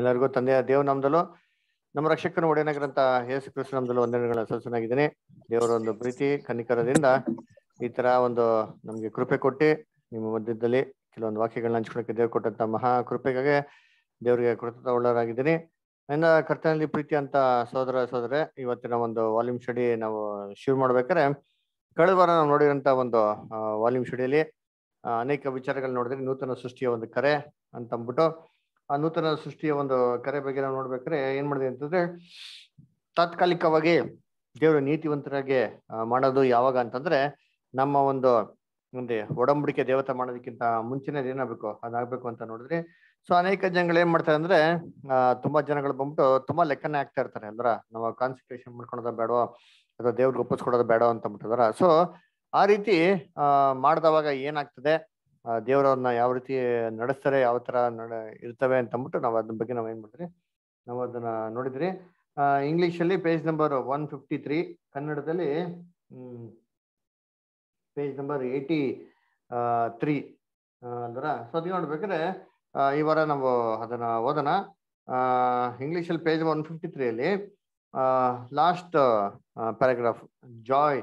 ಎಲ್ಲರಿಗೂ ತಂದೆಯ ದೇವ್ ನಮ್ದಲು ನಮ್ಮ ರಕ್ಷಕನ ಒಡೆಯನಗರಂತ ಯೇಸು ಕೃಷ್ಣ ನಮ್ದಲ್ಲೂ ಒಂದೆಗಳ ಸದಸ್ಯನಾಗಿದ್ದೇನೆ ದೇವರ ಒಂದು ಪ್ರೀತಿ ಕನಿಕರದಿಂದ ಈ ತರ ಒಂದು ನಮ್ಗೆ ಕೃಪೆ ಕೊಟ್ಟು ನಿಮ್ಮ ಮಧ್ಯದಲ್ಲಿ ಕೆಲವೊಂದು ವಾಕ್ಯಗಳನ್ನ ಹಂಚ್ಕೊಳಕ್ಕೆ ದೇವ್ರು ಕೊಟ್ಟಂತ ಮಹಾ ಕೃಪೆಗಾಗಿ ದೇವರಿಗೆ ಕೃತಜ್ಞ ಒಳ್ಳರಾಗಿದ್ದೀನಿ ಇನ್ನ ಕರ್ತನಲ್ಲಿ ಪ್ರೀತಿ ಅಂತ ಸೋದರ ಸೋದರೆ ಇವತ್ತಿನ ಒಂದು ವಾಲ್ಯೂಮ್ ಸ್ಟಡಿ ನಾವು ಶುರು ಮಾಡ್ಬೇಕಾದ್ರೆ ಕಳೆದ ವಾರ ನಾವು ನೋಡಿರಂತ ಒಂದು ವಾಲ್ಯೂಮ್ ಸ್ಟಡಿಯಲ್ಲಿ ಅನೇಕ ವಿಚಾರಗಳು ನೋಡಿದ್ರೆ ನೂತನ ಸೃಷ್ಟಿಯ ಒಂದು ಕರೆ ಅಂತ ಅಂದ್ಬಿಟ್ಟು ಆ ನೂತನ ಸೃಷ್ಟಿಯ ಒಂದು ಕರೆ ಬಗ್ಗೆ ನಾವು ನೋಡ್ಬೇಕ್ರೆ ಏನ್ ಮಾಡಿದೆ ಅಂತಂದ್ರೆ ತಾತ್ಕಾಲಿಕವಾಗಿ ದೇವರು ನೀತಿವಂತರಾಗಿ ಮಾಡೋದು ಯಾವಾಗ ಅಂತಂದ್ರೆ ನಮ್ಮ ಒಂದು ಮುಂದೆ ಒಡಂಬಡಿಕೆ ದೇವತೆ ಮಾಡೋದಕ್ಕಿಂತ ಮುಂಚೆನೇ ಏನಾಗ್ಬೇಕು ಅದಾಗಬೇಕು ಅಂತ ನೋಡಿದ್ರೆ ಸೊ ಅನೇಕ ಜನಗಳು ಏನ್ ಮಾಡ್ತಾರೆ ಅಂದ್ರೆ ತುಂಬಾ ಜನಗಳು ಬಂದ್ಬಿಟ್ಟು ತುಂಬಾ ಲೆಕ್ಕನೇ ಆಗ್ತಾ ಇರ್ತಾರೆ ಅಂದ್ರ ನಾವು ಕಾನ್ಸಂಟ್ರೇಷನ್ ಮಾಡ್ಕೊಳೋದ ಬೇಡೋ ಅಥವಾ ದೇವ್ರಿಗೆ ಒಪ್ಪಿಸ್ಕೊಡೋದು ಬೇಡ ಅಂತ ಅಂದ್ಬಿಟ್ಟಿದಾರ ಸೊ ಆ ರೀತಿ ಮಾಡ್ದವಾಗ ಏನಾಗ್ತದೆ ದೇವರವ್ರನ್ನ ಯಾವ ರೀತಿ ನಡೆಸ್ತಾರೆ ಯಾವ ಥರ ನಡ ಇರ್ತವೆ ಅಂತಂದ್ಬಿಟ್ಟು ನಾವು ಅದ್ರ ಬಗ್ಗೆ ನಾವು ಏನು ಮಾಡಿದ್ರಿ ನಾವು ಅದನ್ನ ನೋಡಿದ್ರಿ ಇಂಗ್ಲೀಷಲ್ಲಿ page number one fifty three ಕನ್ನಡದಲ್ಲಿ ಪೇಜ್ ನಂಬರ್ ಏಯ್ಟಿ ತ್ರೀ ಅಂದ್ರ ಸೊ ಅದಕ್ಕೆ ನೋಡ್ಬೇಕಾದ್ರೆ ಈ ವಾರ ನಾವು ಅದನ್ನ ಓದೋಣ ಇಂಗ್ಲೀಷಲ್ಲಿ ಪೇಜ್ ಒನ್ ಫಿಫ್ಟಿ ತ್ರೀಯಲ್ಲಿ last paragraph joy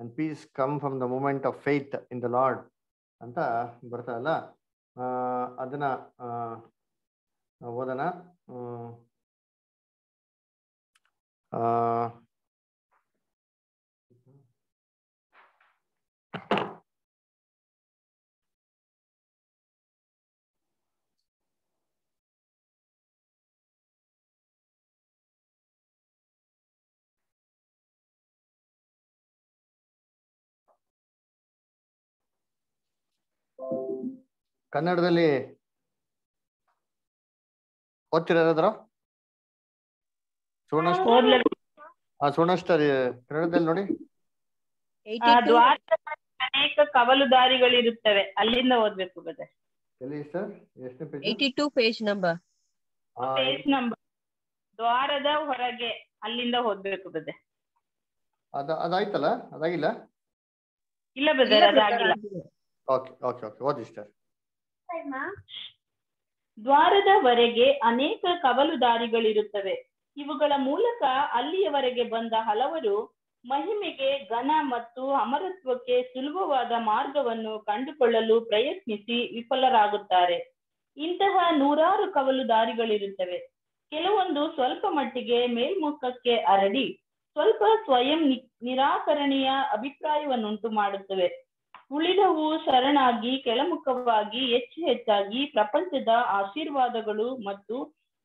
and peace come from the moment of faith in the Lord ಅಂತ ಬರ್ತಾರಲ್ಲ ಅದನ್ನ ಓದೋಣ ಕನ್ನಡದಲ್ಲಿ ಓದ್ತಿರೋದ್ರ ಯಾರಾದ್ರು ಹಾ ಸುವರ್ಣಸ್ಟಾರ್ ಕನ್ನಡದಲ್ಲಿ ನೋಡಿ ಅನೇಕ ಕವಲು ಇರುತ್ತವೆ ಅಲ್ಲಿಂದ ಓದ್ಬೇಕು ಗದೆ ಎಲ್ಲಿ ಸರ್ 82 ನಂಬರ್ ನಂಬರ್ ದ್ವಾರದ ಹೊರಗೆ ಅಲ್ಲಿಂದ ಓದ್ಬೇಕು ಬದೆ ಅದ ಅದಾಯ್ತಲ್ಲ ಅದಾಗಿಲ್ಲ ಇಲ್ಲ ಬದರ್ ಅದಾಗಿಲ್ಲ ಓಕೆ ಓಕೆ ಓಕೆ ಓದಿ ಸರ್ ದ್ವಾರದವರೆಗೆ ಅನೇಕ ಕವಲುದಾರಿಗಳಿರುತ್ತವೆ ಇವುಗಳ ಮೂಲಕ ಅಲ್ಲಿಯವರೆಗೆ ಬಂದ ಹಲವರು ಮಹಿಮೆಗೆ ಘನ ಮತ್ತು ಅಮರತ್ವಕ್ಕೆ ಸುಲಭವಾದ ಮಾರ್ಗವನ್ನು ಕಂಡುಕೊಳ್ಳಲು ಪ್ರಯತ್ನಿಸಿ ವಿಫಲರಾಗುತ್ತಾರೆ ಇಂತಹ ನೂರಾರು ಕವಲು ದಾರಿಗಳಿರುತ್ತವೆ ಕೆಲವೊಂದು ಸ್ವಲ್ಪ ಮಟ್ಟಿಗೆ ಮೇಲ್ಮುಖಕ್ಕೆ ಅರಡಿ ಸ್ವಲ್ಪ ಸ್ವಯಂ ನಿರಾಕರಣೆಯ ಅಭಿಪ್ರಾಯವನ್ನುಂಟು ಮಾಡುತ್ತವೆ ಉಳಿದವು ಸರಣಾಗಿ ಕೆಳಮುಖವಾಗಿ ಹೆಚ್ಚು ಹೆಚ್ಚಾಗಿ ಪ್ರಪಂಚದ ಆಶೀರ್ವಾದಗಳು ಮತ್ತು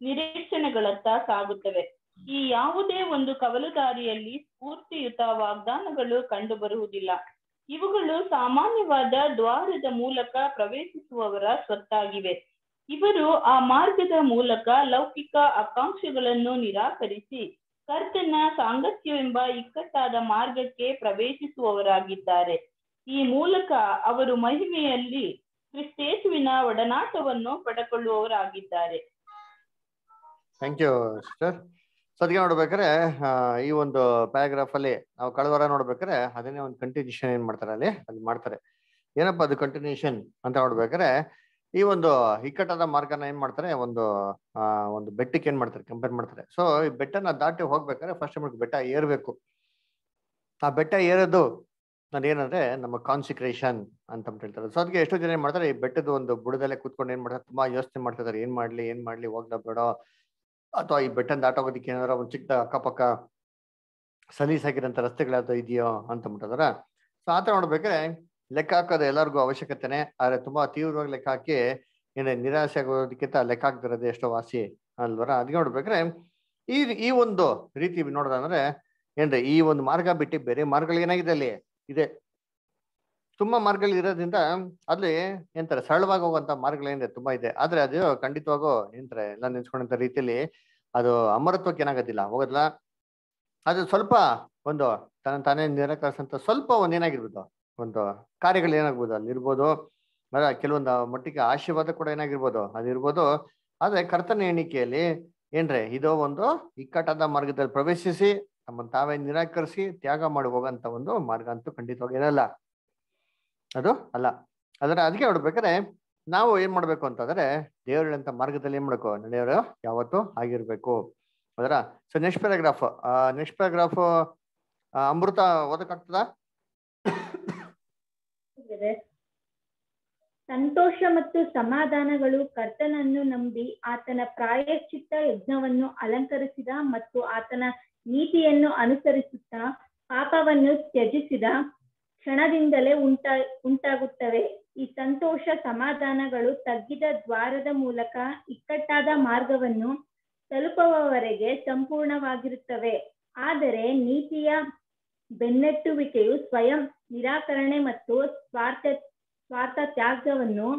ನಿರೀಕ್ಷಣೆಗಳತ್ತ ಸಾಗುತ್ತವೆ ಈ ಯಾವುದೇ ಒಂದು ಕವಲುದಾರಿಯಲ್ಲಿ ಸ್ಫೂರ್ತಿಯುತ ವಾಗ್ದಾನಗಳು ಕಂಡುಬರುವುದಿಲ್ಲ ಇವುಗಳು ಸಾಮಾನ್ಯವಾದ ದ್ವಾರದ ಮೂಲಕ ಪ್ರವೇಶಿಸುವವರ ಸ್ವತ್ತಾಗಿವೆ ಇವರು ಆ ಮಾರ್ಗದ ಮೂಲಕ ಲೌಕಿಕ ಆಕಾಂಕ್ಷೆಗಳನ್ನು ನಿರಾಕರಿಸಿ ಕರ್ತನ ಸಾಂಗತ್ಯವೆಂಬ ಇಕ್ಕಟ್ಟಾದ ಮಾರ್ಗಕ್ಕೆ ಪ್ರವೇಶಿಸುವವರಾಗಿದ್ದಾರೆ ಈ ಮೂಲಕ ಅವರು ಮಹಿಮೆಯಲ್ಲಿ ಕ್ರಿಸ್ತೇಸುವಿನ ಒಡನಾಟವನ್ನು ಪಡೆಕೊಳ್ಳುವವರಾಗಿದ್ದಾರೆ ಥ್ಯಾಂಕ್ ಯು ಸಿಸ್ಟರ್ ಸದ್ಯ ನೋಡ್ಬೇಕಾರೆ ಈ ಒಂದು ಪ್ಯಾರಾಗ್ರಾಫ್ ಅಲ್ಲಿ ನಾವು ಕಳವರ ನೋಡ್ಬೇಕಾರೆ ಅದನ್ನೇ ಒಂದು ಕಂಟಿನ್ಯೂಷನ್ ಏನ್ ಮಾಡ್ತಾರೆ ಅಲ್ಲಿ ಅಲ್ಲಿ ಮಾಡ್ತಾರೆ ಏನಪ್ಪಾ ಅದು ಕಂಟಿನ್ಯೂಷನ್ ಅಂತ ನೋಡ್ಬೇಕಾರೆ ಈ ಒಂದು ಇಕ್ಕಟ್ಟದ ಮಾರ್ಗನ ಏನ್ ಮಾಡ್ತಾರೆ ಒಂದು ಒಂದು ಬೆಟ್ಟಕ್ಕೆ ಏನ್ ಮಾಡ್ತಾರೆ ಕಂಪೇರ್ ಮಾಡ್ತಾರೆ ಸೊ ಈ ಬೆಟ್ಟನ ದಾಟಿ ಹೋಗ್ಬೇಕಾದ್ರೆ ಫಸ್ಟ್ ಟೈಮ್ ಬೆಟ್ಟ ಏರ್ಬೇಕು ಆ ಬೆಟ್ಟ ಏರೋದು ಏನಂದ್ರೆ ನಮ್ಮ ಕಾನ್ಸಿಕ್ರೇಷನ್ ಅಂತ ಹೇಳ್ತಾರೆ ಸೊ ಅದಕ್ಕೆ ಎಷ್ಟೋ ಜನ ಏನ್ ಮಾಡ್ತಾರೆ ಈ ಬೆಟ್ಟದ ಒಂದು ಬುಡದಲ್ಲೇ ಕೂತ್ಕೊಂಡು ಏನ್ ಮಾಡ್ತಾರೆ ತುಂಬಾ ಯೋಚನೆ ಮಾಡ್ತಿದ್ದಾರೆ ಏನ್ ಮಾಡ್ಲಿ ಏನ್ ಮಾಡ್ಲಿ ಹೋಗ್ಲಾ ಬೇಡ ಅಥವಾ ಈ ಬೆಟ್ಟ ದಾಟೋಗೋದಕ್ಕೆ ಏನಾರ ಒಂದು ಚಿಕ್ಕ ಅಕ್ಕಪಕ್ಕ ಸಲೀಸಾಗಿರೋಂಥ ರಸ್ತೆಗಳಾದ ಇದೆಯೋ ಅಂತ ಮಾಡ್ತಾರ ಸೊ ಆತರ ನೋಡ್ಬೇಕ್ರೆ ಲೆಕ್ಕ ಹಾಕೋದು ಎಲ್ಲರಿಗೂ ಅವಶ್ಯಕತೆನೆ ಆದ್ರೆ ತುಂಬಾ ತೀವ್ರವಾಗಿ ಲೆಕ್ಕ ಹಾಕಿ ಏನೇ ನಿರಾಸೆ ಆಗೋದಕ್ಕಿಂತ ಲೆಕ್ಕ ಹಾಕ್ದಿರೋದು ಎಷ್ಟೋ ವಾಸಿ ಅಲ್ವರ ಅದಕ್ಕೆ ನೋಡ್ಬೇಕ್ರೆ ಈ ಈ ಒಂದು ರೀತಿ ನೋಡೋದಂದ್ರೆ ಏನ್ರಿ ಈ ಒಂದು ಮಾರ್ಗ ಬಿಟ್ಟು ಬೇರೆ ಮಾರ್ಗಗಳು ಏನಾಗಿದೆ ಅಲ್ಲಿ ಇದೆ ತುಂಬ ಇರೋದ್ರಿಂದ ಅಲ್ಲಿ ಏನಂತಾರೆ ಸರಳವಾಗಿ ಹೋಗುವಂತ ಮಾರ್ಗಗಳೇನಿದೆ ತುಂಬಾ ಇದೆ ಆದ್ರೆ ಅದು ಖಂಡಿತವಾಗೂ ಏನಂತಾರೆ ಎಲ್ಲ ನೆನ್ಸ್ಕೊಂಡಂತ ರೀತಿಯಲ್ಲಿ ಅದು ಅಮರತ್ವಕ್ಕೆ ಏನಾಗೋದಿಲ್ಲ ಹೋಗೋದಿಲ್ಲ ಅದು ಸ್ವಲ್ಪ ಒಂದು ತನ್ನ ತಾನೇ ನಿರಾಕರಿಸಂತ ಸ್ವಲ್ಪ ಒಂದು ಏನಾಗಿರ್ಬೋದು ಒಂದು ಕಾರ್ಯಗಳು ಏನಾಗ್ಬೋದು ಅಲ್ಲಿ ಇರ್ಬೋದು ಕೆಲವೊಂದು ಮಟ್ಟಿಗೆ ಆಶೀರ್ವಾದ ಕೂಡ ಏನಾಗಿರ್ಬೋದು ಅದಿರ್ಬೋದು ಆದ್ರೆ ಕರ್ತನ ಎಣಿಕೆಯಲ್ಲಿ ಏನ್ರೆ ಇದು ಒಂದು ಇಕ್ಕಟ್ಟಾದ ಮಾರ್ಗದಲ್ಲಿ ಪ್ರವೇಶಿಸಿ ತಮ್ಮನ್ನು ತಾವೇ ನಿರಾಕರಿಸಿ ತ್ಯಾಗ ಮಾಡಿ ಹೋಗಂತ ಒಂದು ಮಾರ್ಗ ಅಂತೂ ಖಂಡಿತವಾಗಿ ಇರಲ್ಲ ಅದು ಅಲ್ಲ ಅದರ ಅದಕ್ಕೆ ನೋಡ್ಬೇಕಾದ್ರೆ ನಾವು ಏನ್ ಮಾಡ್ಬೇಕು ಅಂತಂದ್ರೆ ದೇವರಂತ ಮಾರ್ಗದಲ್ಲಿ ಏನ್ ಮಾಡ್ಕೋ ನಡೆಯೋರು ಯಾವತ್ತು ಆಗಿರ್ಬೇಕು ಅದರ so next paragraph next paragraph Amrutha ಓದಕ್ಕಾಗ್ತದ ಸಂತೋಷ ಮತ್ತು ಸಮಾಧಾನಗಳು ಕರ್ತನನ್ನು ನಂಬಿ ಆತನ ಪ್ರಾಯಶ್ಚಿತ್ತ ಯಜ್ಞವನ್ನು ಅಲಂಕರಿಸಿದ ಮತ್ತು ಆತನ ನೀತಿಯನ್ನು ಅನುಸರಿಸುತ್ತಾ ಪಾಪವನ್ನು ತ್ಯಜಿಸಿದ ಕ್ಷಣದಿಂದಲೇ ಉಂಟ ಉಂಟಾಗುತ್ತವೆ ಈ ಸಂತೋಷ ಸಮಾಧಾನಗಳು ತಗ್ಗಿದ ದ್ವಾರದ ಮೂಲಕ ಇಕ್ಕಟ್ಟಾದ ಮಾರ್ಗವನ್ನು ತಲುಪುವವರೆಗೆ ಸಂಪೂರ್ಣವಾಗಿರುತ್ತವೆ ಆದರೆ ನೀತಿಯ ಬೆನ್ನಟ್ಟುವಿಕೆಯು ಸ್ವಯಂ ನಿರಾಕರಣೆ ಮತ್ತು ಸ್ವಾರ್ಥ ಸ್ವಾರ್ಥ ತ್ಯಾಗವನ್ನು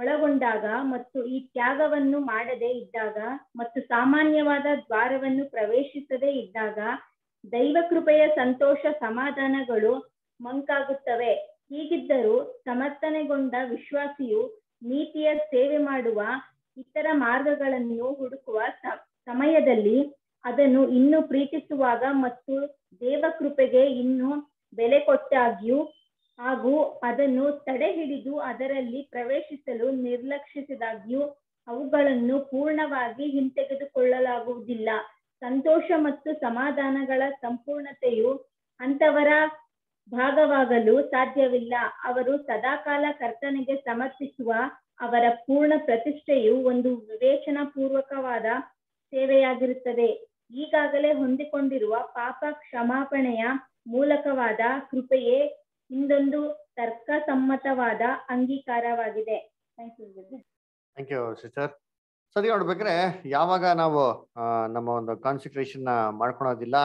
ಒಳಗೊಂಡಾಗ ಮತ್ತು ಈ ತ್ಯಾಗವನ್ನು ಮಾಡದೇ ಇದ್ದಾಗ ಮತ್ತು ಸಾಮಾನ್ಯವಾದ ದ್ವಾರವನ್ನು ಪ್ರವೇಶಿಸದೇ ಇದ್ದಾಗ ದೈವ ಕೃಪೆಯ ಸಂತೋಷ ಸಮಾಧಾನಗಳು ಮಂಕಾಗುತ್ತವೆ ಹೀಗಿದ್ದರೂ ಸಮರ್ಥನೆಗೊಂಡ ವಿಶ್ವಾಸಿಯು ನೀತಿಯ ಸೇವೆ ಮಾಡುವ ಇತರ ಮಾರ್ಗಗಳನ್ನು ಹುಡುಕುವ ಸಮಯದಲ್ಲಿ ಅದನ್ನು ಇನ್ನು ಪ್ರೀತಿಸುವಾಗ ಮತ್ತು ದೇವ ಕೃಪೆಗೆ ಇನ್ನು ಬೆಲೆ ಕೊಟ್ಟಾಗ್ಯೂ ಹಾಗೂ ಅದನ್ನು ತಡೆ ಹಿಡಿದು ಅದರಲ್ಲಿ ಪ್ರವೇಶಿಸಲು ನಿರ್ಲಕ್ಷಿಸಿದಾಗ್ಯೂ ಅವುಗಳನ್ನು ಪೂರ್ಣವಾಗಿ ಹಿಂತೆಗೆದುಕೊಳ್ಳಲಾಗುವುದಿಲ್ಲ ಸಂತೋಷ ಮತ್ತು ಸಮಾಧಾನಗಳ ಸಂಪೂರ್ಣತೆಯು ಅಂತವರ ಭಾಗವಾಗಲು ಸಾಧ್ಯವಿಲ್ಲ ಅವರು ಸದಾಕಾಲ ಕರ್ತನೆಗೆ ಸಮರ್ಪಿಸುವ ಅವರ ಪೂರ್ಣ ಪ್ರತಿಷ್ಠೆಯು ಒಂದು ವಿವೇಚನಾ ಪೂರ್ವಕವಾದ ಸೇವೆಯಾಗಿರುತ್ತದೆ ಈಗಾಗಲೇ ಹೊಂದಿಕೊಂಡಿರುವ ಪಾಪ ಕ್ಷಮಾಪಣೆಯ ಮೂಲಕವಾದ ಕೃಪೆಯೇ ಇಂದೊಂದು ತರ್ಕಸಮ್ಮತವಾದ ಅಂಗೀಕಾರವಾಗಿದೆ ಥ್ಯಾಂಕ್ ಯು ಸಿಸ್ಟರ್ ಸರಿ ನೋಡ್ಬೇಕ್ರೆ ಯಾವಾಗ ನಾವು ನಮ್ಮ ಒಂದು ಕಾನ್ಸಂಟ್ರೇಷನ್ ಮಾಡ್ಕೊಳೋದಿಲ್ಲ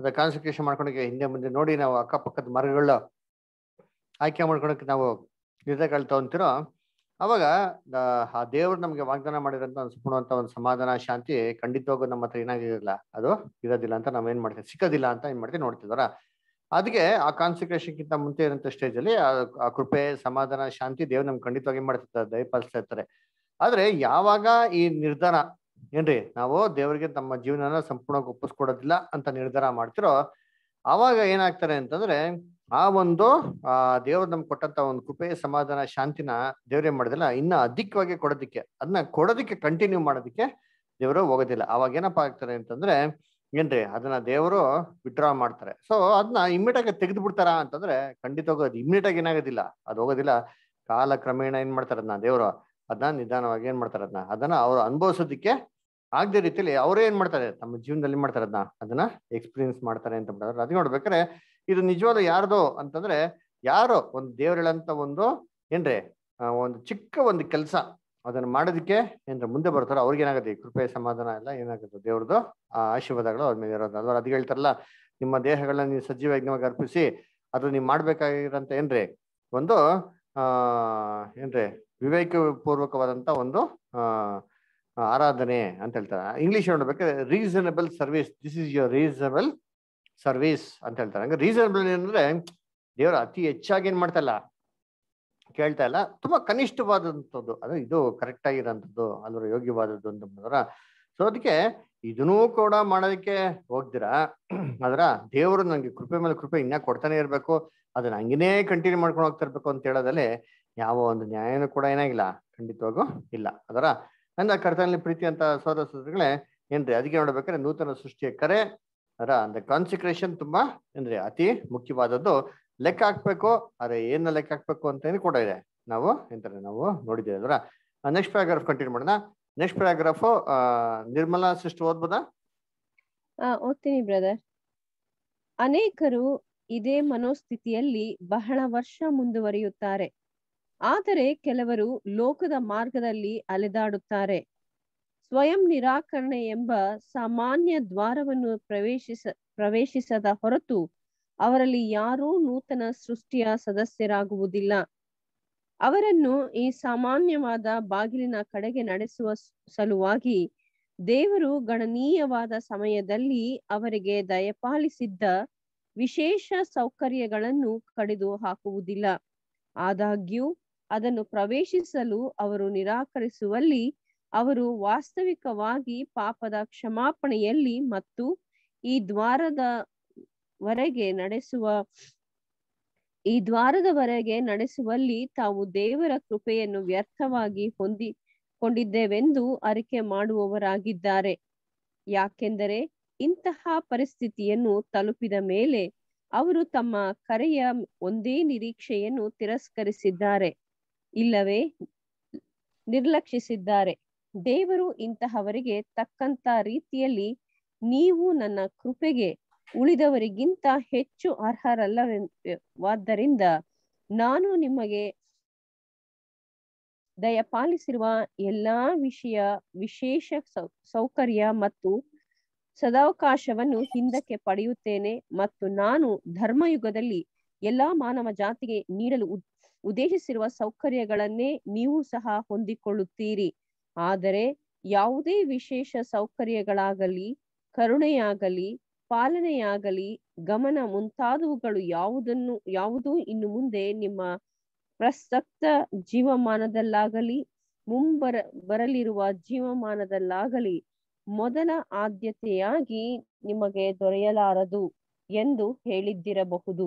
ಅದ ಕಾನ್ಸಂಟ್ರೇಷನ್ ಮಾಡ್ಕೊಳಕ್ಕೆ ಹಿಂದೆ ಮುಂದೆ ನೋಡಿ ನಾವು ಅಕ್ಕಪಕ್ಕದ ಮರಗಳು ಆಯ್ಕೆ ಮಾಡ್ಕೊಳಕ್ಕೆ ನಾವು ನಿರ್ಧಾರಗಳು ತಗೊಂತಿರೋ ಅವಾಗ ಆ ದೇವರು ನಮಗೆ ವಾಗ್ದಾನ ಮಾಡಿರೋ ಒಂದು ಒಂದು ಸಮಾಧಾನ ಶಾಂತಿ ಖಂಡಿತವಾಗೂ ನಮ್ಮ ಹತ್ರ ಏನಾಗಿರಲ್ಲ ಅದು ಇರೋದಿಲ್ಲ ಅಂತ ಏನ್ ಮಾಡ್ತೀವಿ ಸಿಕ್ಕೋದಿಲ್ಲ ಅಂತ ಏನ್ ಮಾಡ್ತೀವಿ ನೋಡ್ತಿದಾರ ಅದಕ್ಕೆ ಆ ಕಾನ್ಸಿಕ್ರೇಷನ್ಗಿಂತ ಮುಂಚೆ ಇರುವಂಥ ಸ್ಟೇಜ್ ಅಲ್ಲಿ ಆ ಕೃಪೆ ಸಮಾಧಾನ ಶಾಂತಿ ದೇವ್ರು ನಮ್ಗೆ ಖಂಡಿತವಾಗಿ ಮಾಡ್ತಿರ್ತಾರೆ ದಯಪಾಲಿಸ್ತಾ ಇರ್ತಾರೆ ಆದ್ರೆ ಯಾವಾಗ ಈ ನಿರ್ಧಾರ ಏನ್ರಿ ನಾವು ದೇವರಿಗೆ ತಮ್ಮ ಜೀವನನ ಸಂಪೂರ್ಣ ಒಪ್ಪಿಸ್ಕೊಡೋದಿಲ್ಲ ಅಂತ ನಿರ್ಧಾರ ಮಾಡ್ತಿರೋ ಆವಾಗ ಏನಾಗ್ತಾರೆ ಅಂತಂದ್ರೆ ಆ ಒಂದು ಆ ದೇವ್ರು ನಮ್ಗೆ ಕೊಟ್ಟಂತ ಒಂದು ಕೃಪೆ ಸಮಾಧಾನ ಶಾಂತಿನ ದೇವ್ರೇನ್ ಮಾಡೋದಿಲ್ಲ ಇನ್ನ ಅಧಿಕವಾಗಿ ಕೊಡೋದಿಕ್ಕೆ ಅದನ್ನ ಕೊಡೋದಿಕ್ಕೆ ಕಂಟಿನ್ಯೂ ಮಾಡೋದಿಕ್ಕೆ ದೇವರು ಹೋಗೋದಿಲ್ಲ ಅವಾಗ ಏನಪ್ಪಾ ಆಗ್ತಾರೆ ಅಂತಂದ್ರೆ ಏನ್ರಿ ಅದನ್ನ ದೇವರು ವಿಡ್ರಾ ಮಾಡ್ತಾರೆ ಸೊ ಅದನ್ನ ಇಮ್ಮಿಡಿಯೇಟ್ ಆಗಿ ತೆಗೆದು ಬಿಡ್ತಾರ ಅಂತಂದ್ರೆ ಖಂಡಿತ ಅದು ಇಮ್ಮಿಡಿಯೇಟ್ ಆಗಿ ಏನಾಗೋದಿಲ್ಲ ಅದು ಹೋಗೋದಿಲ್ಲ ಕಾಲ ಕ್ರಮೇಣ ಏನ್ ಮಾಡ್ತಾರೆ ಅದನ್ನ ದೇವರು ಅದನ್ನ ನಿಧಾನವಾಗಿ ಏನ್ ಮಾಡ್ತಾರೆ ಅದನ್ನ ಅದನ್ನ ಅವ್ರು ಅನುಭವಿಸೋದಿಕ್ಕೆ ಆಗದೆ ರೀತಿಯಲ್ಲಿ ಅವರೇ ಏನ್ ಮಾಡ್ತಾರೆ ತಮ್ಮ ಜೀವನದಲ್ಲಿ ಮಾಡ್ತಾರೆ ಅದನ್ನ ಅದನ್ನ ಎಕ್ಸ್ಪೀರಿಯನ್ಸ್ ಮಾಡ್ತಾರೆ ಅಂತ ಬಿಡೋದ್ರೆ ಅದ್ ನೋಡ್ಬೇಕಾರೆ ಇದು ನಿಜವಾದ ಯಾರ್ದು ಅಂತಂದ್ರೆ ಯಾರೋ ಒಂದು ದೇವ್ರ ಹೇಳಂತ ಒಂದು ಏನ್ರಿ ಒಂದು ಚಿಕ್ಕ ಒಂದು ಕೆಲಸ ಅದನ್ನು ಮಾಡೋದಕ್ಕೆ ಏನಾರ ಮುಂದೆ ಬರ್ತಾರೋ ಅವ್ರಿಗೆ ಏನಾಗುತ್ತೆ ಕೃಪೆ ಸಮಾಧಾನ ಎಲ್ಲ ಏನಾಗುತ್ತೆ ದೇವ್ರದ್ದು ಆ ಆಶೀರ್ವಾದಗಳು ಅವ್ರ ಮೇಲೆ ಇರೋದು ಅದ್ರ ಅದು ಹೇಳ್ತಾರಲ್ಲ ನಿಮ್ಮ ದೇಹಗಳನ್ನ ನೀವು ಸಜ್ಜೀವ ಯಜ್ಞವಾಗಿ ಅರ್ಪಿಸಿ ಅದು ನೀವು ಮಾಡ್ಬೇಕಾಗಿರೋಂಥ ಏನ್ರಿ ಒಂದು ಆ ಏನ್ರಿ ವಿವೇಕ ಪೂರ್ವಕವಾದಂತ ಒಂದು ಆರಾಧನೆ ಅಂತ ಹೇಳ್ತಾರೆ ಇಂಗ್ಲಿಷ್ ನೋಡ್ಬೇಕಾದ್ರೆ reasonable service this is your reasonable service ಅಂತ ಹೇಳ್ತಾರೆ ಹಂಗ ರೀಸನಬಲ್ ಏನಂದ್ರೆ ದೇವ್ರ ಅತಿ ಹೆಚ್ಚಾಗಿ ಏನ್ ಮಾಡ್ತಲ್ಲ ಕೇಳ್ತಾ ಇಲ್ಲ ತುಂಬಾ ಕನಿಷ್ಠವಾದಂಥದ್ದು ಅದು ಇದು ಕರೆಕ್ಟ್ ಆಗಿರೋಂಥದ್ದು ಅದರ ಯೋಗ್ಯವಾದದ್ದು ಅಂತ ಬಂದ್ರ ಸೊ ಅದಕ್ಕೆ ಇದನ್ನೂ ಕೂಡ ಮಾಡೋದಕ್ಕೆ ಹೋಗ್ದಿರ ಅದರ ದೇವರು ನನಗೆ ಕೃಪೆ ಮೇಲೆ ಕೃಪೆ ಇನ್ನ ಕೊಡ್ತಾನೆ ಇರಬೇಕು ಅದನ್ನ ಹಂಗೇನೆ ಕಂಟಿನ್ಯೂ ಮಾಡ್ಕೊಂಡು ಹೋಗ್ತಾ ಇರ್ಬೇಕು ಅಂತ ಹೇಳೋದಲ್ಲಿ ಯಾವ ಒಂದು ನ್ಯಾಯನೂ ಕೂಡ ಏನಾಗಿಲ್ಲ ಖಂಡಿತವಾಗೂ ಇಲ್ಲ ಅದರ ನನ್ನ ಕರ್ತನಲ್ಲಿ ಪ್ರೀತಿ ಅಂತ ಸೋದರ ಸೋದರಿಗಳೇ ಏನ್ರಿ ಅದಕ್ಕೆ ನೋಡ್ಬೇಕಾದ್ರೆ ನೂತನ ಸೃಷ್ಟಿಯ ಕರೆ ಅದರ ಅಂದ್ರೆ ಕಾನ್ಸಿಕ್ರೇಷನ್ ತುಂಬಾ ಏನ್ರಿ ಅತಿ ಮುಖ್ಯವಾದದ್ದು ಲೆಕ್ಕ ಹಾಕ್ಬೇಕು ಅದೇ ಏನ ಲೆಕ್ಕ ಹಾಕ್ಬೇಕು ಅಂತ ಕೂಡ ಇದೆ ನಾವು ಎಂತಾರೆ ನಾವು ನೋಡಿದ್ದೀವಿ ಅಲ್ವಾ ನೆಕ್ಸ್ಟ್ ಪ್ಯಾರಾಗ್ರಾಫ್ ಕಂಟಿನ್ಯೂ ಮಾಡೋಣ ನೆಕ್ಸ್ಟ್ ಪ್ಯಾರಾಗ್ರಾಫ್ ನಿರ್ಮಲಾ ಸೃಷ್ಟಿ ಓದ್ಬೋದಾ ಓದ್ತೀನಿ ಬ್ರದರ್ ಅನೇಕರು ಇದೇ ಮನೋಸ್ಥಿತಿಯಲ್ಲಿ ಬಹಳ ವರ್ಷ ಮುಂದುವರಿಯುತ್ತಾರೆ ಆದರೆ ಕೆಲವರು ಲೋಕದ ಮಾರ್ಗದಲ್ಲಿ ಅಲೆದಾಡುತ್ತಾರೆ ಸ್ವಯಂ ನಿರಾಕರಣೆ ಎಂಬ ಸಾಮಾನ್ಯ ದ್ವಾರವನ್ನು ಪ್ರವೇಶಿಸ ಪ್ರವೇಶಿಸದ ಹೊರತು ಅವರಲ್ಲಿ ಯಾರೂ ನೂತನ ಸೃಷ್ಟಿಯ ಸದಸ್ಯರಾಗುವುದಿಲ್ಲ ಅವರನ್ನು ಈ ಸಾಮಾನ್ಯವಾದ ಬಾಗಿಲಿನ ಕಡೆಗೆ ನಡೆಸುವ ಸಲುವಾಗಿ ದೇವರು ಗಣನೀಯವಾದ ಸಮಯದಲ್ಲಿ ಅವರಿಗೆ ದಯಪಾಲಿಸಿದ್ದ ವಿಶೇಷ ಸೌಕರ್ಯಗಳನ್ನು ಕಡಿದು ಹಾಕುವುದಿಲ್ಲ ಆದಾಗ್ಯೂ ಅದನ್ನು ಪ್ರವೇಶಿಸಲು ಅವರು ನಿರಾಕರಿಸುವಲ್ಲಿ ಅವರು ವಾಸ್ತವಿಕವಾಗಿ ಪಾಪದ ಕ್ಷಮಾಪಣೆಯಲ್ಲಿ ಮತ್ತು ಈ ದ್ವಾರದ ವರೆಗೆ ನಡೆಸುವ ಈ ದ್ವಾರದವರೆಗೆ ನಡೆಸುವಲ್ಲಿ ತಾವು ದೇವರ ಕೃಪೆಯನ್ನು ವ್ಯರ್ಥವಾಗಿ ಹೊಂದಿಕೊಂಡಿದ್ದೇವೆಂದು ಅರಿಕೆ ಮಾಡುವವರಾಗಿದ್ದಾರೆ ಯಾಕೆಂದರೆ ಇಂತಹ ಪರಿಸ್ಥಿತಿಯನ್ನು ತಲುಪಿದ ಮೇಲೆ ಅವರು ತಮ್ಮ ಕರೆಯ ಒಂದೇ ನಿರೀಕ್ಷೆಯನ್ನು ತಿರಸ್ಕರಿಸಿದ್ದಾರೆ ಇಲ್ಲವೇ ನಿರ್ಲಕ್ಷಿಸಿದ್ದಾರೆ ದೇವರು ಇಂತಹವರಿಗೆ ತಕ್ಕಂತ ರೀತಿಯಲ್ಲಿ ನೀವು ನನ್ನ ಕೃಪೆಗೆ ಉಳಿದವರಿಗಿಂತ ಹೆಚ್ಚು ಅರ್ಹರಲ್ಲವಾದ್ದರಿಂದ ನಾನು ನಿಮಗೆ ದಯಪಾಲಿಸಿರುವ ಎಲ್ಲಾ ವಿಷಯ ವಿಶೇಷ ಸೌಕರ್ಯ ಮತ್ತು ಸದಾವಕಾಶವನ್ನು ಹಿಂದಕ್ಕೆ ಪಡೆಯುತ್ತೇನೆ ಮತ್ತು ನಾನು ಧರ್ಮಯುಗದಲ್ಲಿ ಎಲ್ಲಾ ಮಾನವ ಜಾತಿಗೆ ನೀಡಲು ಉದ್ದೇಶಿಸಿರುವ ಸೌಕರ್ಯಗಳನ್ನೇ ನೀವು ಸಹ ಹೊಂದಿಕೊಳ್ಳುತ್ತೀರಿ ಆದರೆ ಯಾವುದೇ ವಿಶೇಷ ಸೌಕರ್ಯಗಳಾಗಲಿ ಕರುಣೆಯಾಗಲಿ ಪಾಲನೆಯಾಗಲಿ ಗಮನ ಮುಂತಾದವುಗಳು ಯಾವುದನ್ನು ಯಾವುದೂ ಇನ್ನು ಮುಂದೆ ನಿಮ್ಮ ಪ್ರಸಕ್ತ ಜೀವಮಾನದಲ್ಲಾಗಲಿ ಮುಂಬರ ಬರಲಿರುವ ಜೀವಮಾನದಲ್ಲಾಗಲಿ ಮೊದಲ ಆದ್ಯತೆಯಾಗಿ ನಿಮಗೆ ದೊರೆಯಲಾರದು ಎಂದು ಹೇಳಿದ್ದಿರಬಹುದು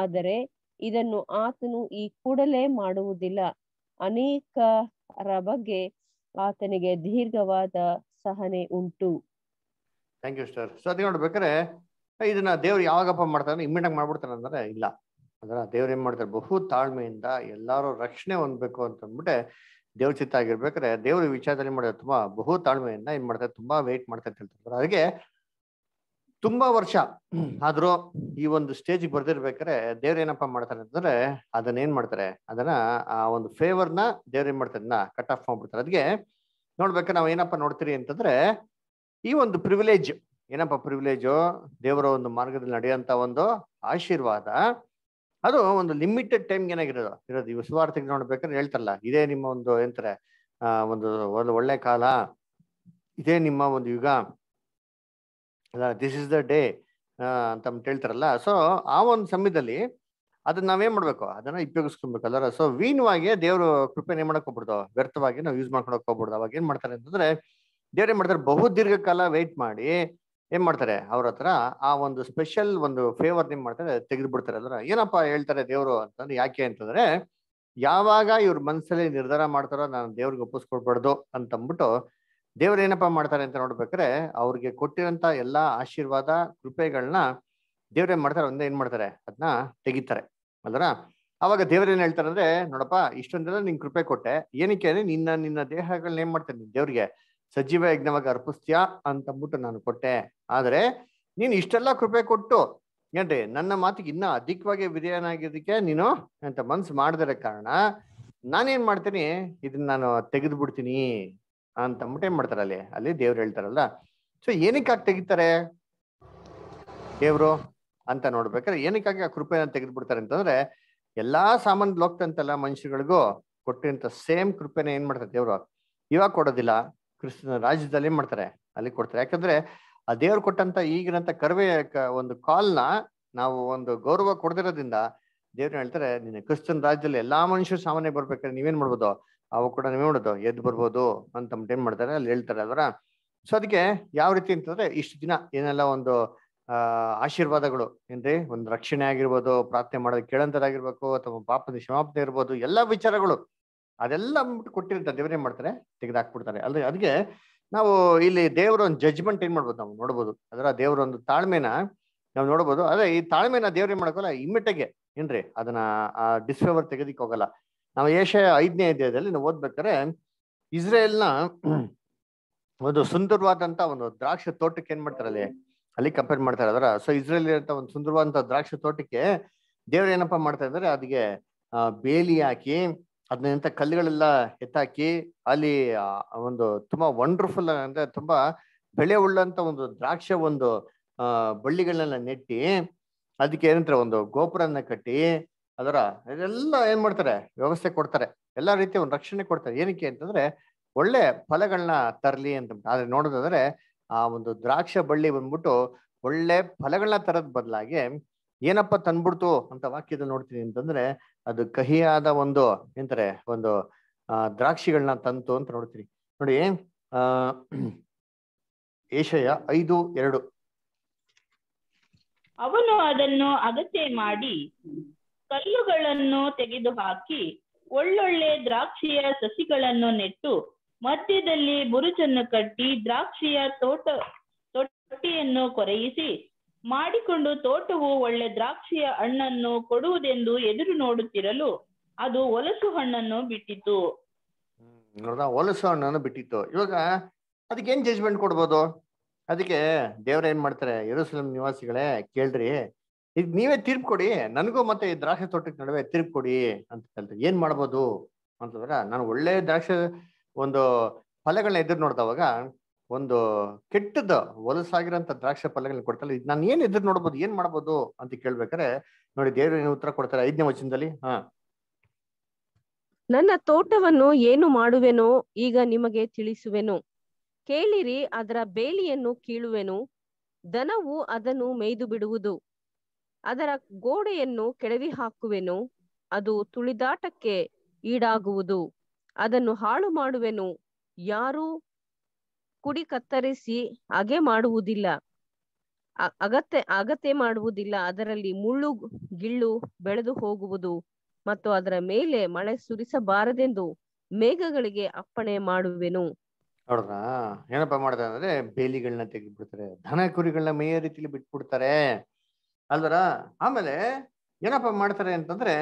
ಆದರೆ ಇದನ್ನು ಆತನು ಈ ಕೂಡಲೇ ಮಾಡುವುದಿಲ್ಲ ಅನೇಕರ ಬಗ್ಗೆ ಆತನಿಗೆ ದೀರ್ಘವಾದ ಸಹನೆ ಉಂಟು ಥ್ಯಾಂಕ್ ಯು ಸರ್ ಸೊ ಅದಕ್ಕೆ ನೋಡ್ಬೇಕಾರೆ ಇದನ್ನ ದೇವ್ರು ಯಾವಾಗಪ್ಪ ಅಂದ್ರೆ ಇಮ್ಮಿಡಿಯಾಗಿ ಮಾಡ್ಬಿಡ್ತಾರೆ ಅಂದ್ರೆ ಇಲ್ಲ ಅದನ್ನ ದೇವ್ರು ಏನ್ ಮಾಡ್ತಾರೆ ಬಹು ತಾಳ್ಮೆಯಿಂದ ಎಲ್ಲಾರು ರಕ್ಷಣೆ ಹೊಂದ್ಬೇಕು ಅಂತ ಅಂದ್ಬಿಟ್ಟೆ ದೇವ್ರ ಚಿತ್ತ ಆಗಿರ್ಬೇಕಾರೆ ದೇವ್ರ ವಿಚಾರದಲ್ಲಿ ಮಾಡಿದ್ರೆ ತುಂಬಾ ಬಹು ತಾಳ್ಮೆಯಿಂದ ಏನ್ ಮಾಡ್ತಾರೆ ತುಂಬಾ ವೆಯ್ಟ್ ಮಾಡ್ತಾರೆ ಹೇಳ್ತಾರೆ ಅದಕ್ಕೆ ತುಂಬಾ ವರ್ಷ ಆದ್ರೂ ಈ ಒಂದು ಸ್ಟೇಜ್ ಬರ್ದಿರ್ಬೇಕಾರೆ ದೇವ್ರ ಏನಪ್ಪಾ ಮಾಡ್ತಾರೆ ಅಂತಂದ್ರೆ ಅದನ್ನ ಏನ್ ಮಾಡ್ತಾರೆ ಅದನ್ನ ಆ ಒಂದು ಫೇವರ್ನ ದೇವ್ರ ಏನ್ ಮಾಡ್ತಾರೆ ಕಟ್ ಆಫ್ ಮಾಡ್ಬಿಡ್ತಾರೆ ಅದಕ್ಕೆ ನೋಡ್ಬೇಕು ನಾವ್ ಏನಪ್ಪಾ ನೋಡ್ತೀರಿ ಅಂತಂದ್ರೆ ಈ ಒಂದು ಪ್ರಿವಿಲೇಜ್ ಏನಪ್ಪ ಪ್ರಿವಿಲೇಜು ದೇವರ ಒಂದು ಮಾರ್ಗದಲ್ಲಿ ನಡೆಯುವಂತ ಒಂದು ಆಶೀರ್ವಾದ ಅದು ಒಂದು ಲಿಮಿಟೆಡ್ ಟೈಮ್ಗೆ ಏನಾಗಿರೋದು ಇರೋದು ಇವು ಸುವಾರ್ತೆಗೆ ನೋಡ್ಬೇಕಂದ್ರೆ ಹೇಳ್ತಾರಲ್ಲ ಇದೇ ನಿಮ್ಮ ಒಂದು ಏನಂತಾರೆ ಒಂದು ಒಂದು ಒಳ್ಳೆ ಕಾಲ ಇದೇ ನಿಮ್ಮ ಒಂದು ಯುಗ ದಿಸ್ ಇಸ್ ದ ಡೇ ಅಂತ ಹೇಳ್ತಾರಲ್ಲ ಸೊ ಆ ಒಂದು ಸಮಯದಲ್ಲಿ ಅದನ್ನ ನಾವೇನ್ ಮಾಡ್ಬೇಕು ಅದನ್ನ ಉಪಯೋಗಿಸ್ಕೊಬೇಕಲ್ಲ ಸೊ ವೀನ್ವಾಗಿ ದೇವರು ಕೃಪೆ ಏನ್ ಮಾಡಕ್ ಹೋಗ್ಬಿಡ್ದು ವ್ಯರ್ಥವಾಗಿ ನಾವು ಯೂಸ್ ಮಾಡ್ಕೊಂಡು ಹೋಗ್ಬಿಡ್ದು ಅವಾಗ ಏನ್ ಮಾಡ್ತಾರೆ ಅಂತಂದ್ರೆ ದೇವ್ರೇನ್ ಮಾಡ್ತಾರೆ ಬಹು ದೀರ್ಘಕಾಲ ವೆಯ್ಟ್ ಮಾಡಿ ಏನ್ ಮಾಡ್ತಾರೆ ಅವ್ರ ಹತ್ರ ಆ ಒಂದು ಸ್ಪೆಷಲ್ ಒಂದು ಫೇವರ್ ಏನ್ ಮಾಡ್ತಾರೆ ತೆಗೆದು ಬಿಡ್ತಾರೆ ಅದ್ರ ಏನಪ್ಪಾ ಹೇಳ್ತಾರೆ ದೇವ್ರು ಅಂತಂದ್ರೆ ಯಾಕೆ ಅಂತಂದ್ರೆ ಯಾವಾಗ ಇವ್ರ ಮನ್ಸಲ್ಲಿ ನಿರ್ಧಾರ ಮಾಡ್ತಾರೋ ನಾನು ದೇವ್ರಿಗೆ ಒಪ್ಪಿಸ್ಕೊಡ್ಬಾರ್ದು ಅಂದ್ಬಿಟ್ಟು ದೇವ್ರ ಏನಪ್ಪಾ ಮಾಡ್ತಾರೆ ಅಂತ ನೋಡ್ಬೇಕ್ರೆ ಅವ್ರಿಗೆ ಕೊಟ್ಟಿರೋಂತ ಎಲ್ಲಾ ಆಶೀರ್ವಾದ ಕೃಪೆಗಳನ್ನ ದೇವ್ರೇನ್ ಮಾಡ್ತಾರೆ ಒಂದೇ ಏನ್ ಮಾಡ್ತಾರೆ ಅದನ್ನ ತೆಗಿತಾರೆ ಅಲ್ದರ ಅವಾಗ ದೇವ್ರೇನ್ ಹೇಳ್ತಾರೆ ಅಂದ್ರೆ ನೋಡಪ್ಪ ಇಷ್ಟೊಂದೆಲ್ಲ ನಿನ್ ಕೃಪೆ ಕೊಟ್ಟೆ ಏನಕ್ಕೆ ಅಂದ್ರೆ ನಿನ್ನ ನಿನ್ನ ದೇಹಗಳನ್ನ ಏನ್ ಮಾಡ್ತಾರೆ ದೇವ್ರಿಗೆ ಸಜೀವ ಯಜ್ಞವಾಗಿ ಅರ್ಪಿಸ್ತೀಯಾ ಅಂದ್ಬಿಟ್ಟು ನಾನು ಕೊಟ್ಟೆ ಆದ್ರೆ ನೀನು ಇಷ್ಟೆಲ್ಲ ಕೃಪೆ ಕೊಟ್ಟು ಏನ್ರಿ ನನ್ನ ಮಾತಿಗೆ ಇನ್ನೂ ಅಧಿಕವಾಗಿ ವಿಧೇಯನಾಗಿದ್ದಕ್ಕೆ ನೀನು ಅಂತ ಮನ್ಸು ಮಾಡದಿರೋ ಕಾರಣ ನಾನೇನ್ ಮಾಡ್ತೀನಿ ಇದನ್ನ ನಾನು ತೆಗೆದು ಬಿಡ್ತೀನಿ ಅಂತಂದ್ಬಿಟ್ಟು ಏನ್ ಮಾಡ್ತಾರೆ ಅಲ್ಲಿ ಅಲ್ಲಿ ದೇವ್ರು ಹೇಳ್ತಾರಲ್ಲ ಸೊ ಏನಕ್ಕಾಗಿ ತೆಗಿತಾರೆ ದೇವ್ರು ಅಂತ ನೋಡ್ಬೇಕಾದ್ರೆ ಏನಕ್ಕಾಗಿ ಆ ಕೃಪೆನ ತೆಗೆದು ಬಿಡ್ತಾರೆ ಅಂತಂದ್ರೆ ಎಲ್ಲಾ ಸಾಮಾನ್ಯ ಲೋಕ್ತಂತೆಲ್ಲ ಮನುಷ್ಯಗಳಿಗೂ ಕೊಟ್ಟಿರಂತ ಸೇಮ್ ಕೃಪೆನ ಏನ್ ಮಾಡ್ತಾರೆ ದೇವ್ರು ಇವಾಗ ಕೊಡೋದಿಲ್ಲ ಕ್ರಿಸ್ತನ ರಾಜ್ಯದಲ್ಲಿ ಏನ್ ಮಾಡ್ತಾರೆ ಅಲ್ಲಿ ಕೊಡ್ತಾರೆ ಯಾಕಂದ್ರೆ ಆ ದೇವ್ರು ಕೊಟ್ಟಂತ ಈಗಿನಂತ ಕರ್ವೆ ಒಂದು ಕಾಲ್ನ ನಾವು ಒಂದು ಗೌರವ ಕೊಡದಿರೋದ್ರಿಂದ ದೇವ್ರು ಹೇಳ್ತಾರೆ ನಿನ್ನೆ ಕ್ರಿಸ್ತನ್ ರಾಜ್ಯದಲ್ಲಿ ಎಲ್ಲಾ ಮನುಷ್ಯರು ಸಾಮಾನ್ಯ ಬರ್ಬೇಕಾದ್ರೆ ನೀವೇನ್ ಮಾಡ್ಬೋದು ಅವಾಗ ಕೂಡ ನೀವೇ ಮಾಡೋದು ಎದ್ದು ಬರ್ಬೋದು ಅಂತ ಏನ್ ಮಾಡ್ತಾರೆ ಅಲ್ಲಿ ಹೇಳ್ತಾರೆ ಅದರ ಸೊ ಅದಕ್ಕೆ ಯಾವ ರೀತಿ ಅಂತಂದ್ರೆ ಇಷ್ಟು ದಿನ ಏನೆಲ್ಲ ಒಂದು ಆಶೀರ್ವಾದಗಳು ಏನ್ರಿ ಒಂದು ರಕ್ಷಣೆ ಆಗಿರ್ಬೋದು ಪ್ರಾರ್ಥನೆ ಮಾಡೋದು ಕೇಳಂತರಾಗಿರ್ಬೇಕು ಅಥವಾ ಪಾಪದ ಕ್ಷಮಾಪನೆ ಇರ್ಬೋದು ಎಲ್ಲಾ ವಿಚಾರಗಳು ಅದೆಲ್ಲ ಅಂದ್ಬಿಟ್ಟು ಕೊಟ್ಟಿರ್ತ ದೇವ್ರೇನ್ ಮಾಡ್ತಾರೆ ತೆಗೆದಾಕ್ಬಿಡ್ತಾರೆ ಅಲ್ರಿ ಅದಕ್ಕೆ ನಾವು ಇಲ್ಲಿ ದೇವರ ಒಂದು ಜಜ್ಮೆಂಟ್ ಏನ್ ಮಾಡ್ಬೋದು ನಾವು ನೋಡ್ಬೋದು ಅದರ ದೇವರ ಒಂದು ತಾಳ್ಮೆನ ನಾವು ನೋಡ್ಬೋದು ಅದೇ ಈ ತಾಳ್ಮೆನ ದೇವ್ರೇನ್ ಮಾಡ್ಕೋಲ್ಲ ಇಮ್ಮೆಟ್ಟಿಗೆ ಏನ್ರಿ ಅದನ್ನ ಆ ಡಿಸ್ಫೇವರ್ ತೆಗೆದಿಕ್ ಹೋಗಲ್ಲ ನಾವು ಏಷ್ಯಾ ಐದನೇ ಅಧ್ಯಾಯದಲ್ಲಿ ನಾವು ಓದ್ಬೇಕಾರೆ ಇಸ್ರೇಲ್ನ ಒಂದು ಸುಂದರವಾದಂತ ಒಂದು ದ್ರಾಕ್ಷಿ ತೋಟಕ್ಕೆ ಏನ್ ಮಾಡ್ತಾರೆ ಅಲ್ಲಿ ಅಲ್ಲಿ ಕಂಪೇರ್ ಮಾಡ್ತಾರೆ ಅದರ ಸೊ ಇಸ್ರೇಲ್ ಇರಂತ ಒಂದು ಸುಂದರವಾದಂತ ದ್ರಾಕ್ಷಿ ತೋಟಕ್ಕೆ ದೇವ್ರ ಏನಪ್ಪಾ ಮಾಡ್ತಾ ಇದ್ದಾರೆ ಅದಕ್ಕೆ ಬೇಲಿ ಹಾಕಿ ಅದನ್ನಂತ ಕಲ್ಲುಗಳೆಲ್ಲ ಎತ್ತಾಕಿ ಅಲ್ಲಿ ಒಂದು ತುಂಬಾ ವಂಡರ್ಫುಲ್ ಅಂದ್ರೆ ತುಂಬಾ ಬೆಳೆ ಉಳ್ಳಂತ ಒಂದು ದ್ರಾಕ್ಷ ಒಂದು ಬಳ್ಳಿಗಳನ್ನೆಲ್ಲ ನೆಟ್ಟಿ ಅದಕ್ಕೆ ಏನಂತಾರೆ ಒಂದು ಗೋಪುರನ ಕಟ್ಟಿ ಅದರ ಇದೆಲ್ಲ ಏನ್ ಮಾಡ್ತಾರೆ ವ್ಯವಸ್ಥೆ ಕೊಡ್ತಾರೆ ಎಲ್ಲಾ ರೀತಿಯ ಒಂದು ರಕ್ಷಣೆ ಕೊಡ್ತಾರೆ ಏನಕ್ಕೆ ಅಂತಂದ್ರೆ ಒಳ್ಳೆ ಫಲಗಳನ್ನ ತರಲಿ ಅಂತ ಆದ್ರೆ ನೋಡೋದಾದ್ರೆ ಆ ಒಂದು ದ್ರಾಕ್ಷ ಬಳ್ಳಿ ಬಂದ್ಬಿಟ್ಟು ಒಳ್ಳೆ ಫಲಗಳನ್ನ ತರದ ಬದಲಾಗಿ ಏನಪ್ಪ ತಂದ್ಬಿಡ್ತು ಅಂತ ವಾಕ್ಯದ ನೋಡ್ತೀನಿ ಅಂತಂದ್ರೆ ಅದು ಕಹಿಯಾದ ಒಂದು ಎಂತಾರೆ ಒಂದು ದ್ರಾಕ್ಷಿಗಳನ್ನ ತಂತು ಅಂತ ನೋಡ್ತೀರಿ ನೋಡಿ ಆ ಏಷಯ ಐದು ಎರಡು ಅವನು ಅದನ್ನು ಅಗತ್ಯ ಮಾಡಿ ಕಲ್ಲುಗಳನ್ನು ತೆಗೆದು ಹಾಕಿ ಒಳ್ಳೊಳ್ಳೆ ದ್ರಾಕ್ಷಿಯ ಸಸಿಗಳನ್ನು ನೆಟ್ಟು ಮಧ್ಯದಲ್ಲಿ ಬುರುಚನ್ನು ಕಟ್ಟಿ ದ್ರಾಕ್ಷಿಯ ತೋಟ ತೊಟ್ಟಿಯನ್ನು ಕೊರೆಯಿಸಿ ಮಾಡಿಕೊಂಡು ತೋಟವು ಒಳ್ಳೆ ದ್ರಾಕ್ಷಿಯ ಹಣ್ಣನ್ನು ಕೊಡುವುದೆಂದು ಎದುರು ನೋಡುತ್ತಿರಲು ಅದು ಒಲಸು ಹಣ್ಣನ್ನು ಬಿಟ್ಟಿತು ಒಲಸು ಹಣ್ಣನ್ನು ಬಿಟ್ಟಿತ್ತು ಇವಾಗ ಅದಕ್ಕೆ ಏನ್ ಜಜ್ಮೆಂಟ್ ಕೊಡ್ಬೋದು ಅದಕ್ಕೆ ದೇವ್ರ ಏನ್ ಮಾಡ್ತಾರೆ ಯೆರೂಸಲೇಮ್ ನಿವಾಸಿಗಳೇ ಕೇಳ್ರಿ ಈಗ ನೀವೇ ತೀರ್ಪು ಕೊಡಿ ನನಗೂ ಮತ್ತೆ ಈ ದ್ರಾಕ್ಷಿ ತೋಟಕ್ಕೆ ನಡುವೆ ತೀರ್ಪು ಕೊಡಿ ಅಂತ ಕೇಳ್ತಾರೆ ಏನ್ ಮಾಡ್ಬೋದು ಅಂತಂದ್ರೆ ನಾನು ಒಳ್ಳೆ ದ್ರಾಕ್ಷಿ ಒಂದು ಫಲಗಳನ್ನ ಎದುರು ನೋಡ್ದವಾಗ ಒಂದು ಕೆಟ್ಟದ ಹೊಲಸಾಗಿರೋಂತ ದ್ರಾಕ್ಷ ಪಲ್ಯಗಳನ್ನ ಕೊಡ್ತಾರೆ ಇದು ನಾನು ಏನು ಎದುರು ನೋಡ್ಬೋದು ಏನ್ ಮಾಡ್ಬೋದು ಅಂತ ಕೇಳ್ಬೇಕಾರೆ ನೋಡಿ ದೇವರು ಏನು ಉತ್ತರ ಕೊಡ್ತಾರೆ ಐದನೇ ವಚನದಲ್ಲಿ ಹ ನನ್ನ ತೋಟವನ್ನು ಏನು ಮಾಡುವೆನೋ ಈಗ ನಿಮಗೆ ತಿಳಿಸುವೆನು ಕೇಳಿರಿ ಅದರ ಬೇಲಿಯನ್ನು ಕೀಳುವೆನು ದನವು ಅದನ್ನು ಮೇಯ್ದು ಬಿಡುವುದು ಅದರ ಗೋಡೆಯನ್ನು ಕೆಳವಿ ಹಾಕುವೆನು ಅದು ತುಳಿದಾಟಕ್ಕೆ ಈಡಾಗುವುದು ಅದನ್ನು ಹಾಳು ಮಾಡುವೆನು ಯಾರೂ ಕುಡಿ ಕತ್ತರಿಸಿ ಹಾಗೆ ಮಾಡುವುದಿಲ್ಲ ಅಗತ್ಯ ಅಗತ್ಯ ಮಾಡುವುದಿಲ್ಲ ಅದರಲ್ಲಿ ಮುಳ್ಳು ಗಿಳ್ಳು ಬೆಳೆದು ಹೋಗುವುದು ಮತ್ತು ಅದರ ಮೇಲೆ ಮಳೆ ಸುರಿಸಬಾರದೆಂದು ಮೇಘಗಳಿಗೆ ಅಪ್ಪಣೆ ಮಾಡುವೆನು ನೋಡ್ರಾ ಏನಪ್ಪಾ ಮಾಡ್ತಾರೆ ಅಂದ್ರೆ ಬೇಲಿಗಳನ್ನ ತೆಗೆದ್ಬಿಡ್ತಾರೆ ದನ ಕುರಿಗಳನ್ನ ಮೇಯ ರೀತಿಲಿ ಬಿಟ್ಬಿಡ್ತಾರೆ ಅಲ್ವರ ಆಮೇಲೆ ಏನಪ್ಪಾ ಮಾಡ್ತಾರೆ ಅಂತಂದ್ರೆ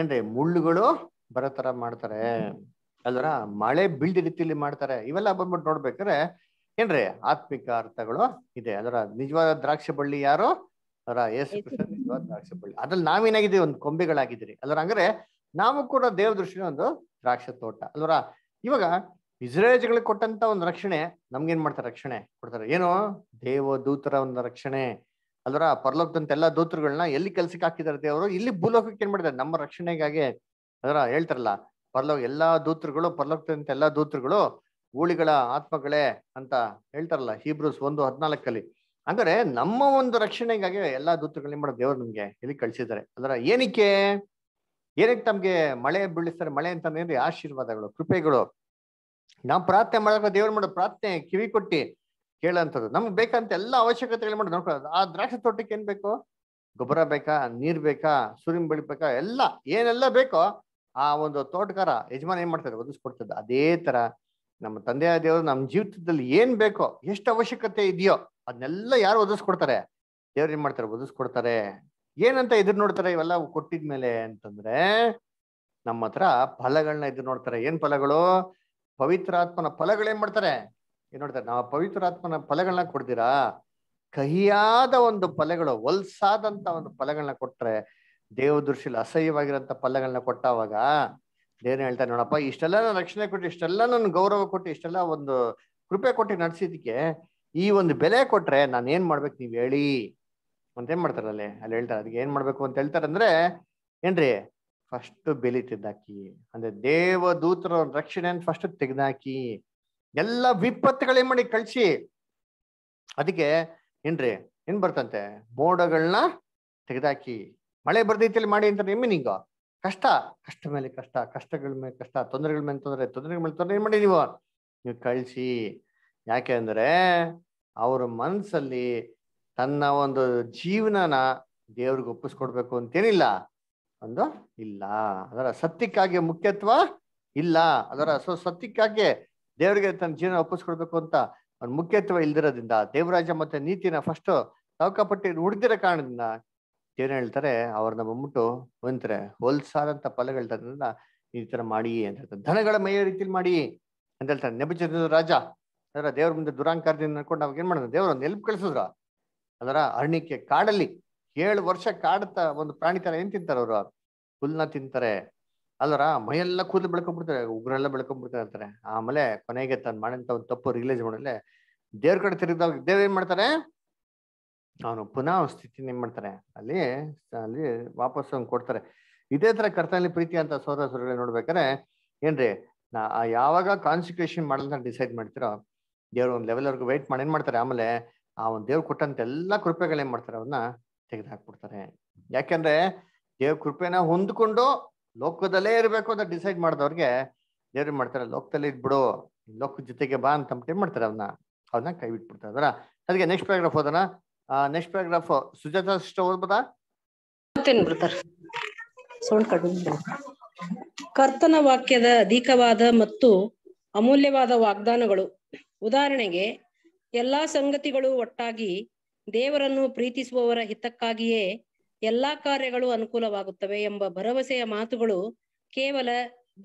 ಏನ್ರಿ ಮುಳ್ಳುಗಳು ಬರೋ ತರ ಮಾಡ್ತಾರೆ ಅಲ್ವರ ಮಳೆ ಬೀಳ್ದ ರೀತಿಯಲ್ಲಿ ಮಾಡ್ತಾರೆ ಇವೆಲ್ಲ ಬಂದ್ಬಿಟ್ಟು ನೋಡ್ಬೇಕಾದ್ರೆ ಏನ್ರಿ ಆತ್ಮಿಕ ಅರ್ಥಗಳು ಇದೆ ಅದರ ನಿಜವಾದ ದ್ರಾಕ್ಷಿ ಬಳ್ಳಿ ಯಾರು ಅದರ ನಿಜವಾದ ದ್ರಾಕ್ಷಿ ಬಳ್ಳಿ ಅದ್ರಲ್ಲಿ ನಾವೇನಾಗಿದ್ದೀವಿ ಒಂದು ಕೊಂಬೆಗಳಾಗಿದ್ದೀರಿ ಅಲ್ದರ ಹಂಗ್ರೆ ನಾವು ಕೂಡ ದೇವ್ರ ದೃಷ್ಟಿನ ಒಂದು ದ್ರಾಕ್ಷ ತೋಟ ಅಲ್ವರ ಇವಾಗ ಇಸ್ರೇಜ್ಗಳಿಗೆ ಕೊಟ್ಟಂತ ಒಂದು ರಕ್ಷಣೆ ನಮ್ಗೇನ್ ಮಾಡ್ತಾರೆ ರಕ್ಷಣೆ ಕೊಡ್ತಾರೆ ಏನು ದೇವ ದೂತರ ಒಂದು ರಕ್ಷಣೆ ಅಲ್ವರ ಪರಲೋಕದಂತ ಎಲ್ಲಾ ದೂತರುಗಳನ್ನ ಎಲ್ಲಿ ಕೆಲ್ಸಕ್ಕೆ ಹಾಕಿದಾರೆ ದೇವರು ಇಲ್ಲಿ ಭೂಲೋಕಕ್ಕೆ ಏನ್ ಮಾಡಿದ್ದಾರೆ ನಮ್ಮ ರಕ್ಷಣೆಗಾಗಿ ಅದರ ಹೇಳ್ತಾರಲ್ಲ ಪರಲೋಕ ಎಲ್ಲಾ ದೂತರುಗಳು ಪರಲೋಕದಂತ ಎಲ್ಲಾ ದೂತ್ರಗಳು ಊಳಿಗಳ ಆತ್ಮಗಳೇ ಅಂತ ಹೇಳ್ತಾರಲ್ಲ ಹೀಬ್ರೂಸ್ ಒಂದು ಹದಿನಾಲ್ಕಲ್ಲಿ ಅಂದ್ರೆ ನಮ್ಮ ಒಂದು ರಕ್ಷಣೆಗಾಗಿ ಎಲ್ಲಾ ದೂತರುಗಳು ನಿಮ್ಮ ದೇವರು ನಮ್ಗೆ ಇಲ್ಲಿ ಕಳಿಸಿದ್ದಾರೆ ಅದರ ಏನಕ್ಕೆ ಏನಕ್ಕೆ ತಮ್ಗೆ ಮಳೆ ಬೀಳಿಸ್ತಾರೆ ಮಳೆ ಅಂತಂದ್ರೆ ಆಶೀರ್ವಾದಗಳು ಕೃಪೆಗಳು ನಾವು ಪ್ರಾರ್ಥನೆ ಮಾಡೋ ದೇವ್ರು ಮಾಡೋ ಪ್ರಾರ್ಥನೆ ಕಿವಿ ಕೊಟ್ಟಿ ಕೇಳೋಂಥದ್ದು ನಮ್ಗೆ ಬೇಕಂತ ಎಲ್ಲಾ ಅವಶ್ಯಕತೆಗಳು ಮಾಡಿ ನೋಡ್ಕೊಳ್ಳೋದು ಆ ದ್ರಾಕ್ಷಿ ತೋಟಕ್ಕೆ ಏನ್ ಬೇಕು ಗೊಬ್ಬರ ಬೇಕಾ ನೀರ್ ಬೇಕಾ ಸೂರ್ಯನ್ ಬೆಳಿಬೇಕಾ ಎಲ್ಲ ಏನೆಲ್ಲ ಬೇಕೋ ಆ ಒಂದು ತೋಟಕಾರ ಯಜಮಾನ ಏನ್ ಮಾಡ್ತಾರೆ ಒದಗಿಸ್ಕೊಡ್ತದೆ ಅದೇ ತರ ನಮ್ಮ ತಂದೆಯ ದೇವರು ನಮ್ಮ ಜೀವಿತದಲ್ಲಿ ಏನ್ ಬೇಕೋ ಎಷ್ಟು ಅವಶ್ಯಕತೆ ಇದೆಯೋ ಅದನ್ನೆಲ್ಲ ಯಾರು ಒದಗಿಸ್ಕೊಡ್ತಾರೆ ದೇವ್ರು ಏನ್ ಮಾಡ್ತಾರೆ ಒದಗಿಸ್ಕೊಡ್ತಾರೆ ಏನಂತ ಎದುರು ನೋಡ್ತಾರೆ ಇವೆಲ್ಲ ಕೊಟ್ಟಿದ್ಮೇಲೆ ಅಂತಂದ್ರೆ ನಮ್ಮ ಹತ್ರ ಫಲಗಳನ್ನ ಎದುರು ನೋಡ್ತಾರೆ ಏನ್ ಫಲಗಳು ಪವಿತ್ರಾತ್ಮನ ಏನ್ ಮಾಡ್ತಾರೆ ಏನ್ ನೋಡ್ತಾರೆ ನಾವು ಪವಿತ್ರಾತ್ಮನ ಫಲಗಳನ್ನ ಕೊಡ್ತೀರಾ ಕಹಿಯಾದ ಒಂದು ಫಲಗಳು ಹೊಲ್ಸಾದಂತ ಒಂದು ಫಲಗಳನ್ನ ಕೊಟ್ರೆ ದೇವ ದೃಶ್ಯಲ್ಲಿ ಅಸಹ್ಯವಾಗಿರೋಂಥ ಪಲ್ಲಗಳನ್ನ ಕೊಟ್ಟಾವಾಗ ದೇವ್ರು ಹೇಳ್ತಾರೆ ನೋಡಪ್ಪ ಇಷ್ಟೆಲ್ಲ ನಾನು ರಕ್ಷಣೆ ಕೊಟ್ಟು ಇಷ್ಟೆಲ್ಲ ನನ್ನ ಗೌರವ ಕೊಟ್ಟು ಇಷ್ಟೆಲ್ಲ ಒಂದು ಕೃಪೆ ಕೊಟ್ಟು ನಡೆಸಿದ್ದಕ್ಕೆ ಈ ಒಂದು ಬೆಲೆ ಕೊಟ್ರೆ ನಾನು ಏನ್ ಮಾಡ್ಬೇಕು ನೀವು ಹೇಳಿ ಅಂತ ಏನ್ ಮಾಡ್ತಾರಲ್ಲೇ ಅಲ್ಲಿ ಹೇಳ್ತಾರೆ ಅದಕ್ಕೆ ಏನ್ ಮಾಡ್ಬೇಕು ಅಂತ ಹೇಳ್ತಾರಂದ್ರೆ ಏನ್ರಿ ಫಸ್ಟ್ ಬೆಲಿ ತೆಗ್ದಾಕಿ ಅಂದ್ರೆ ದೇವ ದೂತರ ರಕ್ಷಣೆ ಫಸ್ಟ್ ತೆಗ್ದಾಕಿ ಎಲ್ಲ ವಿಪತ್ತುಗಳೇನ್ ಮಾಡಿ ಕಳ್ಸಿ ಅದಕ್ಕೆ ಏನ್ರಿ ಏನ್ ಬರ್ತಂತೆ ಮೋಡಗಳನ್ನ ತೆಗ್ದಾಕಿ ಮಳೆ ಬರ್ದೈತಲ್ಲಿ ಮಾಡಿ ಅಂತ ನಿಮ್ಮನೀಗ ಕಷ್ಟ ಕಷ್ಟ ಮೇಲೆ ಕಷ್ಟ ಕಷ್ಟಗಳ ಮೇಲೆ ಕಷ್ಟ ತೊಂದರೆಗಳ ಮೇಲೆ ತೊಂದರೆ ತೊಂದರೆಗಳ ಮೇಲೆ ತೊಂದರೆ ಏನು ಮಾಡಿ ನೀವು ನೀವು ಕಳಿಸಿ ಯಾಕೆ ಅಂದ್ರೆ ಅವ್ರ ಮನಸ್ಸಲ್ಲಿ ತನ್ನ ಒಂದು ಜೀವನನ ದೇವ್ರಿಗೆ ಒಪ್ಪಿಸ್ಕೊಡ್ಬೇಕು ಅಂತೇನಿಲ್ಲ ಒಂದು ಇಲ್ಲ ಅದರ ಸತ್ಯಕ್ಕಾಗಿ ಮುಖ್ಯತ್ವ ಇಲ್ಲ ಅದರ ಸೊ ಸತ್ಯಕ್ಕಾಗಿ ದೇವರಿಗೆ ತನ್ನ ಜೀವನ ಒಪ್ಪಿಸ್ಕೊಡ್ಬೇಕು ಅಂತ ಅವ್ನ ಮುಖ್ಯತ್ವ ಇಲ್ದಿರೋದ್ರಿಂದ ದೇವರಾಜ ಮತ್ತೆ ನೀತಿನ ಫಸ್ಟ್ ತವಕಪಟ್ಟಿ ಹುಡ್ದಿರೋ ಕಾರಣದಿಂದ ಏನ್ ಹೇಳ್ತಾರೆ ಅವ್ರನ್ನ ಬಂದ್ಬಿಟ್ಟು ಒಂಥರ ಹೊಲ್ಸಾದಂತ ಫಲಗಳನ್ನ ಈ ತರ ಮಾಡಿ ಅಂತ ಹೇಳ್ತಾರೆ ಧನಗಳ ಮೇಯ ರೀತಿಯಲ್ಲಿ ಮಾಡಿ ಅಂತ ಹೇಳ್ತಾರೆ ನೆಬಚ ರಾಜ ಅದರ ದೇವ್ರ ಮುಂದೆ ದುರಾಂಕಾರದಿಂದ ಅನ್ಕೊಂಡು ಅವಾಗ ಏನ್ ಮಾಡಿದ್ರು ದೇವ್ರನ್ನ ಎಲ್ಪ್ ಕಳಿಸಿದ್ರ ಅದರ ಅರಣ್ಯಕ್ಕೆ ಕಾಡಲ್ಲಿ ಏಳು ವರ್ಷ ಕಾಡುತ್ತಾ ಒಂದು ಪ್ರಾಣಿ ತರ ಏನ್ ತಿಂತಾರ ಅವ್ರ ಹುಲ್ನ ತಿಂತಾರೆ ಅಲ್ಲರ ಮೈಯೆಲ್ಲ ಕೂದಲು ಬೆಳ್ಕೊಂಡ್ಬಿಡ್ತಾರೆ ಉಗ್ರೆಲ್ಲ ಬೆಳ್ಕೊಂಡ್ಬಿಡ್ತಾರೆ ಅಂತಾರೆ ಆಮೇಲೆ ಕೊನೆಗೆ ತಾನು ಮಾಡಂತ ಒಂದು ತಪ್ಪು ರಿಲೇಜ್ ಮಾಡಲೆ ದೇವ್ರ ಕಡೆ ತಿರುಗಿದಾಗ ದೇವ್ರ ಏನ್ ಮಾಡ್ತಾರೆ ಅವನು ಪುನಃ ಸ್ಥಿತಿನ ಏನ್ ಮಾಡ್ತಾರೆ ಅಲ್ಲಿ ಅಲ್ಲಿ ವಾಪಸ್ ಅವ್ನು ಕೊಡ್ತಾರೆ ಇದೇ ತರ ಕರ್ತನಲ್ಲಿ ಪ್ರೀತಿ ಅಂತ ಸೋದರ ಸೋದರಿಗಳು ನೋಡ್ಬೇಕಾರೆ ಏನ್ರಿ ನಾ ಯಾವಾಗ ಕಾನ್ಸಿಕ್ರೇಷನ್ ಮಾಡಲ್ಲ ಡಿಸೈಡ್ ಮಾಡ್ತಿರೋ ದೇವ್ರು ಒಂದು ಲೆವೆಲ್ವರೆಗೂ ವೆಯ್ಟ್ ಮಾಡಿ ಏನ್ ಮಾಡ್ತಾರೆ ಆಮೇಲೆ ಆ ಒಂದು ದೇವ್ರು ಕೊಟ್ಟಂತ ಎಲ್ಲ ಕೃಪೆಗಳೇನ್ ಮಾಡ್ತಾರೆ ಅವನ್ನ ಹಾಕ್ಬಿಡ್ತಾರೆ ಯಾಕೆಂದ್ರೆ ದೇವ್ ಕೃಪೆನ ಹೊಂದ್ಕೊಂಡು ಲೋಕದಲ್ಲೇ ಇರಬೇಕು ಅಂತ ಡಿಸೈಡ್ ಮಾಡಿದವ್ರಿಗೆ ದೇವ್ರು ಮಾಡ್ತಾರೆ ಲೋಕದಲ್ಲಿ ಇದ್ಬಿಡು ಲೋಕದ ಜೊತೆಗೆ ಬಾ ಅಂತ ಏನ್ ಮಾಡ್ತಾರೆ ಅವನ್ನ ಅವನ್ನ ಕೈ ಬಿಟ್ಬಿಡ್ತಾರೆ ಅದಕ್ಕೆ ನೆಕ್ಸ್ಟ್ ಪ್ಯಾರಾಗ್ರಾಫ್ ಹೋದನ ನೆಕ್ಸ್ಟ್ ಪ್ಯಾರಾಗ್ರಾಫ್ ಸುಜಾತ ಸಿಸ್ಟರ್ ಓದ್ಬೋದಾ ಕರ್ತನ ವಾಕ್ಯದ ಅಧಿಕವಾದ ಮತ್ತು ಅಮೂಲ್ಯವಾದ ವಾಗ್ದಾನಗಳು ಉದಾಹರಣೆಗೆ ಎಲ್ಲಾ ಸಂಗತಿಗಳು ಒಟ್ಟಾಗಿ ದೇವರನ್ನು ಪ್ರೀತಿಸುವವರ ಹಿತಕ್ಕಾಗಿಯೇ ಎಲ್ಲಾ ಕಾರ್ಯಗಳು ಅನುಕೂಲವಾಗುತ್ತವೆ ಎಂಬ ಭರವಸೆಯ ಮಾತುಗಳು ಕೇವಲ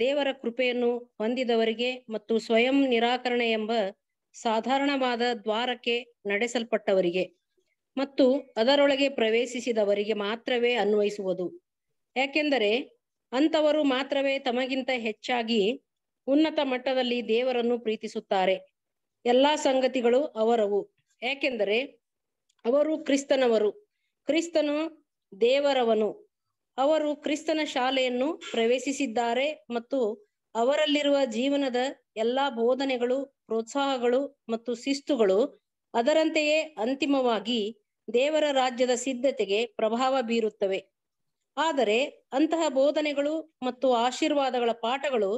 ದೇವರ ಕೃಪೆಯನ್ನು ಹೊಂದಿದವರಿಗೆ ಮತ್ತು ಸ್ವಯಂ ನಿರಾಕರಣೆ ಎಂಬ ಸಾಧಾರಣವಾದ ದ್ವಾರಕ್ಕೆ ನಡೆಸಲ್ಪಟ್ಟವರಿಗೆ ಮತ್ತು ಅದರೊಳಗೆ ಪ್ರವೇಶಿಸಿದವರಿಗೆ ಮಾತ್ರವೇ ಅನ್ವಯಿಸುವುದು ಯಾಕೆಂದರೆ ಅಂಥವರು ಮಾತ್ರವೇ ತಮಗಿಂತ ಹೆಚ್ಚಾಗಿ ಉನ್ನತ ಮಟ್ಟದಲ್ಲಿ ದೇವರನ್ನು ಪ್ರೀತಿಸುತ್ತಾರೆ ಎಲ್ಲಾ ಸಂಗತಿಗಳು ಅವರವು ಯಾಕೆಂದರೆ ಅವರು ಕ್ರಿಸ್ತನವರು ಕ್ರಿಸ್ತನು ದೇವರವನು ಅವರು ಕ್ರಿಸ್ತನ ಶಾಲೆಯನ್ನು ಪ್ರವೇಶಿಸಿದ್ದಾರೆ ಮತ್ತು ಅವರಲ್ಲಿರುವ ಜೀವನದ ಎಲ್ಲಾ ಬೋಧನೆಗಳು ಪ್ರೋತ್ಸಾಹಗಳು ಮತ್ತು ಶಿಸ್ತುಗಳು ಅದರಂತೆಯೇ ಅಂತಿಮವಾಗಿ ದೇವರ ರಾಜ್ಯದ ಸಿದ್ಧತೆಗೆ ಪ್ರಭಾವ ಬೀರುತ್ತವೆ ಆದರೆ ಅಂತಹ ಬೋಧನೆಗಳು ಮತ್ತು ಆಶೀರ್ವಾದಗಳ ಪಾಠಗಳು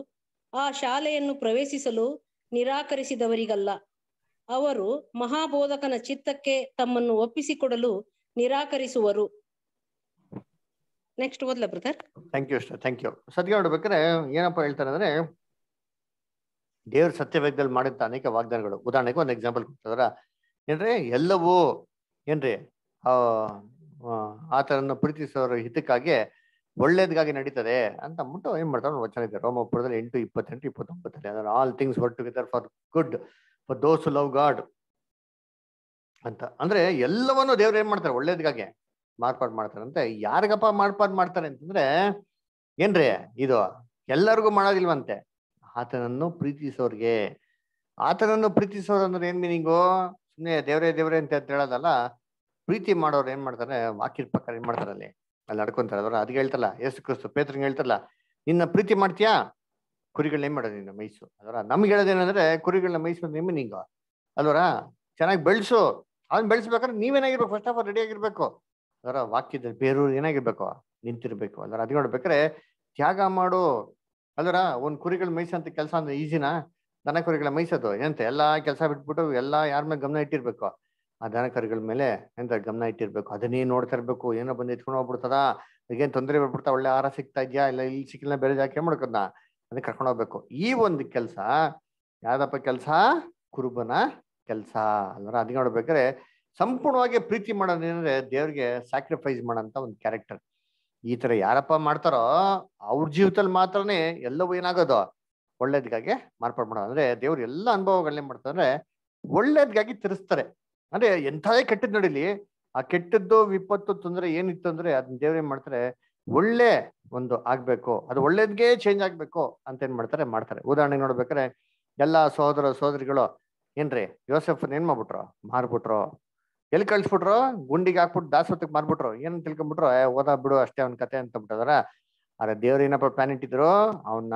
ಆ ಶಾಲೆಯನ್ನು ಪ್ರವೇಶಿಸಲು ನಿರಾಕರಿಸಿದವರಿಗಲ್ಲ ಅವರು ಮಹಾಬೋಧಕನ ಚಿತ್ತಕ್ಕೆ ತಮ್ಮನ್ನು ಒಪ್ಪಿಸಿಕೊಡಲು ನಿರಾಕರಿಸುವರು ನೆಕ್ಸ್ಟ್ ಓದ್ಲ brother thank you thank you ಸದ್ಯ ನೋಡ್ಬೇಕಾದ್ರೆ ಏನಪ್ಪ ಹೇಳ್ತಾರೆ ಅಂದ್ರೆ ದೇವ್ರ ಸತ್ಯವೇಗದಲ್ಲಿ ಮಾಡಿದಂತ ಅನೇಕ ವಾಗ್ದಾನಗಳು ಉದಾಹರಣೆಗೆ ಒಂದು ಎಕ್ಸಾಂಪಲ್ ಕೊಡ್ತಾರ ಏನ್ರೆ ಎಲ್ಲವೂ ಏನ್ರಿ ಆತನನ್ನು ಪ್ರೀತಿಸೋರ ಹಿತಕ್ಕಾಗಿ ಒಳ್ಳೇದ್ಗಾಗಿ ನಡೀತದೆ ಅಂತ ಅಂದ್ಬಿಟ್ಟು ಏನ್ ಮಾಡ್ತಾರೆ ವಚನ ಇದೆ ರೋಮಪುರದಲ್ಲಿ ಎಂಟು ಇಪ್ಪತ್ತೆಂಟು ಇಪ್ಪತ್ತೊಂಬತ್ತಲ್ಲಿ ಅಂದ್ರೆ all things work together for good for those love God ಅಂತ ಅಂದ್ರೆ ಎಲ್ಲವನ್ನೂ ದೇವ್ರು ಏನ್ ಮಾಡ್ತಾರೆ ಒಳ್ಳೇದ್ಗಾಗೆ ಮಾರ್ಪಾಡು ಮಾಡ್ತಾರೆ ಅಂತ ಯಾರಿಗಪ್ಪ ಮಾರ್ಪಾಡು ಮಾಡ್ತಾರೆ ಅಂತಂದ್ರೆ ಏನ್ರಿ ಇದು ಎಲ್ಲರಿಗೂ ಮಾಡೋದಿಲ್ವಂತೆ ಆತನನ್ನು ಪ್ರೀತಿಸೋರ್ಗೆ ಆತನನ್ನು ಪ್ರೀತಿಸೋರ್ ಅಂದ್ರೆ ಏನ್ ಮೀನಿಂಗು ಸುಮ್ಮನೆ ದೇವ್ರೇ ದೇವ್ರೆ ಅಂತ ಹೇಳೋದಲ್ಲ ಪ್ರೀತಿ ಮಾಡೋರು ಏನ್ ಮಾಡ್ತಾರೆ ವಾಕಿರ್ ಪಕ್ಕ ಏನ್ ಮಾಡ್ತಾರೆ ಅಲ್ಲಿ ಅಲ್ಲಿ ನಡ್ಕೊಂತಾರೆ ಅದರ ಅದ್ ಹೇಳ್ತಲ್ಲ ಎಸ್ ಕ್ರಿಸ್ತು ಪೇತ್ರಂಗೆ ಹೇಳ್ತಲ್ಲ ನಿನ್ನ ಪ್ರೀತಿ ಮಾಡ್ತೀಯಾ ಕುರಿಗಳನ್ನ ಏನ್ ಮಾಡೋದು ನಿನ್ನ ಮೈಸು ಅದರ ನಮ್ಗೆ ಹೇಳೋದೇನಂದ್ರೆ ಕುರಿಗಳನ್ನ ಮೈಸು ನಿಮ್ಮ ನಿಂಗ ಅಲ್ವರ ಚೆನ್ನಾಗಿ ಬೆಳೆಸು ಅವ್ನು ಬೆಳೆಸ್ಬೇಕಾದ್ರೆ ನೀವೇನಾಗಿರ್ಬೇಕು ಫಸ್ಟ್ ಆಫ್ ಆಲ್ ರೆಡಿ ಆಗಿರ್ಬೇಕು ಅದರ ವಾಕ್ಯದ ಬೇರೂರು ಏನಾಗಿರ್ಬೇಕು ನಿಂತಿರ್ಬೇಕು ಅದರ ಅದ್ ನೋಡ್ಬೇಕಾರೆ ತ್ಯಾಗ ಮಾಡು ಅಲ್ವರ ಒಂದ್ ಕುರಿಗಳ ಮೈಸು ಅಂತ ಕೆಲಸ ಅಂದ್ರೆ ಈಸಿನಾ ದನ ಕರುಗಳ ಮೈಸೋದು ಎಂತ ಎಲ್ಲ ಕೆಲಸ ಬಿಟ್ಬಿಟ್ಟು ಎಲ್ಲ ಯಾರ ಮೇಲೆ ಗಮನ ಇಟ್ಟಿರ್ಬೇಕು ಆ ದನ ಕರುಗಳ ಮೇಲೆ ಎಂತ ಗಮನ ಇಟ್ಟಿರ್ಬೇಕು ಅದನ್ನೇ ನೋಡ್ತಾ ಇರ್ಬೇಕು ಏನೋ ಬಂದು ಎತ್ಕೊಂಡು ಹೋಗ್ಬಿಡ್ತದ ಈಗೇನ್ ತೊಂದರೆ ಬಿಡ್ಬಿಡ್ತಾ ಒಳ್ಳೆ ಆಹಾರ ಸಿಗ್ತಾ ಇದ್ಯಾ ಇಲ್ಲ ಇಲ್ಲಿ ಸಿಕ್ಕಿಲ್ಲ ಬೇರೆ ಜಾಕೆ ಮಾಡ್ಕೋದ್ನ ಅದನ್ನ ಕರ್ಕೊಂಡು ಹೋಗ್ಬೇಕು ಈ ಒಂದು ಕೆಲಸ ಯಾವ್ದಪ್ಪ ಕೆಲಸ ಕುರುಬನ ಕೆಲಸ ಅಂದ್ರೆ ಅದನ್ನ ನೋಡ್ಬೇಕಾದ್ರೆ ಸಂಪೂರ್ಣವಾಗಿ ಪ್ರೀತಿ ಮಾಡೋದು ದೇವ್ರಿಗೆ ಸ್ಯಾಕ್ರಿಫೈಸ್ ಮಾಡೋಂತ ಒಂದು ಕ್ಯಾರೆಕ್ಟರ್ ಈ ತರ ಯಾರಪ್ಪ ಮಾಡ್ತಾರೋ ಅವ್ರ ಜೀವಿತಲ್ ಮಾತ್ರನೇ ಎಲ್ಲವೂ ಏನಾಗೋದು ಒಳ್ಳೇದ್ಗಾಗಿ ಮಾರ್ಪಾಡು ಮಾಡೋದು ಅಂದ್ರೆ ದೇವ್ರ ಎಲ್ಲ ಅನುಭವಗಳನ್ನೇ ಮಾಡ್ತಾರೆ ಒಳ್ಳೇದ್ಗಾಗಿ ತಿರ್ಸ್ತಾರೆ ಅಂದ್ರೆ ಎಂಥದೇ ಕೆಟ್ಟದ್ ನೋಡಿಲಿ ಆ ಕೆಟ್ಟದ್ದು ವಿಪತ್ತು ತೊಂದರೆ ಏನಿತ್ತು ಅಂದ್ರೆ ಅದನ್ನ ದೇವ್ರ ಏನ್ ಮಾಡ್ತಾರೆ ಒಳ್ಳೆ ಒಂದು ಆಗ್ಬೇಕು ಅದು ಒಳ್ಳೇದ್ಗೆ ಚೇಂಜ್ ಆಗ್ಬೇಕು ಅಂತ ಏನ್ ಮಾಡ್ತಾರೆ ಮಾಡ್ತಾರೆ ಉದಾಹರಣೆಗೆ ನೋಡ್ಬೇಕಾರೆ ಎಲ್ಲಾ ಸಹೋದರ ಸಹೋದರಿಗಳು ಏನ್ರಿ ಯೋಸೆಫನ್ ಏನ್ ಮಾಡ್ಬಿಟ್ರು ಮಾರ್ಬಿಟ್ರು ಎಲ್ಲಿ ಕಳ್ಸ್ಬಿಟ್ರು ಗುಂಡಿಗೆ ಹಾಕ್ಬಿಟ್ಟು ದಾಸೋತಕ್ ಮಾರ್ಬಿಟ್ರು ಏನ್ ತಿಳ್ಕೊಂಡ್ಬಿಟ್ರು ಓದಾ ಬಿಡು ಅಷ್ಟೇ ಒಂದ್ ಕತೆ ಅಂತ ಆದ್ರೆ ಏನಪ್ಪಾ ಪ್ಲಾನ್ ಇಟ್ಟಿದ್ರು ಅವನ್ನ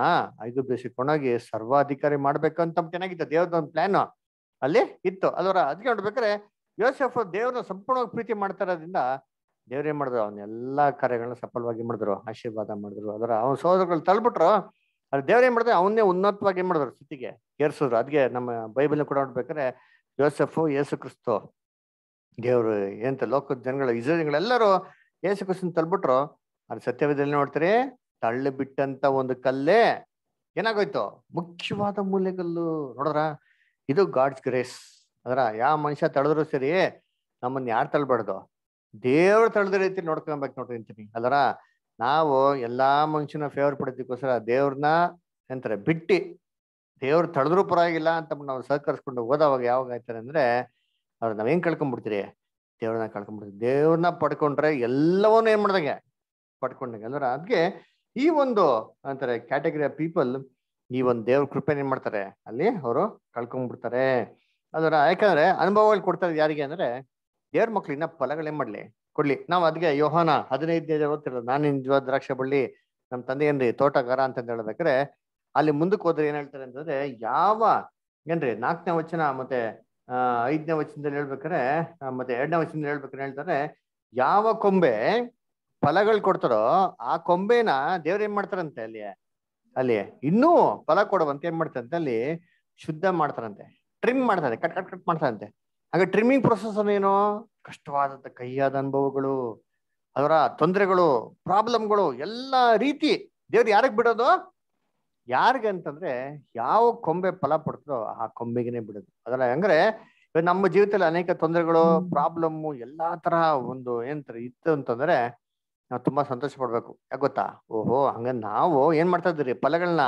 ಐದು ದೇಶಕ್ಕೆ ಕೊಂಡೋಗಿ ಸರ್ವಾಧಿಕಾರಿ ಮಾಡ್ಬೇಕು ಅಂತ ಚೆನ್ನಾಗಿತ್ತು ದೇವ್ರದ ಒಂದು ಪ್ಲಾನ್ ಅಲ್ಲಿ ಇತ್ತು ಅದರ ಅದಕ್ಕೆ ನೋಡ್ಬೇಕಾರೆ ಯೋಸೆಫ್ ದೇವ್ರನ್ನ ಸಂಪೂರ್ಣವಾಗಿ ಪ್ರೀತಿ ಮಾಡ್ತಾ ಇರೋದ್ರಿಂದ ಏನ್ ಮಾಡಿದ್ರು ಅವ್ನ ಎಲ್ಲಾ ಕಾರ್ಯಗಳನ್ನ ಸಫಲವಾಗಿ ಮಾಡಿದ್ರು ಆಶೀರ್ವಾದ ಮಾಡಿದ್ರು ಅದರ ಅವನ ಸಹೋದರಗಳು ತಳ್ಬಿಟ್ರು ದೇವ್ರ ಏನ್ ಮಾಡಿದ್ರು ಅವನ್ನೇ ಉನ್ನತವಾಗಿ ಏನ್ ಮಾಡಿದ್ರು ಸ್ಥಿತಿಗೆ ಏರ್ಸಿದ್ರು ಅದ್ಗೆ ನಮ್ಮ ಬೈಬಲ್ ಕೂಡ ನೋಡ್ಬೇಕಾರೆ ಯೋಸೆಫ್ ಯೇಸು ಕ್ರಿಸ್ತು ದೇವ್ರು ಏನಂತ ಲೋಕದ ಜನಗಳು ಇಸ್ರೇಲ್ಗಳೆಲ್ಲರೂ ಯೇಸು ಕ್ರಿಸ್ತನ್ ತಳ್ಬಿಟ್ರು ಅದು ಸತ್ಯವೇದಲ್ಲಿ ನೋಡ್ತಾರೆ ತಳ್ಳಿ ಬಿಟ್ಟಂತ ಒಂದು ಕಲ್ಲೇ ಏನಾಗೋಯ್ತು ಮುಖ್ಯವಾದ ಮೂಲೆಗಲ್ಲು ನೋಡ್ರ ಇದು ಗಾಡ್ಸ್ ಗ್ರೇಸ್ ಅದರ ಯಾವ ಮನುಷ್ಯ ತಳೆದ್ರು ಸರಿ ನಮ್ಮನ್ನ ಯಾರು ತಳ್ಬಾರ್ದು ದೇವ್ರು ತಳೆದ ರೀತಿ ನೋಡ್ಕೊಬೇಕು ನೋಡ್ತೀನಿ ಅದರ ನಾವು ಎಲ್ಲಾ ಮನುಷ್ಯನ ಫೇವರ್ ಪಡೋದಕ್ಕೋಸ್ಕರ ದೇವ್ರನ್ನ ಎಂತಾರೆ ಬಿಟ್ಟಿ ದೇವ್ರು ತಳದ್ರು ಪರವಾಗಿಲ್ಲ ಅಂತ ನಾವು ಸಹಕರಿಸ್ಕೊಂಡು ಹೋದವಾಗ ಯಾವಾಗ ಆಯ್ತಾರೆ ಅಂದ್ರೆ ಅವ್ರ ನಾವೇನ್ ಕಳ್ಕೊಂಡ್ಬಿಡ್ತೀರಿ ದೇವ್ರನ್ನ ಕಳ್ಕೊಂಡ್ಬಿಡ್ತೀವಿ ದೇವ್ರನ್ನ ಪಡ್ಕೊಂಡ್ರೆ ಎಲ್ಲವನ್ನೂ ಏನ್ ಮಾಡ್ದಂಗೆ ಪಡ್ಕೊಂಡಂಗೆ ಅಂದ್ರೆ ಅದ್ಗೆ ಈ ಒಂದು ಅಂತಾರೆ ಕ್ಯಾಟಗರಿ ಆಫ್ ಪೀಪಲ್ ಈ ಒಂದು ದೇವ್ರ ಕೃಪೆನ ಏನ್ ಮಾಡ್ತಾರೆ ಅಲ್ಲಿ ಅವರು ಕಳ್ಕೊಂಡ್ಬಿಡ್ತಾರೆ ಅದರ ಯಾಕಂದ್ರೆ ಅನುಭವಗಳು ಕೊಡ್ತಾರೆ ಯಾರಿಗೆ ಅಂದ್ರೆ ದೇವ್ರ ಮಕ್ಳು ಇನ್ನ ಫಲಗಳೇನ್ ಮಾಡ್ಲಿ ಕೊಡ್ಲಿ ನಾವು ಅದ್ಗೆ ಯೋಹಾನ ಹದಿನೈದನೇ ಓದ್ತಿರೋದು ನಾನು ಜ್ವ ದ್ರಾಕ್ಷ ಬಳ್ಳಿ ನಮ್ ತಂದೆ ಏನ್ರಿ ತೋಟಗಾರ ಅಂತ ಹೇಳ್ಬೇಕಾರೆ ಅಲ್ಲಿ ಮುಂದಕ್ಕೆ ಹೋದ್ರೆ ಏನ್ ಹೇಳ್ತಾರೆ ಅಂತಂದ್ರೆ ಯಾವ ಏನ್ರಿ ನಾಲ್ಕನೇ ವಚನ ಮತ್ತೆ ಐದನೇ ವಚನದಲ್ಲಿ ಹೇಳ್ಬೇಕಾರೆ ಮತ್ತೆ ಎರಡನೇ ವಚನದಲ್ಲಿ ಹೇಳ್ಬೇಕಾರೆ ಹೇಳ್ತಾರೆ ಯಾವ ಕೊಂಬೆ ಫಲಗಳು ಕೊಡ್ತಾರೋ ಆ ಕೊಂಬೆನ ದೇವ್ರು ಏನ್ ಮಾಡ್ತಾರಂತೆ ಅಲ್ಲಿ ಅಲ್ಲಿ ಇನ್ನೂ ಫಲ ಕೊಡುವಂತೆ ಏನ್ ಮಾಡ್ತಾರಂತೆ ಅಲ್ಲಿ ಶುದ್ಧ ಮಾಡ್ತಾರಂತೆ ಟ್ರಿಮ್ ಮಾಡ್ತಾರೆ ಕಟ್ ಕಟ್ ಕಟ್ ಮಾಡ್ತಾರಂತೆ ಹಾಗೆ ಟ್ರಿಮ್ಮಿಂಗ್ ಪ್ರೊಸೆಸ್ ಏನು ಕಷ್ಟವಾದಂತ ಕೈಯಾದ ಅನುಭವಗಳು ಅದರ ತೊಂದರೆಗಳು ಪ್ರಾಬ್ಲಮ್ಗಳು ಎಲ್ಲ ರೀತಿ ದೇವ್ರು ಯಾರಿಗೆ ಬಿಡೋದು ಯಾರಿಗೆ ಅಂತಂದ್ರೆ ಯಾವ ಕೊಂಬೆ ಫಲ ಪಡ್ತದೋ ಆ ಕೊಂಬೆಗೇನೆ ಬಿಡೋದು ಅದರ ಹಂಗ್ರೆ ನಮ್ಮ ಜೀವಿತದಲ್ಲಿ ಅನೇಕ ತೊಂದರೆಗಳು ಪ್ರಾಬ್ಲಮ್ಮು ಎಲ್ಲಾ ತರಹ ಒಂದು ಏನ್ ಇತ್ತು ಅಂತಂದ್ರೆ ನಾವು ತುಂಬಾ ಸಂತೋಷ ಪಡ್ಬೇಕು ಯಾಕೆ ಗೊತ್ತಾ ಓಹೋ ಹಂಗ ನಾವು ಏನ್ ಮಾಡ್ತಾ ಇದ್ದೀರಿ ಫಲಗಳನ್ನ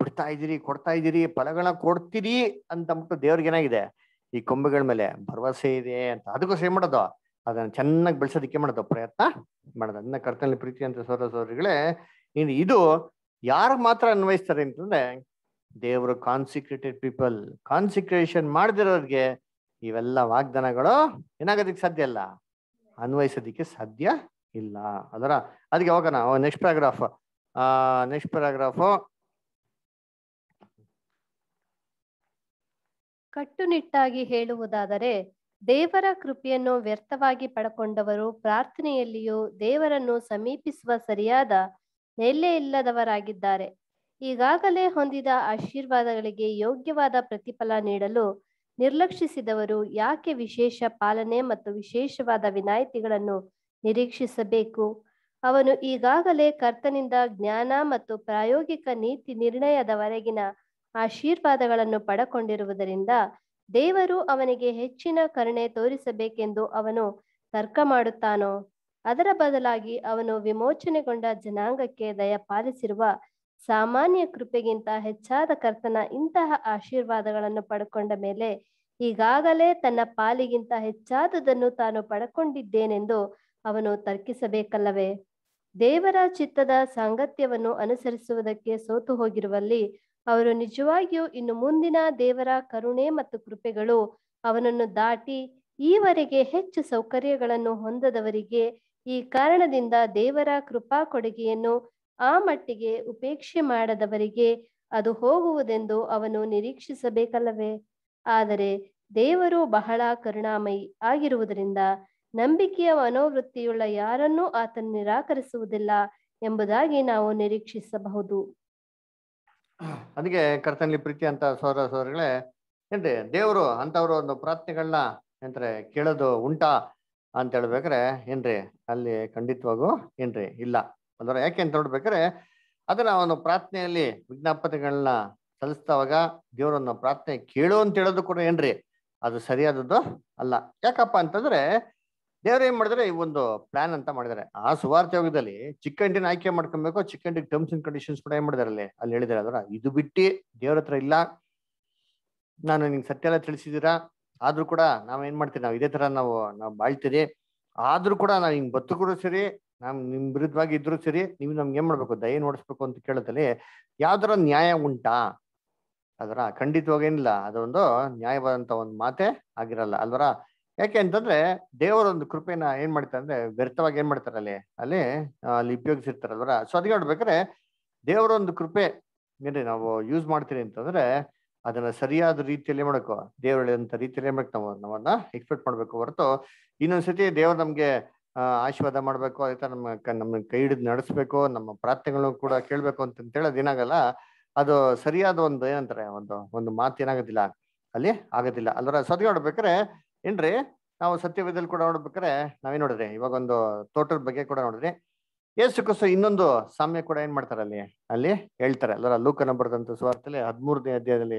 ಬಿಡ್ತಾ ಇದ್ದೀರಿ ಕೊಡ್ತಾ ಇದ್ದೀರಿ ಫಲಗಳನ್ನ ಕೊಡ್ತೀರಿ ಅಂತ ಅಂದ್ಬಿಟ್ಟು ದೇವ್ರಿಗೆ ಏನಾಗಿದೆ ಈ ಕೊಂಬೆಗಳ ಮೇಲೆ ಭರವಸೆ ಇದೆ ಅಂತ ಅದಕ್ಕೋಸ್ಕರ ಏನ್ ಮಾಡೋದು ಅದನ್ನ ಚೆನ್ನಾಗಿ ಬೆಳೆಸೋದಕ್ಕೆ ಮಾಡೋದು ಪ್ರಯತ್ನ ಮಾಡೋದು ಅದನ್ನ ಕರ್ತನಲ್ಲಿ ಪ್ರೀತಿ ಅಂತ ಸೋದರ ಸೋರಿಗಳೇ ಇನ್ನು ಇದು ಯಾರು ಮಾತ್ರ ಅನ್ವಯಿಸ್ತಾರೆ ಅಂತಂದ್ರೆ ದೇವರು ಕಾನ್ಸಿಕ್ರೇಟೆಡ್ ಪೀಪಲ್ ಕಾನ್ಸಿಕ್ರೇಷನ್ ಮಾಡದಿರೋರಿಗೆ ಇವೆಲ್ಲ ವಾಗ್ದಾನಗಳು ಏನಾಗೋದಿಕ್ ಸಾಧ್ಯ ಅಲ್ಲ ಅನ್ವಯಿಸೋದಿಕ್ಕೆ ಸಾಧ್ಯ ಇಲ್ಲ ಅದರ ಅದಕ್ಕೆ ಹೋಗೋಣ ನೆಕ್ಸ್ಟ್ ಪ್ಯಾರಾಗ್ರಾಫ್ ನೆಕ್ಸ್ಟ್ ಪ್ಯಾರಾಗ್ರಾಫ್ ಕಟ್ಟುನಿಟ್ಟಾಗಿ ಹೇಳುವುದಾದರೆ ದೇವರ ಕೃಪೆಯನ್ನು ವ್ಯರ್ಥವಾಗಿ ಪಡಕೊಂಡವರು ಪ್ರಾರ್ಥನೆಯಲ್ಲಿಯೂ ದೇವರನ್ನು ಸಮೀಪಿಸುವ ಸರಿಯಾದ ಇಲ್ಲದವರಾಗಿದ್ದಾರೆ ಈಗಾಗಲೇ ಹೊಂದಿದ ಆಶೀರ್ವಾದಗಳಿಗೆ ಯೋಗ್ಯವಾದ ಪ್ರತಿಫಲ ನೀಡಲು ನಿರ್ಲಕ್ಷಿಸಿದವರು ಯಾಕೆ ವಿಶೇಷ ಪಾಲನೆ ಮತ್ತು ವಿಶೇಷವಾದ ವಿನಾಯಿತಿಗಳನ್ನು ನಿರೀಕ್ಷಿಸಬೇಕು ಅವನು ಈಗಾಗಲೇ ಕರ್ತನಿಂದ ಜ್ಞಾನ ಮತ್ತು ಪ್ರಾಯೋಗಿಕ ನೀತಿ ನಿರ್ಣಯದವರೆಗಿನ ಆಶೀರ್ವಾದಗಳನ್ನು ಪಡಕೊಂಡಿರುವುದರಿಂದ ದೇವರು ಅವನಿಗೆ ಹೆಚ್ಚಿನ ಕರುಣೆ ತೋರಿಸಬೇಕೆಂದು ಅವನು ತರ್ಕ ಮಾಡುತ್ತಾನೋ ಅದರ ಬದಲಾಗಿ ಅವನು ವಿಮೋಚನೆಗೊಂಡ ಜನಾಂಗಕ್ಕೆ ದಯಪಾಲಿಸಿರುವ ಸಾಮಾನ್ಯ ಕೃಪೆಗಿಂತ ಹೆಚ್ಚಾದ ಕರ್ತನ ಇಂತಹ ಆಶೀರ್ವಾದಗಳನ್ನು ಪಡ್ಕೊಂಡ ಮೇಲೆ ಈಗಾಗಲೇ ತನ್ನ ಪಾಲಿಗಿಂತ ಹೆಚ್ಚಾದದನ್ನು ತಾನು ಪಡ್ಕೊಂಡಿದ್ದೇನೆಂದು ಅವನು ತರ್ಕಿಸಬೇಕಲ್ಲವೇ ದೇವರ ಚಿತ್ತದ ಸಾಂಗತ್ಯವನ್ನು ಅನುಸರಿಸುವುದಕ್ಕೆ ಸೋತು ಹೋಗಿರುವಲ್ಲಿ ಅವರು ನಿಜವಾಗಿಯೂ ಇನ್ನು ಮುಂದಿನ ದೇವರ ಕರುಣೆ ಮತ್ತು ಕೃಪೆಗಳು ಅವನನ್ನು ದಾಟಿ ಈವರೆಗೆ ಹೆಚ್ಚು ಸೌಕರ್ಯಗಳನ್ನು ಹೊಂದದವರಿಗೆ ಈ ಕಾರಣದಿಂದ ದೇವರ ಕೃಪಾ ಕೊಡುಗೆಯನ್ನು ಆ ಮಟ್ಟಿಗೆ ಉಪೇಕ್ಷೆ ಮಾಡದವರಿಗೆ ಅದು ಹೋಗುವುದೆಂದು ಅವನು ನಿರೀಕ್ಷಿಸಬೇಕಲ್ಲವೇ ಆದರೆ ದೇವರು ಬಹಳ ಕರುಣಾಮಯಿ ಆಗಿರುವುದರಿಂದ ನಂಬಿಕೆಯ ಮನೋವೃತ್ತಿಯುಳ್ಳ ಯಾರನ್ನೂ ಆತನು ನಿರಾಕರಿಸುವುದಿಲ್ಲ ಎಂಬುದಾಗಿ ನಾವು ನಿರೀಕ್ಷಿಸಬಹುದು ಅದಕ್ಕೆ ಕರ್ತನಲ್ಲಿ ಪ್ರೀತಿ ಅಂತ ಸೋದರ ಸೋದರಿಗಳೇ ಏನ್ರಿ ದೇವರು ಅಂತವ್ರ ಒಂದು ಪ್ರಾರ್ಥನೆಗಳನ್ನ ಏನ್ರಿ ಕೇಳೋದು ಉಂಟಾ ಅಂತ ಹೇಳ್ಬೇಕ್ರೆ ಏನ್ರಿ ಅಲ್ಲಿ ಖಂಡಿತವಾಗೂ ಏನ್ರಿ ಇಲ್ಲ ಅಂದ್ರೆ ಯಾಕೆ ಅಂತ ನೋಡ್ಬೇಕಾರೆ ಅದನ್ನ ಅವನು ಪ್ರಾರ್ಥನೆಯಲ್ಲಿ ವಿಜ್ಞಾಪನೆಗಳನ್ನ ಸಲ್ಲಿಸ್ತಾವಾಗ ದೇವರನ್ನ ಪ್ರಾರ್ಥನೆ ಕೇಳು ಅಂತ ಹೇಳೋದು ಕೂಡ ಏನ್ರಿ ಅದು ಸರಿಯಾದದ್ದು ಅಲ್ಲ ಯಾಕಪ್ಪ ಅಂತಂದ್ರೆ ದೇವ್ರ ಏನ್ ಮಾಡಿದ್ರೆ ಈ ಒಂದು ಪ್ಲಾನ್ ಅಂತ ಮಾಡಿದ್ದಾರೆ ಆ ಸುವಾರ್ಥ ಯೋಗದಲ್ಲಿ ಚಿಕ್ಕಂಡಿನ ಆಯ್ಕೆ ಮಾಡ್ಕೊಬೇಕು ಚಿಕ್ಕಂಡಿಗೆ ಟರ್ಮ್ಸ್ ಅಂಡ್ ಕಂಡೀಷನ್ಸ್ ಕೂಡ ಏನ್ ಮಾಡಿದಾರೆ ಅಲ್ಲಿ ಅಲ್ಲಿ ಹೇಳಿದಾರೆ ಅದರ ಇದು ಬಿಟ್ಟಿ ದೇವ್ರ ಹತ್ರ ಇಲ್ಲ ನಾನು ನಿಂಗೆ ಸತ್ಯ ಎಲ್ಲ ತಿಳಿಸಿದೀರಾ ಆದ್ರೂ ಕೂಡ ನಾವ್ ಏನ್ ಮಾಡ್ತೀವಿ ನಾವು ಇದೇ ತರ ನಾವು ನಾವು ಬಾಳ್ತೀರಿ ಆದ್ರೂ ಕೂಡ ನಾವ್ ಹಿಂಗ್ ಬದುಕರು ಸರಿ ನಮ್ ನಿಮ್ ವಿರುದ್ಧವಾಗಿ ಇದ್ರು ಸರಿ ನೀವು ನಮ್ಗೆ ಏನ್ ಮಾಡ್ಬೇಕು ದಯ ನೋಡಿಸ್ಬೇಕು ಅಂತ ಕೇಳೋದಲ್ಲಿ ಯಾವ್ದಾರ ನ್ಯಾಯ ಉಂಟಾ ಅದರ ಏನಿಲ್ಲ ಅದೊಂದು ನ್ಯಾಯವಾದಂತ ಒಂದು ಮಾತೆ ಆಗಿರಲ್ಲ ಅಲ್ವರ ಯಾಕೆ ಅಂತಂದ್ರೆ ದೇವರ ಒಂದು ಕೃಪೆನ ಏನ್ ಮಾಡ್ತಾರೆ ಅಂದ್ರೆ ವ್ಯರ್ಥವಾಗಿ ಏನ್ ಮಾಡ್ತಾರೆ ಅಲ್ಲಿ ಅಲ್ಲಿ ಅಲ್ಲಿ ಉಪಯೋಗಿಸಿರ್ತಾರಲ್ವರ ಸೊ ಅದಕ್ಕೆ ನೋಡ್ಬೇಕಾದ್ರೆ ದೇವರ ಒಂದು ಕೃಪೆ ಏನ್ರಿ ನಾವು ಯೂಸ್ ಮಾಡ್ತೀರಿ ಅಂತಂದ್ರೆ ಅದನ್ನ ಸರಿಯಾದ ರೀತಿಯಲ್ಲಿ ಮಾಡಬೇಕು ದೇವ್ರ ಹೇಳಿದಂತ ರೀತಿಯಲ್ಲಿ ಮಾಡ್ಬೇಕು ನಾವು ನಮ್ಮನ್ನ ಎಕ್ಸ್ಪೆಕ್ಟ್ ಮಾಡ್ಬೇಕು ಹೊರತು ಇನ್ನೊಂದ್ಸತಿ ದೇವ್ರು ನಮ್ಗೆ ಆಶೀರ್ವಾದ ಮಾಡ್ಬೇಕು ಅದೇ ನಮ್ಮ ನಮ್ಮ ಕೈ ಹಿಡಿದು ನಡೆಸ್ಬೇಕು ನಮ್ಮ ಪ್ರಾರ್ಥನೆಗಳು ಕೂಡ ಕೇಳ್ಬೇಕು ಅಂತ ಹೇಳೋದು ಏನಾಗಲ್ಲ ಅದು ಸರಿಯಾದ ಒಂದು ಏನಂತಾರೆ ಒಂದು ಒಂದು ಮಾತು ಏನಾಗೋದಿಲ್ಲ ಅಲ್ಲಿ ಆಗೋದಿಲ್ಲ ಅಲ್ವರ ಸದ್ಗೆ ನೋಡ್ಬೇಕಾರೆ ಏನ್ರಿ ನಾವು ಸತ್ಯವೇದಲ್ಲಿ ಕೂಡ ನೋಡ್ಬೇಕಾರೆ ನಾವೇ ನೋಡಿದ್ರಿ ಇವಾಗ ಒಂದು ತೋಟದ ಬಗ್ಗೆ ಕೂಡ ನೋಡಿದ್ರಿ ಏಸು ಕಸ ಇನ್ನೊಂದು ಸಾಮ್ಯ ಕೂಡ ಏನ್ ಮಾಡ್ತಾರೆ ಅಲ್ಲಿ ಅಲ್ಲಿ ಹೇಳ್ತಾರೆ ಅದರ ಲೂಕನ ಬರೆದಂತ ಸುವಾರ್ತಲ್ಲಿ ಹದಿಮೂರನೇ ಅಧ್ಯಾಯದಲ್ಲಿ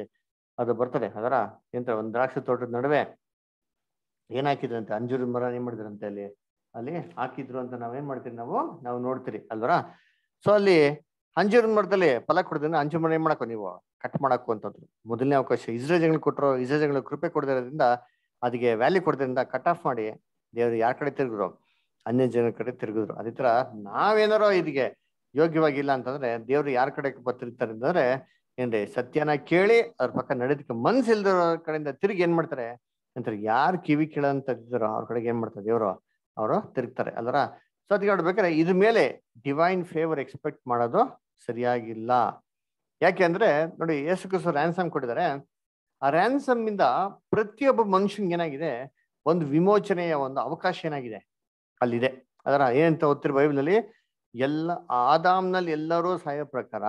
ಅದು ಬರ್ತದೆ ಅದರ ಎಂತ ಒಂದು ದ್ರಾಕ್ಷಿ ತೋಟದ ನಡುವೆ ಏನಾಕಿದ್ರಂತೆ ಅಂಜೂರ ಮರ ಏನ್ ಮಾಡಿದ್ರಂತೆ ಅಲ್ಲಿ ಅಲ್ಲಿ ಹಾಕಿದ್ರು ಅಂತ ನಾವೇನ್ ಮಾಡ್ತೀರಿ ನಾವು ನಾವು ನೋಡ್ತೀರಿ ಅಲ್ವರ ಸೊ ಅಲ್ಲಿ ಅಂಜೂರ ಮರದಲ್ಲಿ ಫಲ ಕೊಡೋದನ್ನ ಅಂಜೂರ ಮರ ಏನ್ ಮಾಡಕ್ಕೋ ನೀವು ಕಟ್ ಮಾಡಕ್ಕೋ ಅಂತದ್ದು ಮೊದಲನೇ ಅವಕಾಶ ಇಸ್ರೇಜ್ ಕೊಟ್ಟರು ಇಸ್ರೇಲ್ ಕೃಪೆ ಕೊಡದಿರೋದ್ರಿಂದ ಅದಕ್ಕೆ ವ್ಯಾಲ್ಯೂ ಕೊಡೋದ್ರಿಂದ ಕಟ್ ಆಫ್ ಮಾಡಿ ದೇವರು ಯಾರ ಕಡೆ ತಿರುಗಿದ್ರು ಅನ್ಯ ಜನರ ಕಡೆ ತಿರುಗಿದ್ರು ಅದೇ ತರ ನಾವೇನಾರೋ ಇದಕ್ಕೆ ಯೋಗ್ಯವಾಗಿಲ್ಲ ಅಂತಂದ್ರೆ ದೇವ್ರು ಯಾರ ಕಡೆ ಬರ್ತಿರ್ತಾರೆ ಅಂತಂದ್ರೆ ಏನ್ರಿ ಸತ್ಯನ ಕೇಳಿ ಅದ್ರ ಪಕ್ಕ ನಡೆದಕ್ಕೆ ಮನ್ಸಿಲ್ದಿರೋ ಕಡೆಯಿಂದ ತಿರುಗಿ ಏನ್ ಮಾಡ್ತಾರೆ ಅಂತಾರೆ ಯಾರು ಕಿವಿ ಕೇಳಂತ ಇದ್ದಾರೋ ಅವ್ರ ಕಡೆಗೆ ಏನ್ ಮಾಡ್ತಾರೆ ದೇವರು ಅವರು ತಿರುಗ್ತಾರೆ ಅಲ್ರ ಸೊ ಅದಕ್ಕೆ ನೋಡ್ಬೇಕಾರೆ ಇದ್ರ ಮೇಲೆ ಡಿವೈನ್ ಫೇವರ್ ಎಕ್ಸ್ಪೆಕ್ಟ್ ಮಾಡೋದು ಸರಿಯಾಗಿಲ್ಲ ಯಾಕೆ ಅಂದ್ರೆ ನೋಡಿ ಯೇಸು ಕ್ರಿಸ್ತರು ರ್ಯಾನ್ಸಮ್ ಕೊಟ್ಟಿದ್ದಾರೆ ಆ ರ್ಯಾನ್ಸಮ್ ಇಂದ ಪ್ರತಿಯೊಬ್ಬ ಮನುಷ್ಯನ್ಗೆ ಏನಾಗಿದೆ ಒಂದು ವಿಮೋಚನೆಯ ಒಂದು ಅವಕಾಶ ಏನಾಗಿದೆ ಅಲ್ಲಿದೆ ಅದರ ಏನಂತ ಬೈಬಲ್ ಬೈಬಲ್ನಲ್ಲಿ ಎಲ್ಲ ಆದಾಮ್ನಲ್ಲಿ ಎಲ್ಲರೂ ಸಾಯೋ ಪ್ರಕಾರ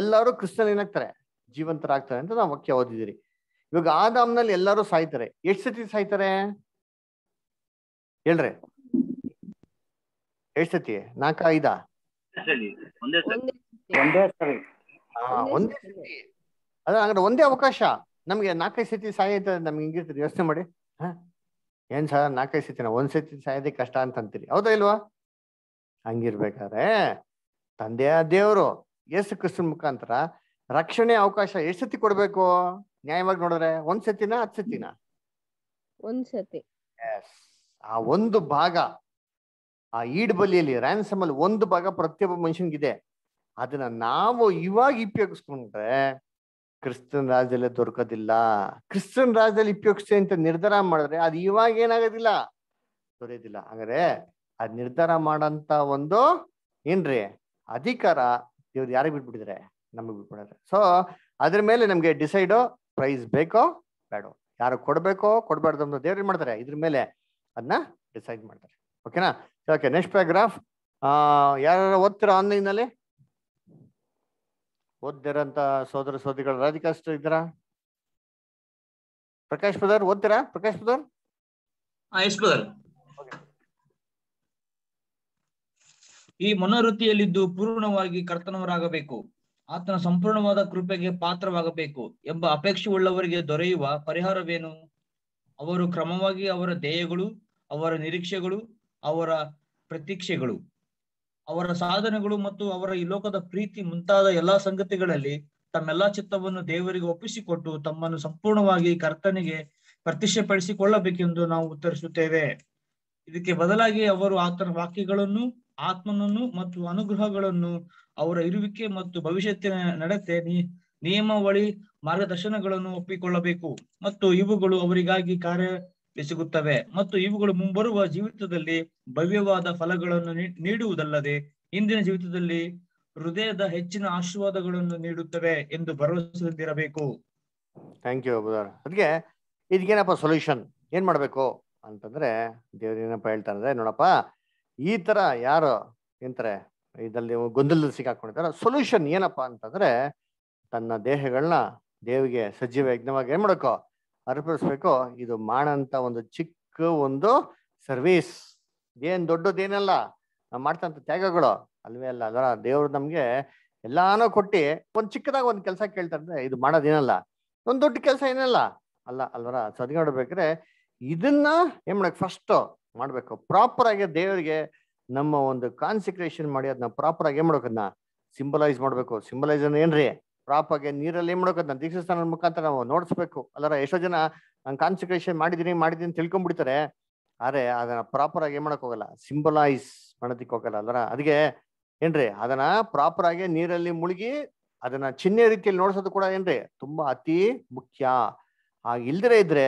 ಎಲ್ಲರೂ ಕ್ರಿಸ್ತನ್ ಏನಾಗ್ತಾರೆ ಜೀವಂತರಾಗ್ತಾರೆ ಅಂತ ನಾವು ವಾಕ್ಯ ಓದಿದಿರಿ ಇವಾಗ ಆದಾಮ್ನಲ್ಲಿ ಎಲ್ಲರೂ ಸಾಯ್ತಾರೆ ಎಷ್ಟು ಸತಿ ಸಾಯ್ತಾರೆ ಹೇಳ್ರಿ ಎಷ್ಟು ಸತಿ ನಾಲ್ಕ ಐದ ಒಂದೇ ಸರಿ ಅದ ಒಂದೇ ಅವಕಾಶ ನಮಗೆ ನಾಲ್ಕೈದು ಸತಿ ಸಾಯೈತೆ ನಮ್ಗೆ ಹಿಂಗಿರ್ತದೆ ಯೋಚನೆ ಮಾಡಿ ಹಾ ಏನ್ ಸರ್ ನಾಲ್ಕೈದು ಸತಿನ ಒಂದ್ ಸತಿ ಸಾಯೋದೇ ಕಷ್ಟ ಅಂತ ಅಂತೀರಿ ಹೌದಾ ಇಲ್ವಾ ಹಂಗಿರ್ಬೇಕಾದ್ರೆ ತಂದೆಯ ದೇವರು ಎಸ್ ಕ್ರಿಸ್ತನ್ ಮುಖಾಂತರ ರಕ್ಷಣೆ ಅವಕಾಶ ಎಷ್ಟು ಸತಿ ಕೊಡ್ಬೇಕು ನ್ಯಾಯವಾಗಿ ನೋಡಿದ್ರೆ ಒಂದ್ ಸತಿನ ಹತ್ ಸತಿನ ಒಂದ್ ಸತಿ ಆ ಒಂದು ಭಾಗ ಆ ಈಡ್ ಬಲಿಯಲ್ಲಿ ರ್ಯಾನ್ಸಮ್ ಅಲ್ಲಿ ಒಂದು ಭಾಗ ಪ್ರತಿಯೊಬ್ಬ ಮನುಷ್ಯನ್ಗಿದೆ ಅದನ್ನ ನಾವು ಇವಾಗ ಉಪಯೋಗಿಸ್ಕೊಂಡ್ರೆ ಕ್ರಿಸ್ತನ್ ರಾಜ್ಯದಲ್ಲೇ ದೊರಕೋದಿಲ್ಲ ಕ್ರಿಸ್ತನ್ ರಾಜ್ಯದಲ್ಲಿ ಉಪಯೋಗಿಸಿ ಅಂತ ನಿರ್ಧಾರ ಮಾಡಿದ್ರೆ ಅದು ಇವಾಗ ಏನಾಗೋದಿಲ್ಲ ದೊರೆಯೋದಿಲ್ಲ ಹಾಗಾದ್ರೆ ಅದ್ ನಿರ್ಧಾರ ಮಾಡಂತ ಒಂದು ಏನ್ರಿ ಅಧಿಕಾರ ಇವ್ರು ಯಾರಿಗೆ ಬಿಟ್ಬಿಟ್ಟಿದ್ರೆ ನಮಗ್ ಬಿಟ್ಬಿಡೋದ್ರೆ ಸೊ ಅದ್ರ ಮೇಲೆ ನಮ್ಗೆ ಡಿಸೈಡ್ ಪ್ರೈಸ್ ಬೇಕೋ ಬೇಡೋ ಯಾರು ಕೊಡ್ಬೇಕೋ ಕೊಡ್ಬಾರ್ದು ಅಂತ ದೇವ್ರು ಮಾಡ್ತಾರೆ ಇದ್ರ ಮೇಲೆ ಅದನ್ನ ಡಿಸೈಡ್ ಮಾಡ್ತಾರೆ ಓಕೆನಾ ಓಕೆ ನೆಕ್ಸ್ಟ್ ಪ್ಯಾರಾಗ್ರಾಫ್ ಯಾರು ಓದ್ತೀರಾ ಆನ್ಲೈನ್ ನಲ್ಲಿ ಓದ್ತಿರಂತ ಸೋದರ ಸೋದರಿಗಳು ರಾಧಿಕಾ ಇದ್ದೀರಾ ಪ್ರಕಾಶ್ ಪದರ್ ಓದ್ತೀರಾ ಪ್ರಕಾಶ್ ಪದರ್ ಈ ಮನೋವೃತ್ತಿಯಲ್ಲಿದ್ದು ಪೂರ್ಣವಾಗಿ ಕರ್ತನವರಾಗಬೇಕು ಆತನ ಸಂಪೂರ್ಣವಾದ ಕೃಪೆಗೆ ಪಾತ್ರವಾಗಬೇಕು ಎಂಬ ಅಪೇಕ್ಷೆ ಉಳ್ಳವರಿಗೆ ದೊರೆಯುವ ಪರಿಹಾರವೇನು ಅವರು ಕ್ರಮವಾಗಿ ಅವರ ಧ್ಯೇಯಗಳು ಅವರ ನಿರೀಕ್ಷೆಗಳು ಅವರ ಪ್ರತೀಕ್ಷೆಗಳು ಅವರ ಸಾಧನೆಗಳು ಮತ್ತು ಅವರ ಈ ಲೋಕದ ಪ್ರೀತಿ ಮುಂತಾದ ಎಲ್ಲಾ ಸಂಗತಿಗಳಲ್ಲಿ ತಮ್ಮೆಲ್ಲಾ ಚಿತ್ತವನ್ನು ದೇವರಿಗೆ ಒಪ್ಪಿಸಿಕೊಟ್ಟು ತಮ್ಮನ್ನು ಸಂಪೂರ್ಣವಾಗಿ ಕರ್ತನಿಗೆ ಪ್ರತಿಷ್ಠೆಪಡಿಸಿಕೊಳ್ಳಬೇಕೆಂದು ನಾವು ಉತ್ತರಿಸುತ್ತೇವೆ ಇದಕ್ಕೆ ಬದಲಾಗಿ ಅವರು ಆತನ ವಾಕ್ಯಗಳನ್ನು ಆತ್ಮನನ್ನು ಮತ್ತು ಅನುಗ್ರಹಗಳನ್ನು ಅವರ ಇರುವಿಕೆ ಮತ್ತು ಭವಿಷ್ಯತ್ತಿನ ನಡತೆ ನಿಯಮಾವಳಿ ಮಾರ್ಗದರ್ಶನಗಳನ್ನು ಒಪ್ಪಿಕೊಳ್ಳಬೇಕು ಮತ್ತು ಇವುಗಳು ಅವರಿಗಾಗಿ ಕಾರ್ಯ ಬೆಸಗುತ್ತವೆ ಮತ್ತು ಇವುಗಳು ಮುಂಬರುವ ಜೀವಿತದಲ್ಲಿ ಭವ್ಯವಾದ ಫಲಗಳನ್ನು ನೀಡುವುದಲ್ಲದೆ ಇಂದಿನ ಜೀವಿತದಲ್ಲಿ ಹೃದಯದ ಹೆಚ್ಚಿನ ಆಶೀರ್ವಾದಗಳನ್ನು ನೀಡುತ್ತವೆ ಎಂದು ಭರವಸೆ ಥ್ಯಾಂಕ್ ಯು ಅದಕ್ಕೆ ಇದಕ್ಕೇನಪ್ಪ ಸೊಲ್ಯೂಷನ್ ಏನ್ ಮಾಡ್ಬೇಕು ಅಂತಂದ್ರೆ ದೇವ್ರೇನಪ್ಪ ಹೇಳ್ತಾರೆ ನೋಡಪ್ಪ ಈ ತರ ಯಾರು ಎಂತಾರೆ ಇದಲ್ಲಿ ಗೊಂದಲದಲ್ಲಿ ಸಿಕ್ಕಾಕೊಂಡಿದ್ದಾರೆ ಸೊಲ್ಯೂಷನ್ ಏನಪ್ಪಾ ಅಂತಂದ್ರೆ ತನ್ನ ದೇಹಗಳನ್ನ ದೇವಿಗೆ ಸಜೀವ ಯಜ್ಞವಾಗಿ ಏನ್ ಮಾಡಬೇಕು ಅರ್ಪಿಸ್ಬೇಕು ಇದು ಮಾಡಂತ ಒಂದು ಚಿಕ್ಕ ಒಂದು ಸರ್ವಿಸ್ ಏನ್ ದೊಡ್ಡದೇನಲ್ಲ ನಾವು ಮಾಡ್ತಂತ ತ್ಯಾಗಗಳು ಅಲ್ವೇ ಅಲ್ಲ ಅದರ ದೇವ್ರು ನಮಗೆ ಎಲ್ಲಾನು ಕೊಟ್ಟಿ ಒಂದು ಚಿಕ್ಕದಾಗ ಒಂದು ಕೆಲಸ ಕೇಳ್ತಾರೆ ಇದು ಮಾಡೋದೇನಲ್ಲ ಒಂದು ದೊಡ್ಡ ಕೆಲಸ ಏನಲ್ಲ ಅಲ್ಲ ಅಲ್ವರ ಸೊ ಇದನ್ನ ಏನ್ ಮಾಡಕ್ ಫಸ್ಟ್ ಮಾಡ್ಬೇಕು ಪ್ರಾಪರ್ ಆಗಿ ದೇವರಿಗೆ ನಮ್ಮ ಒಂದು ಕಾನ್ಸಿಕ್ರೇಷನ್ ಮಾಡಿ ಅದನ್ನ ಪ್ರಾಪರ್ ಆಗಿ ಏನ್ ಮಾಡ್ಬೇಕು ಅದನ್ನ ಸಿಂಬಲೈಸ್ ಮಾಡ್ಬೇಕು ಸಿಂಬಲೈಸ್ ಅಂದ್ರೆ ಏನ್ರಿ ಪ್ರಾಪಗೆ ನೀರಲ್ಲಿ ಏನ್ ಮಾಡೋಕೆ ದೀಕ್ಷಾ ಮುಖಾಂತರ ನಾವು ನೋಡ್ಸ್ಬೇಕು ಅಲ್ಲರ ಎಷ್ಟೋ ಜನ ನಾನು ಕಾನ್ಸಿಕ್ರೇಷನ್ ಮಾಡಿದೀನಿ ಮಾಡಿದೀನಿ ತಿಳ್ಕೊಂಡ್ಬಿಡ್ತಾರೆ ಆದ್ರೆ ಅದನ್ನ ಪ್ರಾಪರ್ ಆಗಿ ಏನ್ ಮಾಡಕ್ ಹೋಗಲ್ಲ ಸಿಂಬಲೈಸ್ ಮಾಡೋದಿಕ್ ಹೋಗಲ್ಲ ಅಲ್ಲರ ಅದಕ್ಕೆ ಏನ್ರಿ ಅದನ್ನ ಪ್ರಾಪರ್ ಆಗಿ ನೀರಲ್ಲಿ ಮುಳುಗಿ ಅದನ್ನ ಚಿಹ್ನೆ ರೀತಿಯಲ್ಲಿ ನೋಡ್ಸೋದು ಕೂಡ ಏನ್ರಿ ತುಂಬಾ ಅತಿ ಮುಖ್ಯ ಆ ಇಲ್ದಿರೇ ಇದ್ರೆ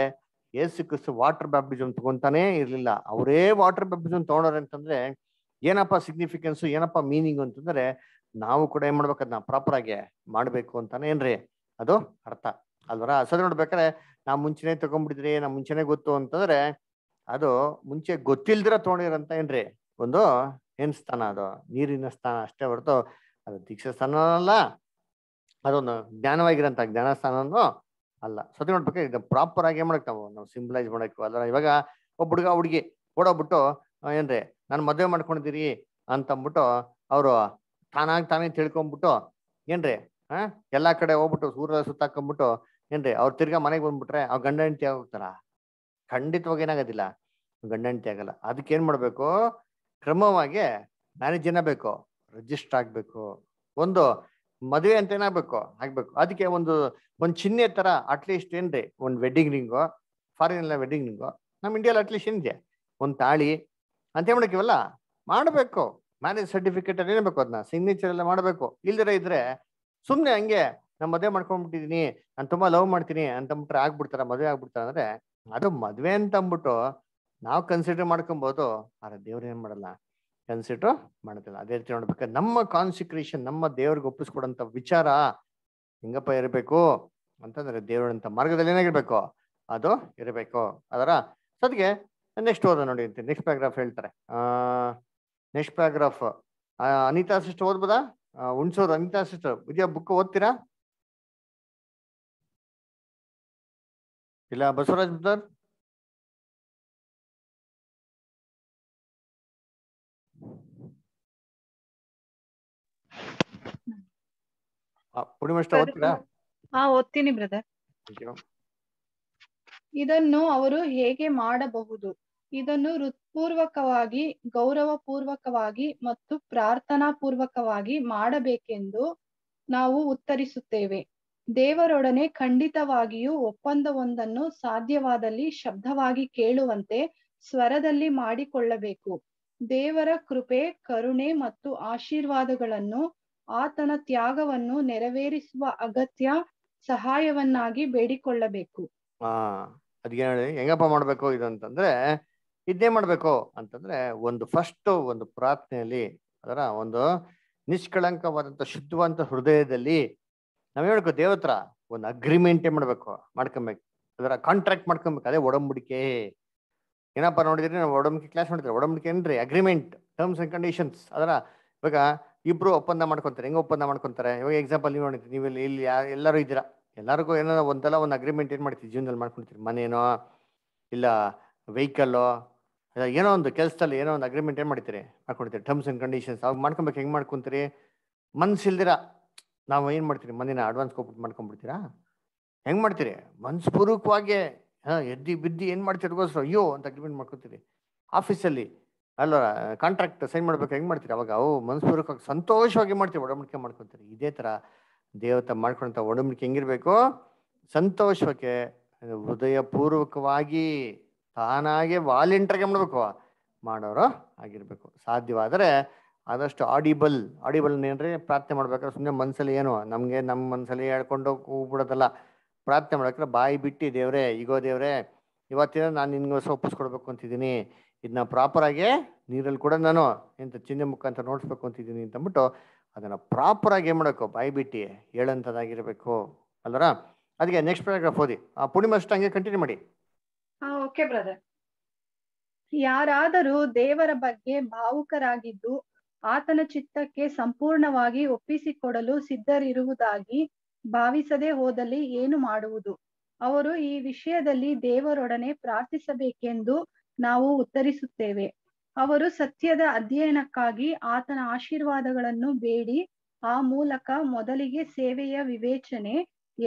ಏಸು ಕ್ರಿಸ್ತು ವಾಟರ್ ಬ್ಯಾಪ್ಟಿಸಮ್ ತಗೊಂತಾನೆ ಇರ್ಲಿಲ್ಲ ಅವರೇ ವಾಟರ್ ಬ್ಯಾಪ್ಟಿಸಮ್ ತಗೊಂಡ್ರೆ ಅಂತಂದ್ರೆ ಏನಪ್ಪ ಸಿಗ್ನಿಫಿಕೆನ್ಸ್ ಏನಪ್ಪ ಮೀನಿಂಗ್ ಅಂತಂದ್ರೆ ನಾವು ಕೂಡ ಏನ್ ಮಾಡ್ಬೇಕು ಅದನ್ನ ಪ್ರಾಪರ್ ಆಗಿ ಮಾಡ್ಬೇಕು ಅಂತಾನೆ ಏನ್ರಿ ಅದು ಅರ್ಥ ಅಲ್ವರ ಅಸದ್ ನೋಡ್ಬೇಕಾದ್ರೆ ನಾ ಮುಂಚೆನೆ ತಗೊಂಡ್ಬಿಟ್ಟಿದ್ರಿ ನಾ ಮುಂಚೆನೆ ಗೊತ್ತು ಅಂತಂದ್ರೆ ಅದು ಮುಂಚೆ ಗೊತ್ತಿಲ್ದಿರ ತಗೊಂಡಿರಂತ ಏನ್ರಿ ಒಂದು ಏನ್ ಸ್ಥಾನ ಅದು ನೀರಿನ ಸ್ಥಾನ ಅಷ್ಟೇ ಹೊರತು ಅದು ದೀಕ್ಷ ಸ್ಥಾನ ಅಲ್ಲ ಅದೊಂದು ಜ್ಞಾನವಾಗಿರಂತ ಜ್ಞಾನ ಸ್ಥಾನನು ಅಲ್ಲ ಸದ್ ನೋಡ್ಬೇಕು ಇದು ಪ್ರಾಪರ್ ಆಗಿ ಏನ್ ಮಾಡಕ್ ನಾವು ನಾವು ಮಾಡಬೇಕು ಮಾಡಕ್ ಅದರ ಇವಾಗ ಒಬ್ಬ ಹುಡುಗ ಹುಡುಗಿ ಓಡೋಗ್ಬಿಟ್ಟು ಏನ್ರಿ ನಾನು ಮದುವೆ ಮಾಡ್ಕೊಂಡಿದ್ದೀರಿ ಅಂದ್ಬಿಟ್ಟು ಅವರು ತಾನಾಗಿ ತಾನೇ ತಿಳ್ಕೊಂಬಿಟ್ಟು ಏನ್ರಿ ಹಾ ಎಲ್ಲಾ ಕಡೆ ಹೋಗ್ಬಿಟ್ಟು ಸೂರ್ಯ ಸುತ್ತಾಕೊಂಡ್ಬಿಟ್ಟು ಏನ್ರಿ ಅವ್ರು ತಿರ್ಗಾ ಮನೆಗೆ ಬಂದ್ಬಿಟ್ರೆ ಅವ್ರ ಗಂಡ ಹೆಂಡತಿ ಆಗೋಗ್ತಾರ ಖಂಡಿತವಾಗಿ ಏನಾಗೋದಿಲ್ಲ ಗಂಡ ಹೆಂಡತಿ ಆಗಲ್ಲ ಅದಕ್ಕೆ ಏನ್ ಮಾಡ್ಬೇಕು ಕ್ರಮವಾಗಿ ಮ್ಯಾರೇಜ್ ಏನಬೇಕು ರಿಜಿಸ್ಟರ್ ಆಗ್ಬೇಕು ಒಂದು ಮದುವೆ ಅಂತ ಏನಾಗ್ಬೇಕು ಆಗ್ಬೇಕು ಅದಕ್ಕೆ ಒಂದು ಒಂದು ಚಿಹ್ನೆ ತರ ಅಟ್ಲೀಸ್ಟ್ ಏನ್ರಿ ಒಂದು ವೆಡ್ಡಿಂಗ್ ರಿಂಗು ಫಾರಿನ್ ಎಲ್ಲ ವೆಡ್ಡಿಂಗ್ ರಿಂಗು ನಮ್ಮ ಇಂಡಿಯಲ್ಲಿ ಅಟ್ಲೀಸ್ಟ್ ಏನಿದೆ ಒಂದು ತಾಳಿ ಅಂತ ಮಾಡ್ಕಿವಲ್ಲ ಮಾಡಬೇಕು ಮ್ಯಾರೇಜ್ ಸರ್ಟಿಫಿಕೇಟ್ ಅಲ್ಲಿ ಏನಬೇಕು ಅದನ್ನ ಸಿಗ್ನೇಚರ್ ಎಲ್ಲ ಮಾಡಬೇಕು ಇಲ್ದಿರ ಇದ್ರೆ ಸುಮ್ನೆ ಹಂಗೆ ನಾನು ಮದುವೆ ಮಾಡ್ಕೊಂಡ್ಬಿಟ್ಟಿದೀನಿ ನಾನು ತುಂಬಾ ಲವ್ ಮಾಡ್ತೀನಿ ಅಂತ ಅಂದ್ಬಿಟ್ರೆ ಆಗ್ಬಿಡ್ತಾರ ಮದುವೆ ಆಗ್ಬಿಡ್ತಾರ ಅಂದ್ರೆ ಅದು ಮದ್ವೆ ಅಂತ ಅಂದ್ಬಿಟ್ಟು ನಾವು ಕನ್ಸಿಡರ್ ಮಾಡ್ಕೊಬಹುದು ಆದ್ರೆ ದೇವ್ರು ಏನ್ ಮಾಡಲ್ಲ ಕನ್ಸಿಡರ್ ಮಾಡುದಿಲ್ಲ ಅದೇ ರೀತಿ ನೋಡ್ಬೇಕು ನಮ್ಮ ಕಾನ್ಸಿಕ್ರೇಷನ್ ನಮ್ಮ ದೇವ್ರಿಗೆ ಒಪ್ಪಿಸ್ಕೊಡಂತ ವಿಚಾರ ಹೆಂಗಪ್ಪ ಇರಬೇಕು ಅಂತಂದ್ರೆ ದೇವ್ರಂತ ಮಾರ್ಗದಲ್ಲಿ ಏನಾಗಿರ್ಬೇಕು ಅದು ಇರಬೇಕು ಅದರ ಸದ್ಗೆ ನೆಕ್ಸ್ಟ್ ಓದ ನೋಡಿ ನೆಕ್ಸ್ಟ್ ಪ್ಯಾರಾಗ್ರಾಫ್ ಹೇಳ್ತಾರೆ ಆ ನೆಕ್ಸ್ಟ್ ಪ್ಯಾರಾಗ್ರಾಫ್ ಅನಿತಾ ಸಿಸ್ಟರ್ ಓದ್ಬೋದಾ ಹುಣ್ಸೂರು ಅನಿತಾ ಸಿಸ್ಟರ್ ವಿಜಯ ಬುಕ್ ಓದ್ತೀರಾ ಇಲ್ಲ ಬಸವರಾಜ್ ಸರ್ ಓದ್ತೀರಾ ಹಾ ಓದ್ತೀನಿ ಬ್ರದರ್ ಇದನ್ನು ಅವರು ಹೇಗೆ ಮಾಡಬಹುದು ಇದನ್ನು ಹೃತ್ಪೂರ್ವಕವಾಗಿ ಗೌರವಪೂರ್ವಕವಾಗಿ ಮತ್ತು ಪ್ರಾರ್ಥನಾ ಪೂರ್ವಕವಾಗಿ ಮಾಡಬೇಕೆಂದು ನಾವು ಉತ್ತರಿಸುತ್ತೇವೆ ದೇವರೊಡನೆ ಖಂಡಿತವಾಗಿಯೂ ಒಪ್ಪಂದವೊಂದನ್ನು ಸಾಧ್ಯವಾದಲ್ಲಿ ಶಬ್ದವಾಗಿ ಕೇಳುವಂತೆ ಸ್ವರದಲ್ಲಿ ಮಾಡಿಕೊಳ್ಳಬೇಕು ದೇವರ ಕೃಪೆ ಕರುಣೆ ಮತ್ತು ಆಶೀರ್ವಾದಗಳನ್ನು ಆತನ ತ್ಯಾಗವನ್ನು ನೆರವೇರಿಸುವ ಅಗತ್ಯ ಸಹಾಯವನ್ನಾಗಿ ಬೇಡಿಕೊಳ್ಳಬೇಕು ಆ ಹೆಂಗಪ್ಪ ಮಾಡ್ಬೇಕು ಇದು ಇದನ್ನೇ ಮಾಡಬೇಕು ಅಂತಂದ್ರೆ ಒಂದು ಫಸ್ಟ್ ಒಂದು ಪ್ರಾರ್ಥನೆಯಲ್ಲಿ ಅದರ ಒಂದು ನಿಷ್ಕಳಂಕವಾದಂತ ಶುದ್ಧವಾದಂತ ಹೃದಯದಲ್ಲಿ ನಾವ್ ಹೇಳ್ಬೇಕು ದೇವತ್ರ ಒಂದು ಅಗ್ರಿಮೆಂಟ್ ಮಾಡಬೇಕು ಮಾಡ್ಕೊಬೇಕು ಅದರ ಕಾಂಟ್ರಾಕ್ಟ್ ಮಾಡ್ಕೊಬೇಕು ಅದೇ ಒಡಂಬಡಿಕೆ ಏನಪ್ಪ ನೋಡಿದ್ರೆ ನಾವು ಒಡಂಬಡಿಕೆ ಕ್ಲಾಸ್ ಮಾಡಿದ್ರೆ ಒಡಂಬಡಿಕೆ ಏನ್ರಿ ಅಗ್ರಿಮೆಂಟ್ ಟರ್ಮ್ಸ್ ಅಂಡ್ ಕಂಡೀಷನ್ಸ್ ಅದರ ಇವಾಗ ಇಬ್ರು ಒಪ್ಪಂದ ಮಾಡ್ಕೊಂತಾರೆ ಹೆಂಗ ಒಪ್ಪಂದ ಮಾಡ್ಕೊತಾರೆ ಇವಾಗ ಎಕ್ಸಾಂಪಲ್ ನೀವು ನೋಡಿದ್ರಿ ನೀವು ಇಲ್ಲಿ ಇಲ್ಲಿ ಎಲ್ಲರೂ ಇದ್ದೀರಾ ಎಲ್ಲರಿಗೂ ಏನೋ ಒಂದಲ್ಲ ಒಂದು ಅಗ್ರಿಮೆಂಟ್ ಏನ್ ಮಾಡ್ತೀವಿ ಜೀವನದಲ್ಲಿ ಮಾಡ್ಕೊಳ್ತೀರಿ ಮನೇನೋ ಇಲ್ಲ ವೆಹಿಕಲ್ಲೋ ಏನೋ ಒಂದು ಕೆಲಸದಲ್ಲಿ ಏನೋ ಒಂದು ಅಗ್ರಿಮೆಂಟ್ ಏನು ಮಾಡ್ತೀರಿ ಹಾಕೊಂಡಿರ್ತೀರಿ ಟರ್ಮ್ಸ್ ಆ್ಯಂಡ್ ಕಂಡೀಷನ್ಸ್ ಅವಾಗ ಮಾಡ್ಕೊಬೇಕು ಹೆಂಗೆ ಮಾಡ್ಕೊತೀರಿ ಮನ್ಸಿಲ್ದಿರ ನಾವು ಏನು ಮಾಡ್ತೀರಿ ಮಂದಿನ ಅಡ್ವಾನ್ಸ್ ಕೊಟ್ಬಿಟ್ಟು ಮಾಡ್ಕೊಂಡ್ಬಿಡ್ತೀರಾ ಹೆಂಗೆ ಮಾಡ್ತೀರಿ ಮನಸ್ಪೂರ್ವಕವಾಗಿ ಹಾಂ ಎದ್ದು ಬಿದ್ದು ಏನು ಮಾಡ್ತೀರಿಗೋಸ್ಕರ ಅಯ್ಯೋ ಅಂತ ಅಗ್ರಿಮೆಂಟ್ ಮಾಡ್ಕೊತೀರಿ ಆಫೀಸಲ್ಲಿ ಅಲ್ಲ ಕಾಂಟ್ರಾಕ್ಟ್ ಸೈನ್ ಮಾಡ್ಬೇಕು ಹೆಂಗೆ ಮಾಡ್ತೀರಿ ಅವಾಗ ಅವು ಮನಸ್ಪೂರ್ವಕವಾಗಿ ಸಂತೋಷವಾಗಿ ಮಾಡ್ತೀವಿ ಒಡಂಬಡಿಕೆ ಮಾಡ್ಕೊತೀರಿ ಇದೇ ಥರ ದೇವತೆ ಮಾಡ್ಕೊಂತ ಒಡಂಬಡಿಕೆ ಹೆಂಗಿರಬೇಕು ಸಂತೋಷಕ್ಕೆ ಹೃದಯಪೂರ್ವಕವಾಗಿ ತಾನಾಗೆ ವಾಲೆಂಟ್ರಿಗೆ ಮಾಡಬೇಕು ಮಾಡೋರು ಆಗಿರಬೇಕು ಸಾಧ್ಯವಾದರೆ ಆದಷ್ಟು ಆಡಿಬಲ್ ಆಡಿಬಲ್ ಏನ್ರಿ ಪ್ರಾರ್ಥನೆ ಮಾಡ್ಬೇಕಾದ್ರೆ ಸುಮ್ಮನೆ ಮನಸ್ಸಲ್ಲಿ ಏನು ನಮಗೆ ನಮ್ಮ ಮನಸ್ಸಲ್ಲಿ ಹೇಳ್ಕೊಂಡು ಹೋಗ್ಬಿಡೋದಲ್ಲ ಪ್ರಾರ್ಥನೆ ಮಾಡ್ಬೇಕಾದ್ರೆ ಬಾಯಿ ಬಿಟ್ಟು ದೇವ್ರೆ ಈಗೋ ದೇವ್ರೆ ಇವತ್ತಿನ ನಾನು ನಿನ್ಗೆ ಒಪ್ಪಿಸ್ಕೊಡ್ಬೇಕು ಅಂತಿದ್ದೀನಿ ಇದನ್ನ ಪ್ರಾಪರಾಗಿ ನೀರಲ್ಲಿ ಕೂಡ ನಾನು ಎಂತ ಚಿಹ್ನೆ ಮುಖಾಂತರ ನೋಡಿಸ್ಬೇಕು ಅಂತಿದ್ದೀನಿ ಅಂತಂದ್ಬಿಟ್ಟು ಅದನ್ನು ಪ್ರಾಪರಾಗಿ ಏನು ಮಾಡಬೇಕು ಬಾಯಿ ಬಿಟ್ಟು ಹೇಳೋಂಥದ್ದಾಗಿರಬೇಕು ಅಲ್ಲರ ಅದಕ್ಕೆ ನೆಕ್ಸ್ಟ್ ಪ್ಯಾರಾಗ್ರಾಫ್ ಓದಿ ಆ ಅಷ್ಟು ಹಂಗೆ ಕಂಟಿನ್ಯೂ ಮಾಡಿ ಓಕೆ ಬ್ರದರ್ ಯಾರಾದರೂ ದೇವರ ಬಗ್ಗೆ ಭಾವುಕರಾಗಿದ್ದು ಆತನ ಚಿತ್ತಕ್ಕೆ ಸಂಪೂರ್ಣವಾಗಿ ಒಪ್ಪಿಸಿಕೊಡಲು ಸಿದ್ಧರಿರುವುದಾಗಿ ಭಾವಿಸದೆ ಹೋದಲ್ಲಿ ಏನು ಮಾಡುವುದು ಅವರು ಈ ವಿಷಯದಲ್ಲಿ ದೇವರೊಡನೆ ಪ್ರಾರ್ಥಿಸಬೇಕೆಂದು ನಾವು ಉತ್ತರಿಸುತ್ತೇವೆ ಅವರು ಸತ್ಯದ ಅಧ್ಯಯನಕ್ಕಾಗಿ ಆತನ ಆಶೀರ್ವಾದಗಳನ್ನು ಬೇಡಿ ಆ ಮೂಲಕ ಮೊದಲಿಗೆ ಸೇವೆಯ ವಿವೇಚನೆ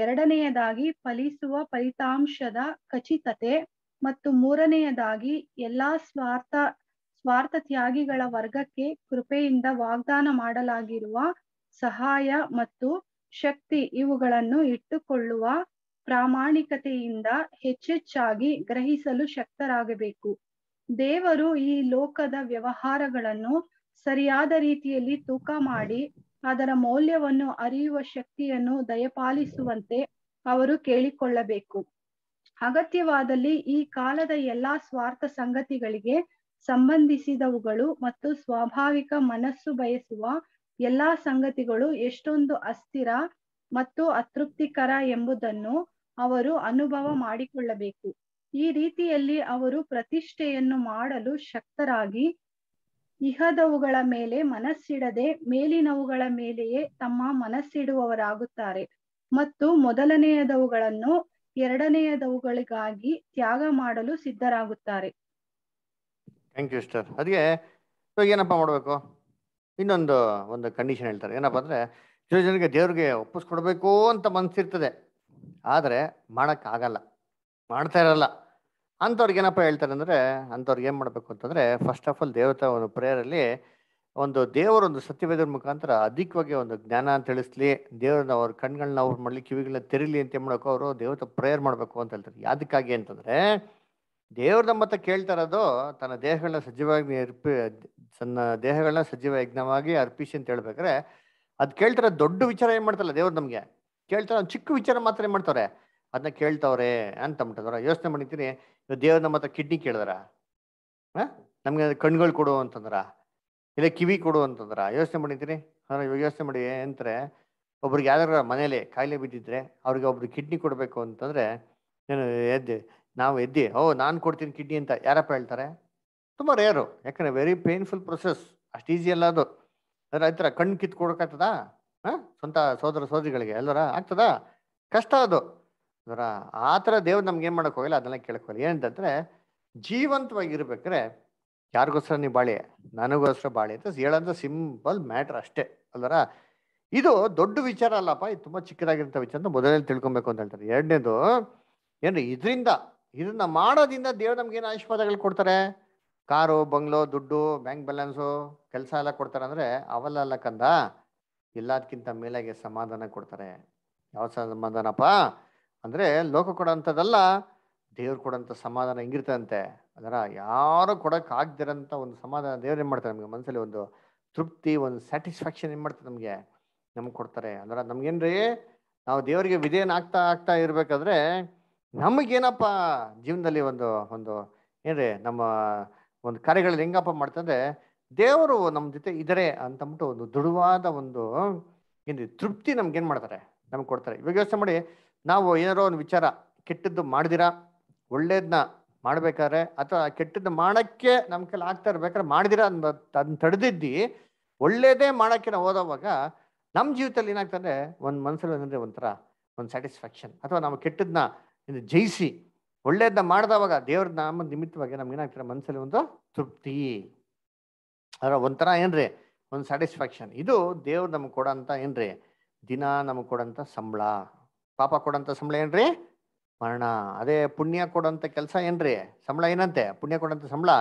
ಎರಡನೆಯದಾಗಿ ಫಲಿಸುವ ಫಲಿತಾಂಶದ ಖಚಿತತೆ ಮತ್ತು ಮೂರನೆಯದಾಗಿ ಎಲ್ಲಾ ಸ್ವಾರ್ಥ ಸ್ವಾರ್ಥ ತ್ಯಾಗಿಗಳ ವರ್ಗಕ್ಕೆ ಕೃಪೆಯಿಂದ ವಾಗ್ದಾನ ಮಾಡಲಾಗಿರುವ ಸಹಾಯ ಮತ್ತು ಶಕ್ತಿ ಇವುಗಳನ್ನು ಇಟ್ಟುಕೊಳ್ಳುವ ಪ್ರಾಮಾಣಿಕತೆಯಿಂದ ಹೆಚ್ಚೆಚ್ಚಾಗಿ ಗ್ರಹಿಸಲು ಶಕ್ತರಾಗಬೇಕು ದೇವರು ಈ ಲೋಕದ ವ್ಯವಹಾರಗಳನ್ನು ಸರಿಯಾದ ರೀತಿಯಲ್ಲಿ ತೂಕ ಮಾಡಿ ಅದರ ಮೌಲ್ಯವನ್ನು ಅರಿಯುವ ಶಕ್ತಿಯನ್ನು ದಯಪಾಲಿಸುವಂತೆ ಅವರು ಕೇಳಿಕೊಳ್ಳಬೇಕು ಅಗತ್ಯವಾದಲ್ಲಿ ಈ ಕಾಲದ ಎಲ್ಲಾ ಸ್ವಾರ್ಥ ಸಂಗತಿಗಳಿಗೆ ಸಂಬಂಧಿಸಿದವುಗಳು ಮತ್ತು ಸ್ವಾಭಾವಿಕ ಮನಸ್ಸು ಬಯಸುವ ಎಲ್ಲಾ ಸಂಗತಿಗಳು ಎಷ್ಟೊಂದು ಅಸ್ಥಿರ ಮತ್ತು ಅತೃಪ್ತಿಕರ ಎಂಬುದನ್ನು ಅವರು ಅನುಭವ ಮಾಡಿಕೊಳ್ಳಬೇಕು ಈ ರೀತಿಯಲ್ಲಿ ಅವರು ಪ್ರತಿಷ್ಠೆಯನ್ನು ಮಾಡಲು ಶಕ್ತರಾಗಿ ಇಹದವುಗಳ ಮೇಲೆ ಮನಸ್ಸಿಡದೆ ಮೇಲಿನವುಗಳ ಮೇಲೆಯೇ ತಮ್ಮ ಮನಸ್ಸಿಡುವವರಾಗುತ್ತಾರೆ ಮತ್ತು ಮೊದಲನೆಯದವುಗಳನ್ನು ಎರಡನೆಯದವುಗಳಿಗಾಗಿ ತ್ಯಾಗ ಮಾಡಲು ಸಿದ್ಧರಾಗುತ್ತಾರೆ ಥ್ಯಾಂಕ್ ಯು ಅದಕ್ಕೆ ಇವಾಗ ಏನಪ್ಪ ಮಾಡಬೇಕು ಇನ್ನೊಂದು ಒಂದು ಕಂಡೀಷನ್ ಹೇಳ್ತಾರೆ ಏನಪ್ಪ ಅಂದ್ರೆ ಕೆಲವು ಜನರಿಗೆ ದೇವ್ರಿಗೆ ಒಪ್ಪಿಸ್ಕೊಡ್ಬೇಕು ಅಂತ ಮನಸ್ಸಿರ್ತದೆ ಆದರೆ ಮಾಡೋಕ್ಕಾಗಲ್ಲ ಮಾಡ್ತಾ ಇರಲ್ಲ ಅಂಥವ್ರಿಗೆ ಏನಪ್ಪ ಹೇಳ್ತಾರೆ ಅಂದ್ರೆ ಅಂಥವ್ರಿಗೆ ಏನು ಮಾಡಬೇಕು ಅಂತಂದರೆ ಫಸ್ಟ್ ಆಫ್ ಆಲ್ ದೇವತಾ ಒಂದು ಪ್ರೇಯರಲ್ಲಿ ಒಂದು ದೇವರೊಂದು ಸತ್ಯವೇದರ ಮುಖಾಂತರ ಅಧಿಕವಾಗಿ ಒಂದು ಜ್ಞಾನ ಅಂತ ತಿಳಿಸ್ಲಿ ದೇವ್ರನ್ನ ಅವ್ರ ಕಣ್ಗಳನ್ನ ಅವ್ರು ಮಾಡಲಿ ಕಿವಿಗಳನ್ನ ತೆರೀಲಿ ಅಂತ ಮಾಡೋಕೆ ಅವರು ದೇವತ ಪ್ರೇಯರ್ ಮಾಡಬೇಕು ಅಂತ ಹೇಳ್ತಾರೆ ಯಾವುದಕ್ಕಾಗಿ ಅಂತಂದರೆ ದೇವ್ರನ್ನ ಮತ್ತೆ ಕೇಳ್ತಾ ಇರೋದು ತನ್ನ ದೇಹಗಳನ್ನ ಸಜೀವವಾಗಿ ಅರ್ಪಿ ತನ್ನ ದೇಹಗಳನ್ನ ಸಜೀವ ಯಜ್ಞವಾಗಿ ಅರ್ಪಿಸಿ ಅಂತ ಹೇಳ್ಬೇಕಾರೆ ಅದು ಕೇಳ್ತಾರೆ ದೊಡ್ಡ ವಿಚಾರ ಏನು ಮಾಡ್ತಾರಲ್ಲ ದೇವ್ರು ನಮಗೆ ಕೇಳ್ತಾರೆ ಒಂದು ಚಿಕ್ಕ ವಿಚಾರ ಮಾತ್ರ ಏನು ಮಾಡ್ತಾರೆ ಅದನ್ನ ಕೇಳ್ತಾವ್ರೆ ಅಂತ ಅಂದ್ಬಿಟ್ಟವ್ರ ಯೋಚನೆ ಮಾಡಿರ್ತೀನಿ ದೇವ್ರನ್ನ ಮಾತ್ರ ಕಿಡ್ನಿ ಕೇಳಿದಾರ ಹಾಂ ನಮಗೆ ಕಣ್ಗಳು ಕೊಡು ಅಂತಂದ್ರೆ ಇಲ್ಲ ಕಿವಿ ಕೊಡು ಅಂತಂದ್ರೆ ಯೋಚನೆ ಮಾಡಿದ್ರಿ ನಾನು ಇವಾಗ ಯೋಚನೆ ಮಾಡಿ ಅಂದರೆ ಒಬ್ರಿಗೆ ಯಾವ್ದಾರ ಮನೇಲಿ ಕಾಯಿಲೆ ಬಿದ್ದಿದ್ರೆ ಅವ್ರಿಗೆ ಒಬ್ರು ಕಿಡ್ನಿ ಕೊಡಬೇಕು ಅಂತಂದರೆ ನಾನು ಎದ್ದೆ ನಾವು ಎದ್ದೆ ಓ ನಾನು ಕೊಡ್ತೀನಿ ಕಿಡ್ನಿ ಅಂತ ಯಾರಪ್ಪ ಹೇಳ್ತಾರೆ ತುಂಬ ರೇರು ಯಾಕಂದರೆ ವೆರಿ ಪೇನ್ಫುಲ್ ಪ್ರೊಸೆಸ್ ಅಷ್ಟು ಈಸಿ ಅಲ್ಲ ಅದು ಅಂದ್ರೆ ಆಯ್ತರ ಕಣ್ಣು ಕಿತ್ಕೊಡೋಕ್ಕಾಗ್ತದಾ ಹಾಂ ಸ್ವಂತ ಸೋದರ ಸೋದರಿಗಳಿಗೆ ಎಲ್ಲರ ಆಗ್ತದ ಕಷ್ಟ ಅದು ಅದರ ಆ ಥರ ದೇವ್ರು ನಮ್ಗೆ ಏನು ಮಾಡೋಕ್ಕೋಗಿಲ್ಲ ಅದನ್ನೆಲ್ಲ ಕೇಳಕ್ಕೋಗಿಲ್ಲ ಏನಂತಂದರೆ ಜೀವಂತವಾಗಿರ್ಬೇಕಾದ್ರೆ ಯಾರಿಗೋಸ್ಕರ ನೀವು ಬಾಳೆ ನನಗೋಸ್ಕರ ಬಾಳೆ ಅಂತ ಹೇಳಂದ್ರೆ ಸಿಂಪಲ್ ಮ್ಯಾಟ್ರ್ ಅಷ್ಟೇ ಅಲ್ಲರ ಇದು ದೊಡ್ಡ ವಿಚಾರ ಅಲ್ಲಪ್ಪ ಇದು ತುಂಬ ಚಿಕ್ಕದಾಗಿರೋಂಥ ವಿಚಾರ ಅಂತ ಮೊದಲಲ್ಲಿ ತಿಳ್ಕೊಬೇಕು ಅಂತ ಹೇಳ್ತಾರೆ ಎರಡನೇದು ಏನು ಇದರಿಂದ ಇದನ್ನು ಮಾಡೋದಿಂದ ದೇವ್ರು ನಮ್ಗೆ ಏನು ಆಶೀರ್ವಾದಗಳು ಕೊಡ್ತಾರೆ ಕಾರು ಬಂಗ್ಲೋ ದುಡ್ಡು ಬ್ಯಾಂಕ್ ಬ್ಯಾಲೆನ್ಸು ಕೆಲಸ ಎಲ್ಲ ಕೊಡ್ತಾರೆ ಅಂದರೆ ಅವೆಲ್ಲ ಅಲ್ಲ ಕಂದ ಎಲ್ಲದಕ್ಕಿಂತ ಮೇಲಾಗೆ ಸಮಾಧಾನ ಕೊಡ್ತಾರೆ ಯಾವ ಸಮಾಧಾನಪ್ಪ ಅಂದರೆ ಲೋಕ ಅಂಥದ್ದಲ್ಲ ದೇವ್ರು ಕೊಡೋಂಥ ಸಮಾಧಾನ ಹೆಂಗಿರ್ತದಂತೆ ಅದರ ಯಾರು ಕೊಡೋಕ್ಕಾಗ್ದಿರೋಂಥ ಒಂದು ಸಮಾಧಾನ ದೇವ್ರು ಏನು ಮಾಡ್ತಾರೆ ನಮಗೆ ಮನಸ್ಸಲ್ಲಿ ಒಂದು ತೃಪ್ತಿ ಒಂದು ಸ್ಯಾಟಿಸ್ಫ್ಯಾಕ್ಷನ್ ಏನು ಮಾಡ್ತಾರೆ ನಮಗೆ ನಮ್ಗೆ ಕೊಡ್ತಾರೆ ಅದರ ರೀ ನಾವು ದೇವರಿಗೆ ವಿಧೇಯನ ಆಗ್ತಾ ಆಗ್ತಾ ಇರಬೇಕಾದ್ರೆ ನಮಗೇನಪ್ಪ ಜೀವನದಲ್ಲಿ ಒಂದು ಒಂದು ಏನ್ರಿ ನಮ್ಮ ಒಂದು ಕಾರ್ಯಗಳಲ್ಲಿ ಹೆಂಗಪ್ಪ ಮಾಡ್ತಂದ್ರೆ ದೇವರು ನಮ್ಮ ಜೊತೆ ಇದ್ದಾರೆ ಅಂತಂದ್ಬಿಟ್ಟು ಒಂದು ದೃಢವಾದ ಒಂದು ಏನು ತೃಪ್ತಿ ನಮ್ಗೆ ಏನು ಮಾಡ್ತಾರೆ ನಮ್ಗೆ ಕೊಡ್ತಾರೆ ಇವಾಗ ಯೋಚನೆ ಮಾಡಿ ನಾವು ಏನಾರೋ ಒಂದು ವಿಚಾರ ಕೆಟ್ಟದ್ದು ಮಾಡಿದಿರಾ ಒಳ್ಳೇದನ್ನ ಮಾಡ್ಬೇಕಾದ್ರೆ ಅಥವಾ ಕೆಟ್ಟದ್ದು ಮಾಡಕ್ಕೆ ನಮ್ಮ ಕೈಲಿ ಆಗ್ತಾ ಇರ್ಬೇಕಾದ್ರೆ ಮಾಡಿದಿರ ಅದನ್ನ ತಡೆದಿದ್ದಿ ಒಳ್ಳೇದೇ ಮಾಡೋಕ್ಕೆ ನಾವು ಓದೋವಾಗ ನಮ್ಮ ಜೀವಿತದಲ್ಲಿ ಅಂದರೆ ಒಂದು ಮನಸ್ಸಲ್ಲಿ ಏನಂದರೆ ಒಂಥರ ಒಂದು ಸ್ಯಾಟಿಸ್ಫ್ಯಾಕ್ಷನ್ ಅಥವಾ ನಾವು ಕೆಟ್ಟದನ್ನ ಇದು ಜಯಿಸಿ ಒಳ್ಳೇದನ್ನ ಮಾಡಿದವಾಗ ದೇವ್ರ ನಾಮ ನಿಮಿತ್ತವಾಗಿ ನಮ್ಗೆ ಏನಾಗ್ತಾರೆ ಮನಸ್ಸಲ್ಲಿ ಒಂದು ತೃಪ್ತಿ ಅದರ ಒಂಥರ ಏನ್ರಿ ಒಂದು ಸ್ಯಾಟಿಸ್ಫ್ಯಾಕ್ಷನ್ ಇದು ದೇವ್ರು ನಮ್ಗೆ ಕೊಡೋಂಥ ಏನ್ರಿ ದಿನ ನಮಗೆ ಕೊಡೋಂಥ ಸಂಬಳ ಪಾಪ ಕೊಡೋಂಥ ಸಂಬಳ ಏನ್ರಿ ಮರಣ ಅದೇ ಪುಣ್ಯ ಕೊಡೋಂಥ ಕೆಲಸ ಏನ್ರಿ ಸಂಬಳ ಏನಂತೆ ಪುಣ್ಯ ಕೊಡೋಂಥ ಸಂಬಳ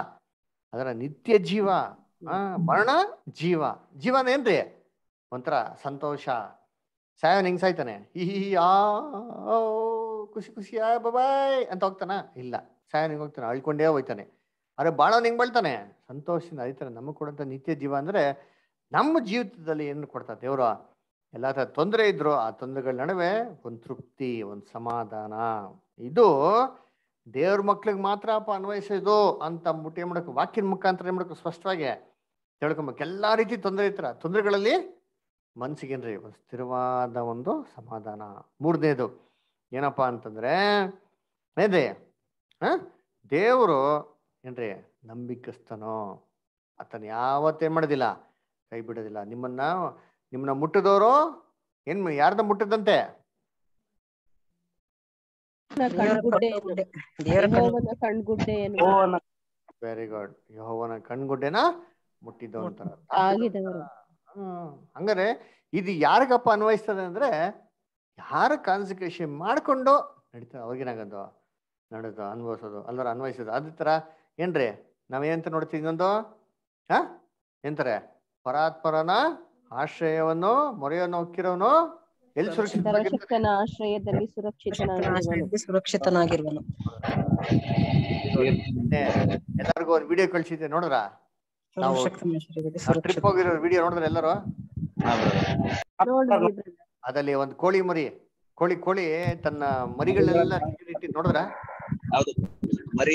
ಅದರ ನಿತ್ಯ ಜೀವ ಮರಣ ಜೀವ ಜೀವನ ಏನ್ರಿ ಒಂಥರ ಸಂತೋಷ ಸಾಯವನ್ ಹಿಂಗ್ ಸಾಯ್ತಾನೆ ಈ ಆ ಖುಷಿ ಖುಷಿ ಆ ಬಾಯ್ ಅಂತ ಹೋಗ್ತಾನ ಇಲ್ಲ ಸಾಯವನ್ ಹೆಂಗ್ ಹೋಗ್ತಾನೆ ಅಳ್ಕೊಂಡೇ ಹೋಗ್ತಾನೆ ಅರೆ ಬಾಳವನ್ ಹೆಂಗ್ ಬಳ್ತಾನೆ ಸಂತೋಷದಿಂದ ಅರಿತಾನೆ ನಮ್ಗೆ ಕೊಡೋಂಥ ನಿತ್ಯ ಜೀವ ಅಂದ್ರೆ ನಮ್ಮ ಜೀವಿತದಲ್ಲಿ ಏನು ಕೊಡ್ತಾ ದೇವರು ಎಲ್ಲ ಥರ ತೊಂದರೆ ಇದ್ರು ಆ ತೊಂದರೆಗಳ ನಡುವೆ ಒಂದು ತೃಪ್ತಿ ಒಂದು ಸಮಾಧಾನ ಇದು ದೇವ್ರ ಮಕ್ಳಿಗೆ ಮಾತ್ರ ಅಪ್ಪ ಅನ್ವಯಿಸೋದು ಅಂತ ಮುಟ್ಟಿ ಏನು ಮಾಡೋಕೆ ಮುಖಾಂತರ ಏನು ಸ್ಪಷ್ಟವಾಗಿ ತಿಳ್ಕೊಂಬಕ್ಕೆ ಎಲ್ಲ ರೀತಿ ತೊಂದರೆ ಇತ್ತರ ತೊಂದರೆಗಳಲ್ಲಿ ಮನ್ಸಿಗೇನ್ರಿ ಒಂದು ಸ್ಥಿರವಾದ ಒಂದು ಸಮಾಧಾನ ಮೂರನೇದು ಏನಪ್ಪ ಅಂತಂದ್ರೆ ಏನ್ರಿ ಹಾ ದೇವರು ಏನ್ರಿ ನಂಬಿಕಸ್ತನೋ ಆತನ ಯಾವತ್ತೇನು ಮಾಡೋದಿಲ್ಲ ಕೈ ಬಿಡೋದಿಲ್ಲ ನಿಮ್ಮನ್ನ ನಿಮ್ಮನ್ನ ಮುಟ್ಟದವರು ಏನ್ ಯಾರ್ದ ಮುಟ್ಟದಂತೆ ವೆರಿ ಗುಡ್ ಯೋವನ ಕಣ್ಗುಡ್ಡೆನ ಮುಟ್ಟಿದ್ದವ್ ಅಂತ ಹಂಗಾರೆ ಇದು ಯಾರಿಗಪ್ಪ ಅನ್ವಯಿಸ್ತದೆ ಅಂದ್ರೆ ಯಾರ ಕಾನ್ಸಿಕ್ರೇಷನ್ ಮಾಡ್ಕೊಂಡು ನಡೀತ ಅವಾಗಿನಾಗದು ನಡೆದು ಅನ್ಭವಿಸೋದು ಅಲ್ಲರ ಅನ್ವಯಿಸೋದು ಅದೇ ತರ ಏನ್ರಿ ನಾವೇನಂತ ನೋಡ್ತೀವಿ ಇನ್ನೊಂದು ಹ ಎಂತಾರೆ ಪರಾತ್ಪರನ ಆಶ್ರಯವನ್ನು ಮೊರೆಯನ್ನು ಹೊಕ್ಕಿರೋನು ಎಲ್ಲಿ ಸುರಕ್ಷಿತನ ಆಶ್ರಯದಲ್ಲಿ ಸುರಕ್ಷಿತನಾಗಿ ಸುರಕ್ಷಿತನಾಗಿರುವನು ಎಲ್ಲರಿಗೂ ಒಂದು ವಿಡಿಯೋ ಕಳಿಸಿದ್ದೆ ನೋಡ್ರ ನಾವು ಟ್ರಿಪ್ ಹೋಗಿರೋ ವಿಡಿಯೋ ನೋಡಿದ್ರ ಎಲ್ಲರೂ ಅದಲ್ಲಿ ಒಂದು ಕೋಳಿ ಮರಿ ಕೋಳಿ ಕೋಳಿ ತನ್ನ ಮರಿಗಳನ್ನೆಲ್ಲ ನೋಡಿದ್ರ ಮರಿ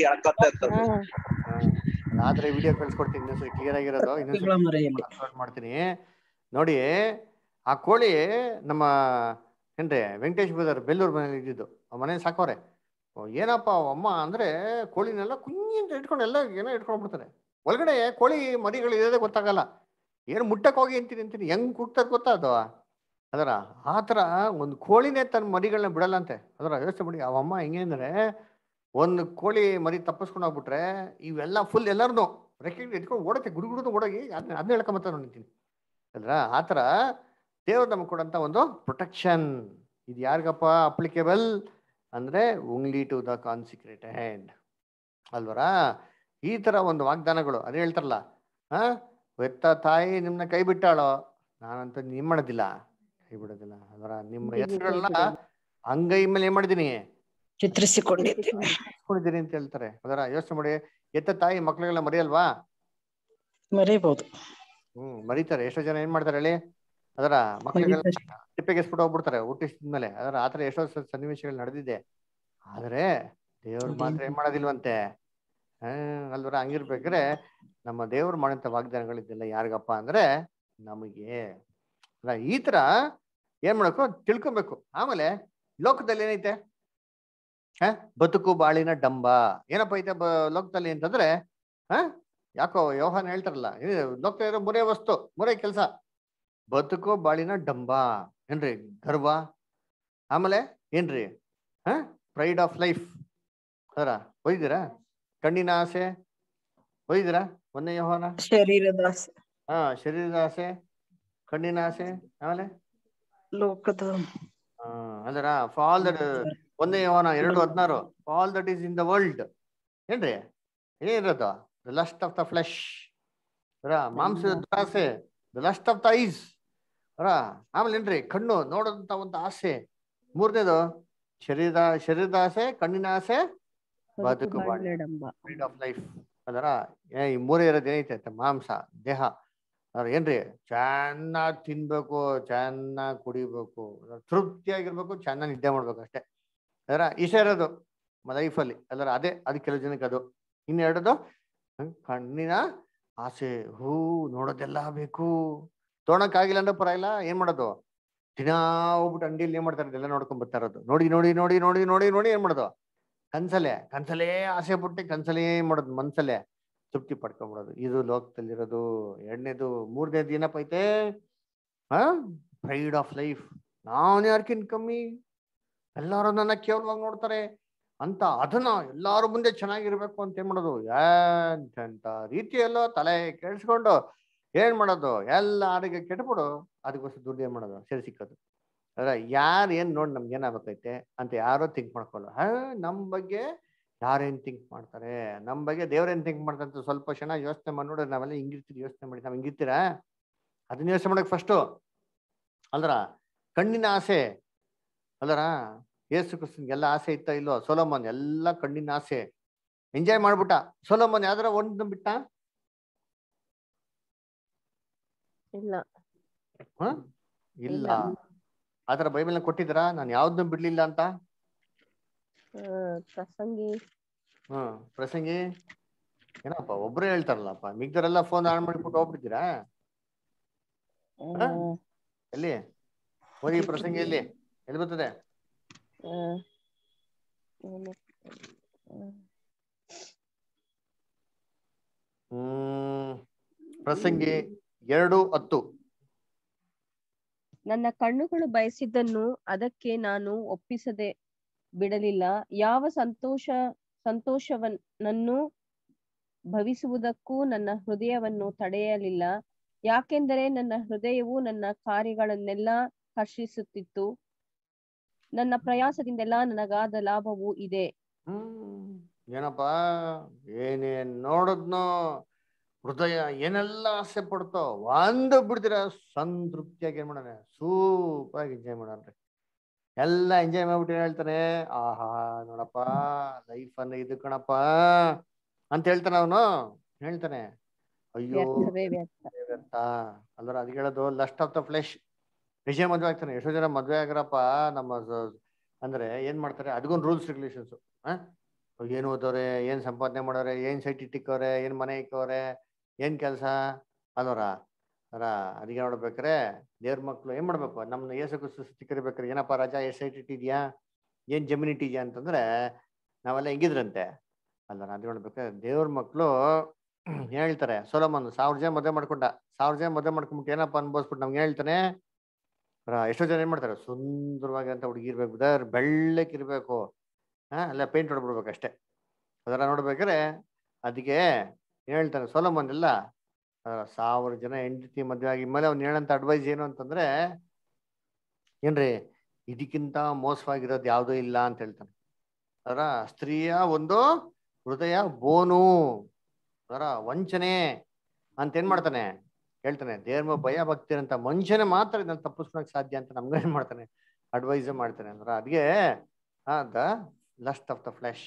ಆದ್ರೆ ವಿಡಿಯೋ ಕಳ್ಸಿಕೊಡ್ತೀನಿ ಇನ್ನೊಂದ್ಸರಿ ಕ್ಲಿಯರ್ ಆಗಿರೋದು ಮಾಡ್ತೀನಿ ನೋಡಿ ಆ ಕೋಳಿ ನಮ್ಮ ಏನ್ರಿ ವೆಂಕಟೇಶ್ ಬದರ್ ಬೆಲ್ಲೂರು ಮನೇಲಿ ಇದ್ದಿದ್ದು ಆ ಮನೇಲಿ ಸಾಕೋರೆ ಏನಪ್ಪ ಅಮ್ಮ ಅಂದರೆ ಕೋಳಿನೆಲ್ಲ ಕುಂಜಿಂದ ಇಟ್ಕೊಂಡು ಎಲ್ಲ ಏನೋ ಇಟ್ಕೊಂಡು ಬಿಡ್ತಾರೆ ಒಳಗಡೆ ಕೋಳಿ ಮರಿಗಳು ಇರೋದೇ ಗೊತ್ತಾಗಲ್ಲ ಏನು ಮುಟ್ಟಕ್ಕೆ ಹೋಗಿ ಅಂತೀನಿ ಅಂತೀನಿ ಹೆಂಗೆ ಕುಡ್ತಾರೆ ಗೊತ್ತಾ ಅದು ಅದರ ಆ ಥರ ಒಂದು ಕೋಳಿನೇ ತನ್ನ ಮರಿಗಳನ್ನ ಬಿಡಲ್ಲಂತೆ ಅದರ ವ್ಯವಸ್ಥೆ ಮಾಡಿ ಅಮ್ಮ ಹೆಂಗೆ ಅಂದರೆ ಒಂದು ಕೋಳಿ ಮರಿ ತಪ್ಪಿಸ್ಕೊಂಡು ಹೋಗ್ಬಿಟ್ರೆ ಇವೆಲ್ಲ ಫುಲ್ ಎಲ್ಲರನ್ನೂ ರೆಕ್ಕೆ ಇಟ್ಕೊಂಡು ಓಡತ್ತೆ ಗುಡುಗುಡುದು ಓಡೋಗಿ ಅದನ್ನ ಅದನ್ನ ಹೇಳ್ಕೊಂಬತ್ತ ನೋಡಿದ್ದೀನಿ ಅಲ್ರ ಆತರ ಥರ ದೇವ್ರು ನಮ್ಗೆ ಕೊಡೋಂಥ ಒಂದು ಪ್ರೊಟೆಕ್ಷನ್ ಇದು ಯಾರಿಗಪ್ಪ ಅಪ್ಲಿಕೇಬಲ್ ಅಂದ್ರೆ only to the consecrate hand ಅಲ್ವರಾ ಈ ತರ ಒಂದು ವಾಗ್ದಾನಗಳು ಅದೇ ಹೇಳ್ತಾರಲ್ಲ ಹಾಂ ಎತ್ತ ತಾಯಿ ನಿಮ್ಮನ್ನ ಕೈ ಬಿಟ್ಟಾಳೋ ನಾನಂತ ನಿಮ್ಮ ಮಾಡೋದಿಲ್ಲ ಕೈ ಬಿಡೋದಿಲ್ಲ ಅದರ ನಿಮ್ಮ ಹೆಸರುಗಳನ್ನ ಅಂಗೈ ಮೇಲೆ ಏನ್ ಮಾಡಿದೀನಿ ಚಿತ್ರಿಸಿಕೊಂಡಿದ್ದೀನಿ ಅಂತ ಹೇಳ್ತಾರೆ ಅದರ ಯೋಚನೆ ಮಾಡಿ ಎತ್ತ ತಾಯಿ ಮಕ್ಕಳಿಗೆಲ್ಲ ಮರೆಯಲ್ವಾ ಮರೆಯಬಹುದು ಹ್ಮ್ ಮರಿತಾರೆ ಎಷ್ಟೋ ಜನ ಏನ್ ಮಾಡ್ತಾರೆ ಹೇಳಿ ಅದರ ಮಕ್ಕಳಿಗೆಲ್ಲ ತಿಪ್ಪೆಗೆಸ್ಬಿಟ್ಟು ಹೋಗ್ಬಿಡ್ತಾರೆ ಹುಟ್ಟಿಸಿದ್ಮೇಲೆ ಅದರ ಆತರ ಎಷ್ಟೋ ಸನ್ನಿವೇಶಗಳು ನಡೆದಿದೆ ಆದ್ರೆ ದೇವ್ರು ಮಾತ್ರ ಏನ್ ಮಾಡೋದಿಲ್ವಂತೆ ಅಲ್ವರ ಹಂಗಿರ್ಬೇಕ್ರೆ ನಮ್ಮ ದೇವ್ರು ಮಾಡಂತ ವಾಗ್ದಾನಗಳಿದ್ದೆಲ್ಲ ಯಾರಿಗಪ್ಪ ಅಂದ್ರೆ ನಮಗೆ ಅಲ್ಲ ಈ ತರ ಏನ್ ಮಾಡಬೇಕು ತಿಳ್ಕೊಬೇಕು ಆಮೇಲೆ ಲೋಕದಲ್ಲಿ ಏನೈತೆ ಹ ಬದುಕು ಬಾಳಿನ ಡಂಬ ಏನಪ್ಪ ಐತೆ ಲೋಕದಲ್ಲಿ ಅಂತಂದ್ರೆ ಹ ಯಾಕೋ ಯೋಹಾನ್ ಹೇಳ್ತಾರಲ್ಲ ಹೋಗ್ತಾ ಇರೋ ಮುರೇ ವಸ್ತು ಮೊರೆ ಕೆಲಸ ಬದುಕೋ ಬಾಳಿನ ಡಂಬಾ ಏನ್ರಿ ಗರ್ವ ಆಮೇಲೆ ಏನ್ರಿ ಹಾ ಪ್ರೈಡ್ ಆಫ್ ಲೈಫ್ ಅದರ ಒಯ್ದಿರಾ ಕಣ್ಣಿನ ಆಸೆ ಒಯ್ದಿರಾ ಮೊನ್ನೆ ಯೋಹಾನ ಶರೀರದ ಆಸೆ ಹಾ ಶರೀರದ ಆಸೆ ಕಣ್ಣಿನ ಆಸೆ ಆಮೇಲೆ ಲೋಕದ ಅದರ ಫಾಲ್ ದಟ್ ಒಂದೇ ಯೋಹನ ಎರಡು ಹದಿನಾರು for all that is in the world ಏನ್ರಿ ಏನಿರೋದು ಲಸ್ಟ್ ಆಫ್ of ಮಾಂಸದ ದುರಾಸೆ the lust of the eyes ಆಮೇಲೆ ಏನ್ರಿ ಕಣ್ಣು ನೋಡೋದಂತ ಒಂದು ಆಸೆ ಮೂರನೇದು ಶರೀರದ ಶರೀರದ ಆಸೆ ಕಣ್ಣಿನ ಆಸೆ ಬದುಕು ಲೈಫ್ ಅದರ ಈ ಮೂರೇ ಇರೋದು ಏನೈತೆ ಮಾಂಸ ದೇಹ ಏನ್ರಿ ಚೆನ್ನಾಗಿ ತಿನ್ಬೇಕು ಚೆನ್ನಾಗಿ ಕುಡಿಬೇಕು ತೃಪ್ತಿಯಾಗಿರ್ಬೇಕು ಚೆನ್ನಾಗಿ ನಿದ್ದೆ ಮಾಡ್ಬೇಕು ಅಷ್ಟೇ ಅದರ ಇಷ್ಟ ಇರೋದು ಲೈಫಲ್ಲಿ ಅದರ ಅದೇ ಅದು ಕೆಲವು ಜನಕ್ಕೆ ಅದು ಇನ್ನೆರಡದು ಕಣ್ಣಿನ ಆಸೆ ಹೂ ನೋಡೋದೆಲ್ಲ ಬೇಕು ತೋಣಕ್ಕಾಗಿಲ್ಲ ಅಂದ್ರೆ ಪರ ಇಲ್ಲ ಏನ್ ಮಾಡೋದು ದಿನ ಹೋಗ್ಬಿಟ್ಟು ಅಂಡಿಲಿ ಏನ್ ಮಾಡ್ತಾರೆ ಎಲ್ಲ ನೋಡ್ಕೊಂಡ್ ಬರ್ತಾರದು ನೋಡಿ ನೋಡಿ ನೋಡಿ ನೋಡಿ ನೋಡಿ ನೋಡಿ ಏನ್ ಮಾಡೋದು ಕನ್ಸಲೆ ಕನ್ಸಲೇ ಆಸೆ ಬಿಟ್ಟಿ ಕನ್ಸಲೇ ಏನ್ ಮಾಡೋದು ಮನ್ಸಲೆ ತೃಪ್ತಿ ಪಡ್ಕೊಂಬಿಡೋದು ಇದು ಲೋಕದಲ್ಲಿರೋದು ಎರಡನೇದು ಮೂರನೇದು ಏನಪ್ಪ ಐತೆ ಹಾ ಪ್ರೈಡ್ ಆಫ್ ಲೈಫ್ ನಾನು ಯಾರ್ಕಿನ್ ಕಮ್ಮಿ ಎಲ್ಲರೂ ನನ್ನ ಕೇವಲವಾಗಿ ನೋಡ್ತಾರೆ ಅಂತ ಅದನ್ನ ಎಲ್ಲಾರು ಮುಂದೆ ಚೆನ್ನಾಗಿರ್ಬೇಕು ಅಂತ ಏನ್ ಮಾಡೋದು ಎಂತೆಂತ ರೀತಿಯಲ್ಲೋ ತಲೆ ಕೆಡಿಸ್ಕೊಂಡು ಏನ್ ಮಾಡೋದು ಎಲ್ಲ ಆರೋಗ್ಯ ಕೆಟ್ಬಿಡು ಅದಕ್ಕೋಸ್ಕರ ದುಡ್ಡು ಏನ್ ಮಾಡೋದು ಸರಿ ಸಿಕ್ಕೋದು ಅದ್ರ ಯಾರು ಏನ್ ನೋಡಿ ನಮ್ಗೆ ಏನಾಗತ್ತೈತೆ ಅಂತ ಯಾರೋ ಥಿಂಕ್ ಮಾಡ್ಕೊಳ್ಳೋ ಹ ನಮ್ಮ ಬಗ್ಗೆ ಯಾರೇನ್ ಥಿಂಕ್ ಮಾಡ್ತಾರೆ ನಮ್ಮ ಬಗ್ಗೆ ದೇವ್ರೇನ್ ಥಿಂಕ್ ಮಾಡ್ತಾರೆ ಅಂತ ಸ್ವಲ್ಪ ಕ್ಷಣ ಯೋಚನೆ ಮಾಡಿ ನೋಡ್ರಿ ನಾವೆಲ್ಲ ಹಿಂಗಿರ್ತೀರಿ ಯೋಚನೆ ಮಾಡಿ ನಾವ್ ಹಿಂಗಿರ್ತೀರಾ ಅದನ್ನ ಯೋಚನೆ ಮಾಡಕ್ ಫಸ್ಟು ಅಲ್ದರ ಕಣ್ಣಿನ ಆಸೆ ಅಲ್ದರ ಯೇಸು ಕ್ರಿಸ್ತನ್ಗೆಲ್ಲ ಆಸೆ ಇತ್ತ ಇಲ್ಲೋ ಸೋಲೋಮನ್ ಎಲ್ಲ ಕಣ್ಣಿನ ಆಸೆ ಎಂಜಾಯ್ ಮಾಡ್ಬಿಟ್ಟ ಸೋಲೋಮನ್ ಯಾವ್ದಾರ ಒಂದ್ ಬಿಟ್ಟ ಇಲ್ಲ ಇಲ್ಲ ಆತರ ಬೈಬಲ್ ಕೊಟ್ಟಿದ್ರಾ ನಾನು ಯಾವ್ದು ಬಿಡ್ಲಿಲ್ಲ ಅಂತ ಪ್ರಸಂಗಿ ಹ್ಮ್ ಪ್ರಸಂಗಿ ಏನಪ್ಪ ಒಬ್ರೇ ಹೇಳ್ತಾರಲ್ಲಪ್ಪ ಮಿಗ್ದರೆಲ್ಲ ಫೋನ್ ಆನ್ ಮಾಡಿಬಿಟ್ಟು ಹೋಗ್ಬಿಡ್ತೀರಾ ಎಲ್ಲಿ ಓದಿ ಪ್ರಸಂಗಿ ಎಲ್ಲಿ ಎಲ್ಲಿ ಬರ್ತದೆ ಪ್ರಸಂಗಿ ಎರಡು ಹತ್ತು ನನ್ನ ಕಣ್ಣುಗಳು ಬಯಸಿದ್ದನ್ನು ಅದಕ್ಕೆ ನಾನು ಒಪ್ಪಿಸದೆ ಬಿಡಲಿಲ್ಲ ಯಾವ ಸಂತೋಷ ಸಂತೋಷವನ್ನನ್ನು ಭವಿಸುವುದಕ್ಕೂ ನನ್ನ ಹೃದಯವನ್ನು ತಡೆಯಲಿಲ್ಲ ಯಾಕೆಂದರೆ ನನ್ನ ಹೃದಯವು ನನ್ನ ಕಾರ್ಯಗಳನ್ನೆಲ್ಲ ಹರ್ಷಿಸುತ್ತಿತ್ತು ನನ್ನ ಪ್ರಯಾಸದಿಂದೆಲ್ಲ ನನಗಾದ ಲಾಭವೂ ಇದೆ ಹ್ಮ್ ಏನಪ್ಪಾ ಏನೇನ್ ನೋಡದ್ನೋ ಹೃದಯ ಏನೆಲ್ಲ ಆಸೆ ಪಡ್ತೋ ಒಂದು ಬಿಡ್ತೀರ ಸಂತೃಪ್ತಿಯಾಗಿ ಏನ್ ಮಾಡೋಣ ಆಗಿ ಎಂಜಾಯ್ ಮಾಡ ಎಲ್ಲ ಎಂಜಾಯ್ ಮಾಡ್ಬಿಟ್ಟು ಹೇಳ್ತಾನೆ ಆಹಾ ನೋಡಪ್ಪ ಲೈಫ್ ಅಂದ್ರೆ ಇದು ಕಣಪ್ಪ ಅಂತ ಹೇಳ್ತಾನೆ ಅವನು ಹೇಳ್ತಾನೆ ಅಯ್ಯೋ ಅಂತ ಅಲ್ದ್ರ ಅದ್ ಹೇಳೋದು lust of the flesh Vijaya ಮದ್ವೆ ಆಗ್ತಾನೆ ಎಷ್ಟೋ ಜನ ಮದ್ವೆ ಆಗ್ರಪ್ಪ ನಮ್ಮ ಅಂದ್ರೆ ಏನ್ ಮಾಡ್ತಾರೆ ಅದಕ್ಕೊಂದು ರೂಲ್ಸ್ ರೆಗ್ಯುಲೇಷನ್ಸ್ ಏನು ಓದೋರೆ ಏನ್ ಸಂಪಾದನೆ ಮಾಡೋರೆ ಏನ್ ಸೈಟ್ ಇಟ್ಟಿಕ್ಕವ್ರೆ ಏನ್ ಮನೆ ಇಕ್ಕವ್ರೆ ಏನ್ ಕೆಲಸ ಅಲ್ವರ ಅರ ಅದಕ್ಕೆ ನೋಡ್ಬೇಕ್ರೆ ದೇವ್ರ ಮಕ್ಳು ಏನ್ ಮಾಡ್ಬೇಕು ನಮ್ನ ಏಸು ಕರಿಬೇಕಾರೆ ಏನಪ್ಪ ರಾಜ ಎಷ್ಟು ಸೈಟ್ ಇಟ್ಟಿದ್ಯಾ ಏನ್ ಜಮೀನ್ ಇಟ್ಟಿದ್ಯಾ ಅಂತಂದ್ರೆ ನಾವೆಲ್ಲ ಹೆಂಗಿದ್ರಂತೆ ಅಲ್ಲ ಅದ್ ನೋಡ್ಬೇಕಾರೆ ದೇವ್ರ ಮಕ್ಳು ಹೇಳ್ತಾರೆ ಸೋಲೋಮನ್ ಸಾವಿರ ಜನ ಮದುವೆ ಮಾಡ್ಕೊಂಡ ಸಾವಿರ ಜನ ಮದುವೆ ಮಾಡ್ಕೊಂಡ್ಬಿಟ್ಟು ಏನಪ್ಪ ಅನ್ಬೋಸ್ಬಿಟ್ಟು ನಮ್ಗೆ ಹೇಳ್ತಾನೆ ಎಷ್ಟೋ ಜನ ಏನ್ ಮಾಡ್ತಾರೆ ಸುಂದರವಾಗಿ ಅಂತ ಹುಡುಗಿ ಇರ್ಬೇಕು ಬೆಳ್ಳಕ್ ಬೆಳ್ಳಕ್ಕಿರ್ಬೇಕು ಹಾ ಅಲ್ಲ ಪೇಂಟ್ ಹೊಡ್ಬಿಡ್ಬೇಕು ಅಷ್ಟೇ ಅದರ ನೋಡ್ಬೇಕಾದ್ರೆ ಅದಕ್ಕೆ ಹೇಳ್ತಾನೆ ಸೋಲಮನ್ನೆಲ್ಲ ಸಾವಿರ ಜನ ಹೆಂಡತಿ ಮದುವೆ ಆಗಿ ಮೇಲೆ ಅವ್ನು ಹೇಳಂತ ಅಡ್ವೈಸ್ ಏನು ಅಂತಂದ್ರೆ ಏನ್ರಿ ಇದಕ್ಕಿಂತ ಮೋಸವಾಗಿರೋದು ಯಾವುದೂ ಇಲ್ಲ ಅಂತ ಹೇಳ್ತಾನೆ ಅದರ ಸ್ತ್ರೀಯ ಒಂದು ಹೃದಯ ಬೋನು ಅದರ ವಂಚನೆ ಅಂತ ಏನ್ ಮಾಡ್ತಾನೆ ಹೇಳ್ತಾನೆ ದೇವ್ರ ಭಯ ಭಕ್ತಿರಂತ ಮನುಷ್ಯನ ಮಾತ್ರ ಇದನ್ನ ತಪ್ಪಿಸ್ಕೊಳಕ್ ಸಾಧ್ಯ ಅಂತ ನಮ್ಗೆ ಏನ್ ಮಾಡ್ತಾನೆ ಅಡ್ವೈಸ್ ಮಾಡ್ತಾನೆ ಅಂದ್ರೆ ಅದ್ಗೆ the lust of the flesh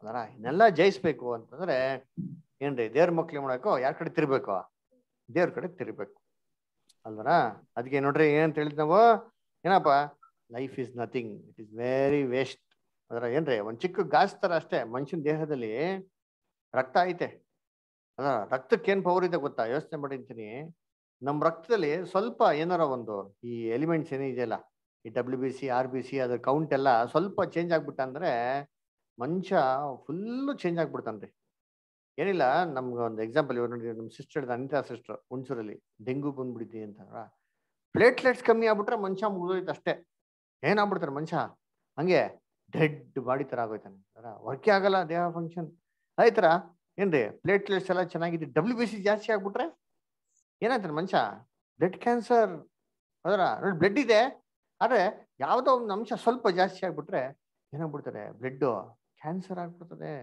ಅದರ ಇನ್ನೆಲ್ಲ ಜಯಿಸ್ಬೇಕು ಅಂತಂದ್ರೆ ಏನ್ರಿ ದೇವ್ರ ಮಕ್ಳು ಮಾಡಕೋ ಯಾರ ಕಡೆ ತಿರ್ಬೇಕು ದೇವ್ರ ಕಡೆ ತಿರ್ಬೇಕು ಅಲ್ವರ ಅದಕ್ಕೆ ನೋಡ್ರಿ ಏನಂತ ಹೇಳಿದ್ ನಾವು ಏನಪ್ಪ life is nothing it is very waste ಅದರ ಏನ್ರಿ ಒಂದ್ ಚಿಕ್ಕ ಗಾಸ್ ಅಷ್ಟೇ ಮನುಷ್ಯನ ದೇಹದಲ್ಲಿ ರಕ್ತ ಐತೆ ಅದ ರಕ್ತಕ್ಕೇನು ಪವರ್ ಇದೆ ಗೊತ್ತಾ ಯೋಚನೆ ಮಾಡಿರ್ತೀನಿ ನಮ್ಮ ರಕ್ತದಲ್ಲಿ ಸ್ವಲ್ಪ ಏನಾರ ಒಂದು ಈ ಎಲಿಮೆಂಟ್ಸ್ ಏನಿದೆಯಲ್ಲ ಇದೆಯಲ್ಲ ಈ W B C R B C ಅದ್ರ ಕೌಂಟ್ ಎಲ್ಲ ಸ್ವಲ್ಪ ಚೇಂಜ್ ಆಗ್ಬಿಟ್ಟ ಅಂದ್ರೆ ಮನುಷ್ಯ ಫುಲ್ಲು ಚೇಂಜ್ ಆಗ್ಬಿಡ್ತಾನ್ರಿ ಏನಿಲ್ಲ ನಮ್ಗೆ ಒಂದು ಎಕ್ಸಾಂಪಲ್ ಇವ್ರು ನೋಡಿ ನಮ್ಮ ಸಿಸ್ಟರ್ ಅನಿತಾ ಸಿಸ್ಟರ್ ಹುಣಸೂರಲ್ಲಿ ಡೆಂಗ್ಯೂ ಬಂದ್ಬಿಟ್ಟಿದ್ದಿ ಅಂತಂದ್ರ ಪ್ಲೇಟ್ಲೆಟ್ಸ್ ಕಮ್ಮಿ ಆಗ್ಬಿಟ್ರೆ ಮನುಷ್ಯ ಮುಗಿದೋಯ್ತು ಅಷ್ಟೇ ಏನಾಗ್ಬಿಡ್ತಾರೆ ಮನುಷ್ಯ ಹಂಗೆ ಡೆಡ್ ಬಾಡಿ ಥರ ಆಗೋಯ್ತಾನೆ ವರ್ಕೇ ಆಗಲ್ಲ ದೇಹ ಫಂಕ್ಷನ್ ಆಯ್ತರ ಏನ್ರಿ ಪ್ಲೇಟ್ಲೆಟ್ಸ್ ಎಲ್ಲ ಚೆನ್ನಾಗಿದೆ ಡಬ್ಲ್ಯೂ ಬಿ ಸಿ ಜಾಸ್ತಿ ಆಗ್ಬಿಟ್ರೆ ಏನಾಯ್ತಾನೆ ಮನುಷ್ಯ ಬ್ಲಡ್ ಕ್ಯಾನ್ಸರ್ ಅದರ ನೋಡಿ ಬ್ಲಡ್ ಇದೆ ಆದರೆ ಯಾವುದೋ ಒಂದು ಅಂಶ ಸ್ವಲ್ಪ ಜಾಸ್ತಿ ಆಗ್ಬಿಟ್ರೆ ಏನಾಗ್ಬಿಡ್ತಾರೆ ಬ್ಲಡ್ಡು ಕ್ಯಾನ್ಸರ್ ಆಗ್ಬಿಡ್ತದೆ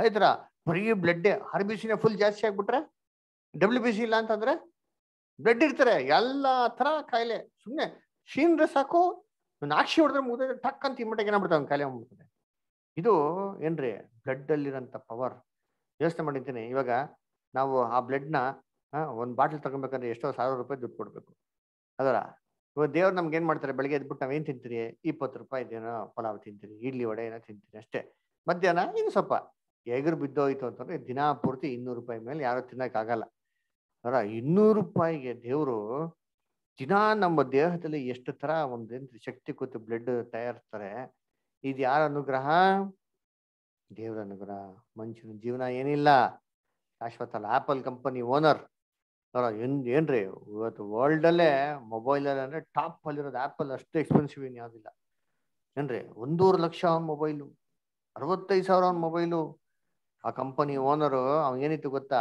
ಆಯ್ತರ ಥರ ಬರೀ ಬ್ಲಡ್ ಆರ್ ಬಿ ಸಿನೇ ಫುಲ್ ಜಾಸ್ತಿ ಆಗ್ಬಿಟ್ರೆ ಡಬ್ಲ್ಯೂ ಬಿ ಸಿ ಇಲ್ಲ ಅಂತಂದ್ರೆ ಬ್ಲಡ್ ಇರ್ತಾರೆ ಎಲ್ಲ ಥರ ಕಾಯಿಲೆ ಸುಮ್ಮನೆ ಶೀನ್ರೆ ಸಾಕು ನಾಕ್ಷಿ ಹೊಡೆದ್ರೆ ಮುಗಿದ್ರೆ ಟಕ್ ಅಂತ ಇಮ್ಮಟೆಗೆ ಏನಾಗ್ಬಿಡ್ತಾವೆ ಕಾಯಿಲೆ ಆಗ್ಬಿಡ್ತದೆ ಇದು ಏನ್ರಿ ಬ್ಲಡ್ ಪವರ್ ಯೋಚನೆ ಮಾಡಿದ್ದೀನಿ ಇವಾಗ ನಾವು ಆ ಬ್ಲಡ್ನ ಒಂದು ಬಾಟ್ಲ್ ತಗೊಬೇಕಂದ್ರೆ ಎಷ್ಟೋ ಸಾವಿರ ರೂಪಾಯಿ ದುಡ್ಡು ಕೊಡಬೇಕು ಅದರ ಇವಾಗ ದೇವ್ರು ನಮ್ಗೆ ಏನು ಮಾಡ್ತಾರೆ ಬೆಳಗ್ಗೆ ಎದ್ಬಿಟ್ಟು ನಾವೇನು ತಿಂತೀರಿ ಇಪ್ಪತ್ತು ರೂಪಾಯಿ ಏನೋ ಪಲಾವ್ ತಿಂತೀರಿ ಇಡ್ಲಿ ವಡೆ ಏನೋ ತಿಂತೀರಿ ಅಷ್ಟೇ ಮಧ್ಯಾಹ್ನ ಇನ್ನು ಸ್ವಲ್ಪ ಎಗರು ಬಿದ್ದೋಯ್ತು ಅಂತಂದ್ರೆ ದಿನಾ ಪೂರ್ತಿ ಇನ್ನೂರು ರೂಪಾಯಿ ಮೇಲೆ ಯಾರು ತಿನ್ನೋಕ್ಕಾಗಲ್ಲ ಅದರ ಇನ್ನೂರು ರೂಪಾಯಿಗೆ ದೇವರು ದಿನಾ ನಮ್ಮ ದೇಹದಲ್ಲಿ ಎಷ್ಟು ಥರ ಒಂದು ಶಕ್ತಿ ಕೂತು ಬ್ಲಡ್ ತಯಾರಿಸ್ತಾರೆ ಇದು ಯಾರ ಅನುಗ್ರಹ ದೇವರ ಅನುಗ್ರಹ ಮನುಷ್ಯನ ಜೀವನ ಏನಿಲ್ಲ ಶಾಶ್ವತ ಅಲ್ಲ ಆಪಲ್ ಕಂಪನಿ ಓನರ್ ಅವರ ಏನ್ ಏನ್ರಿ ಇವತ್ತು ಮೊಬೈಲ್ ಅಲ್ಲಿ ಅಂದ್ರೆ ಟಾಪ್ ಅಲ್ಲಿರೋದು ಆ್ಯಪಲ್ ಅಷ್ಟು ಎಕ್ಸ್ಪೆನ್ಸಿವ್ ಏನು ಯಾವ್ದಿಲ್ಲ ಏನ್ರಿ ಒಂದೂರು ಲಕ್ಷ ಅವನ ಮೊಬೈಲು ಅರವತ್ತೈದು ಸಾವಿರ ಅವನ ಮೊಬೈಲು ಆ ಕಂಪನಿ ಓನರು ಏನಿತ್ತು ಗೊತ್ತಾ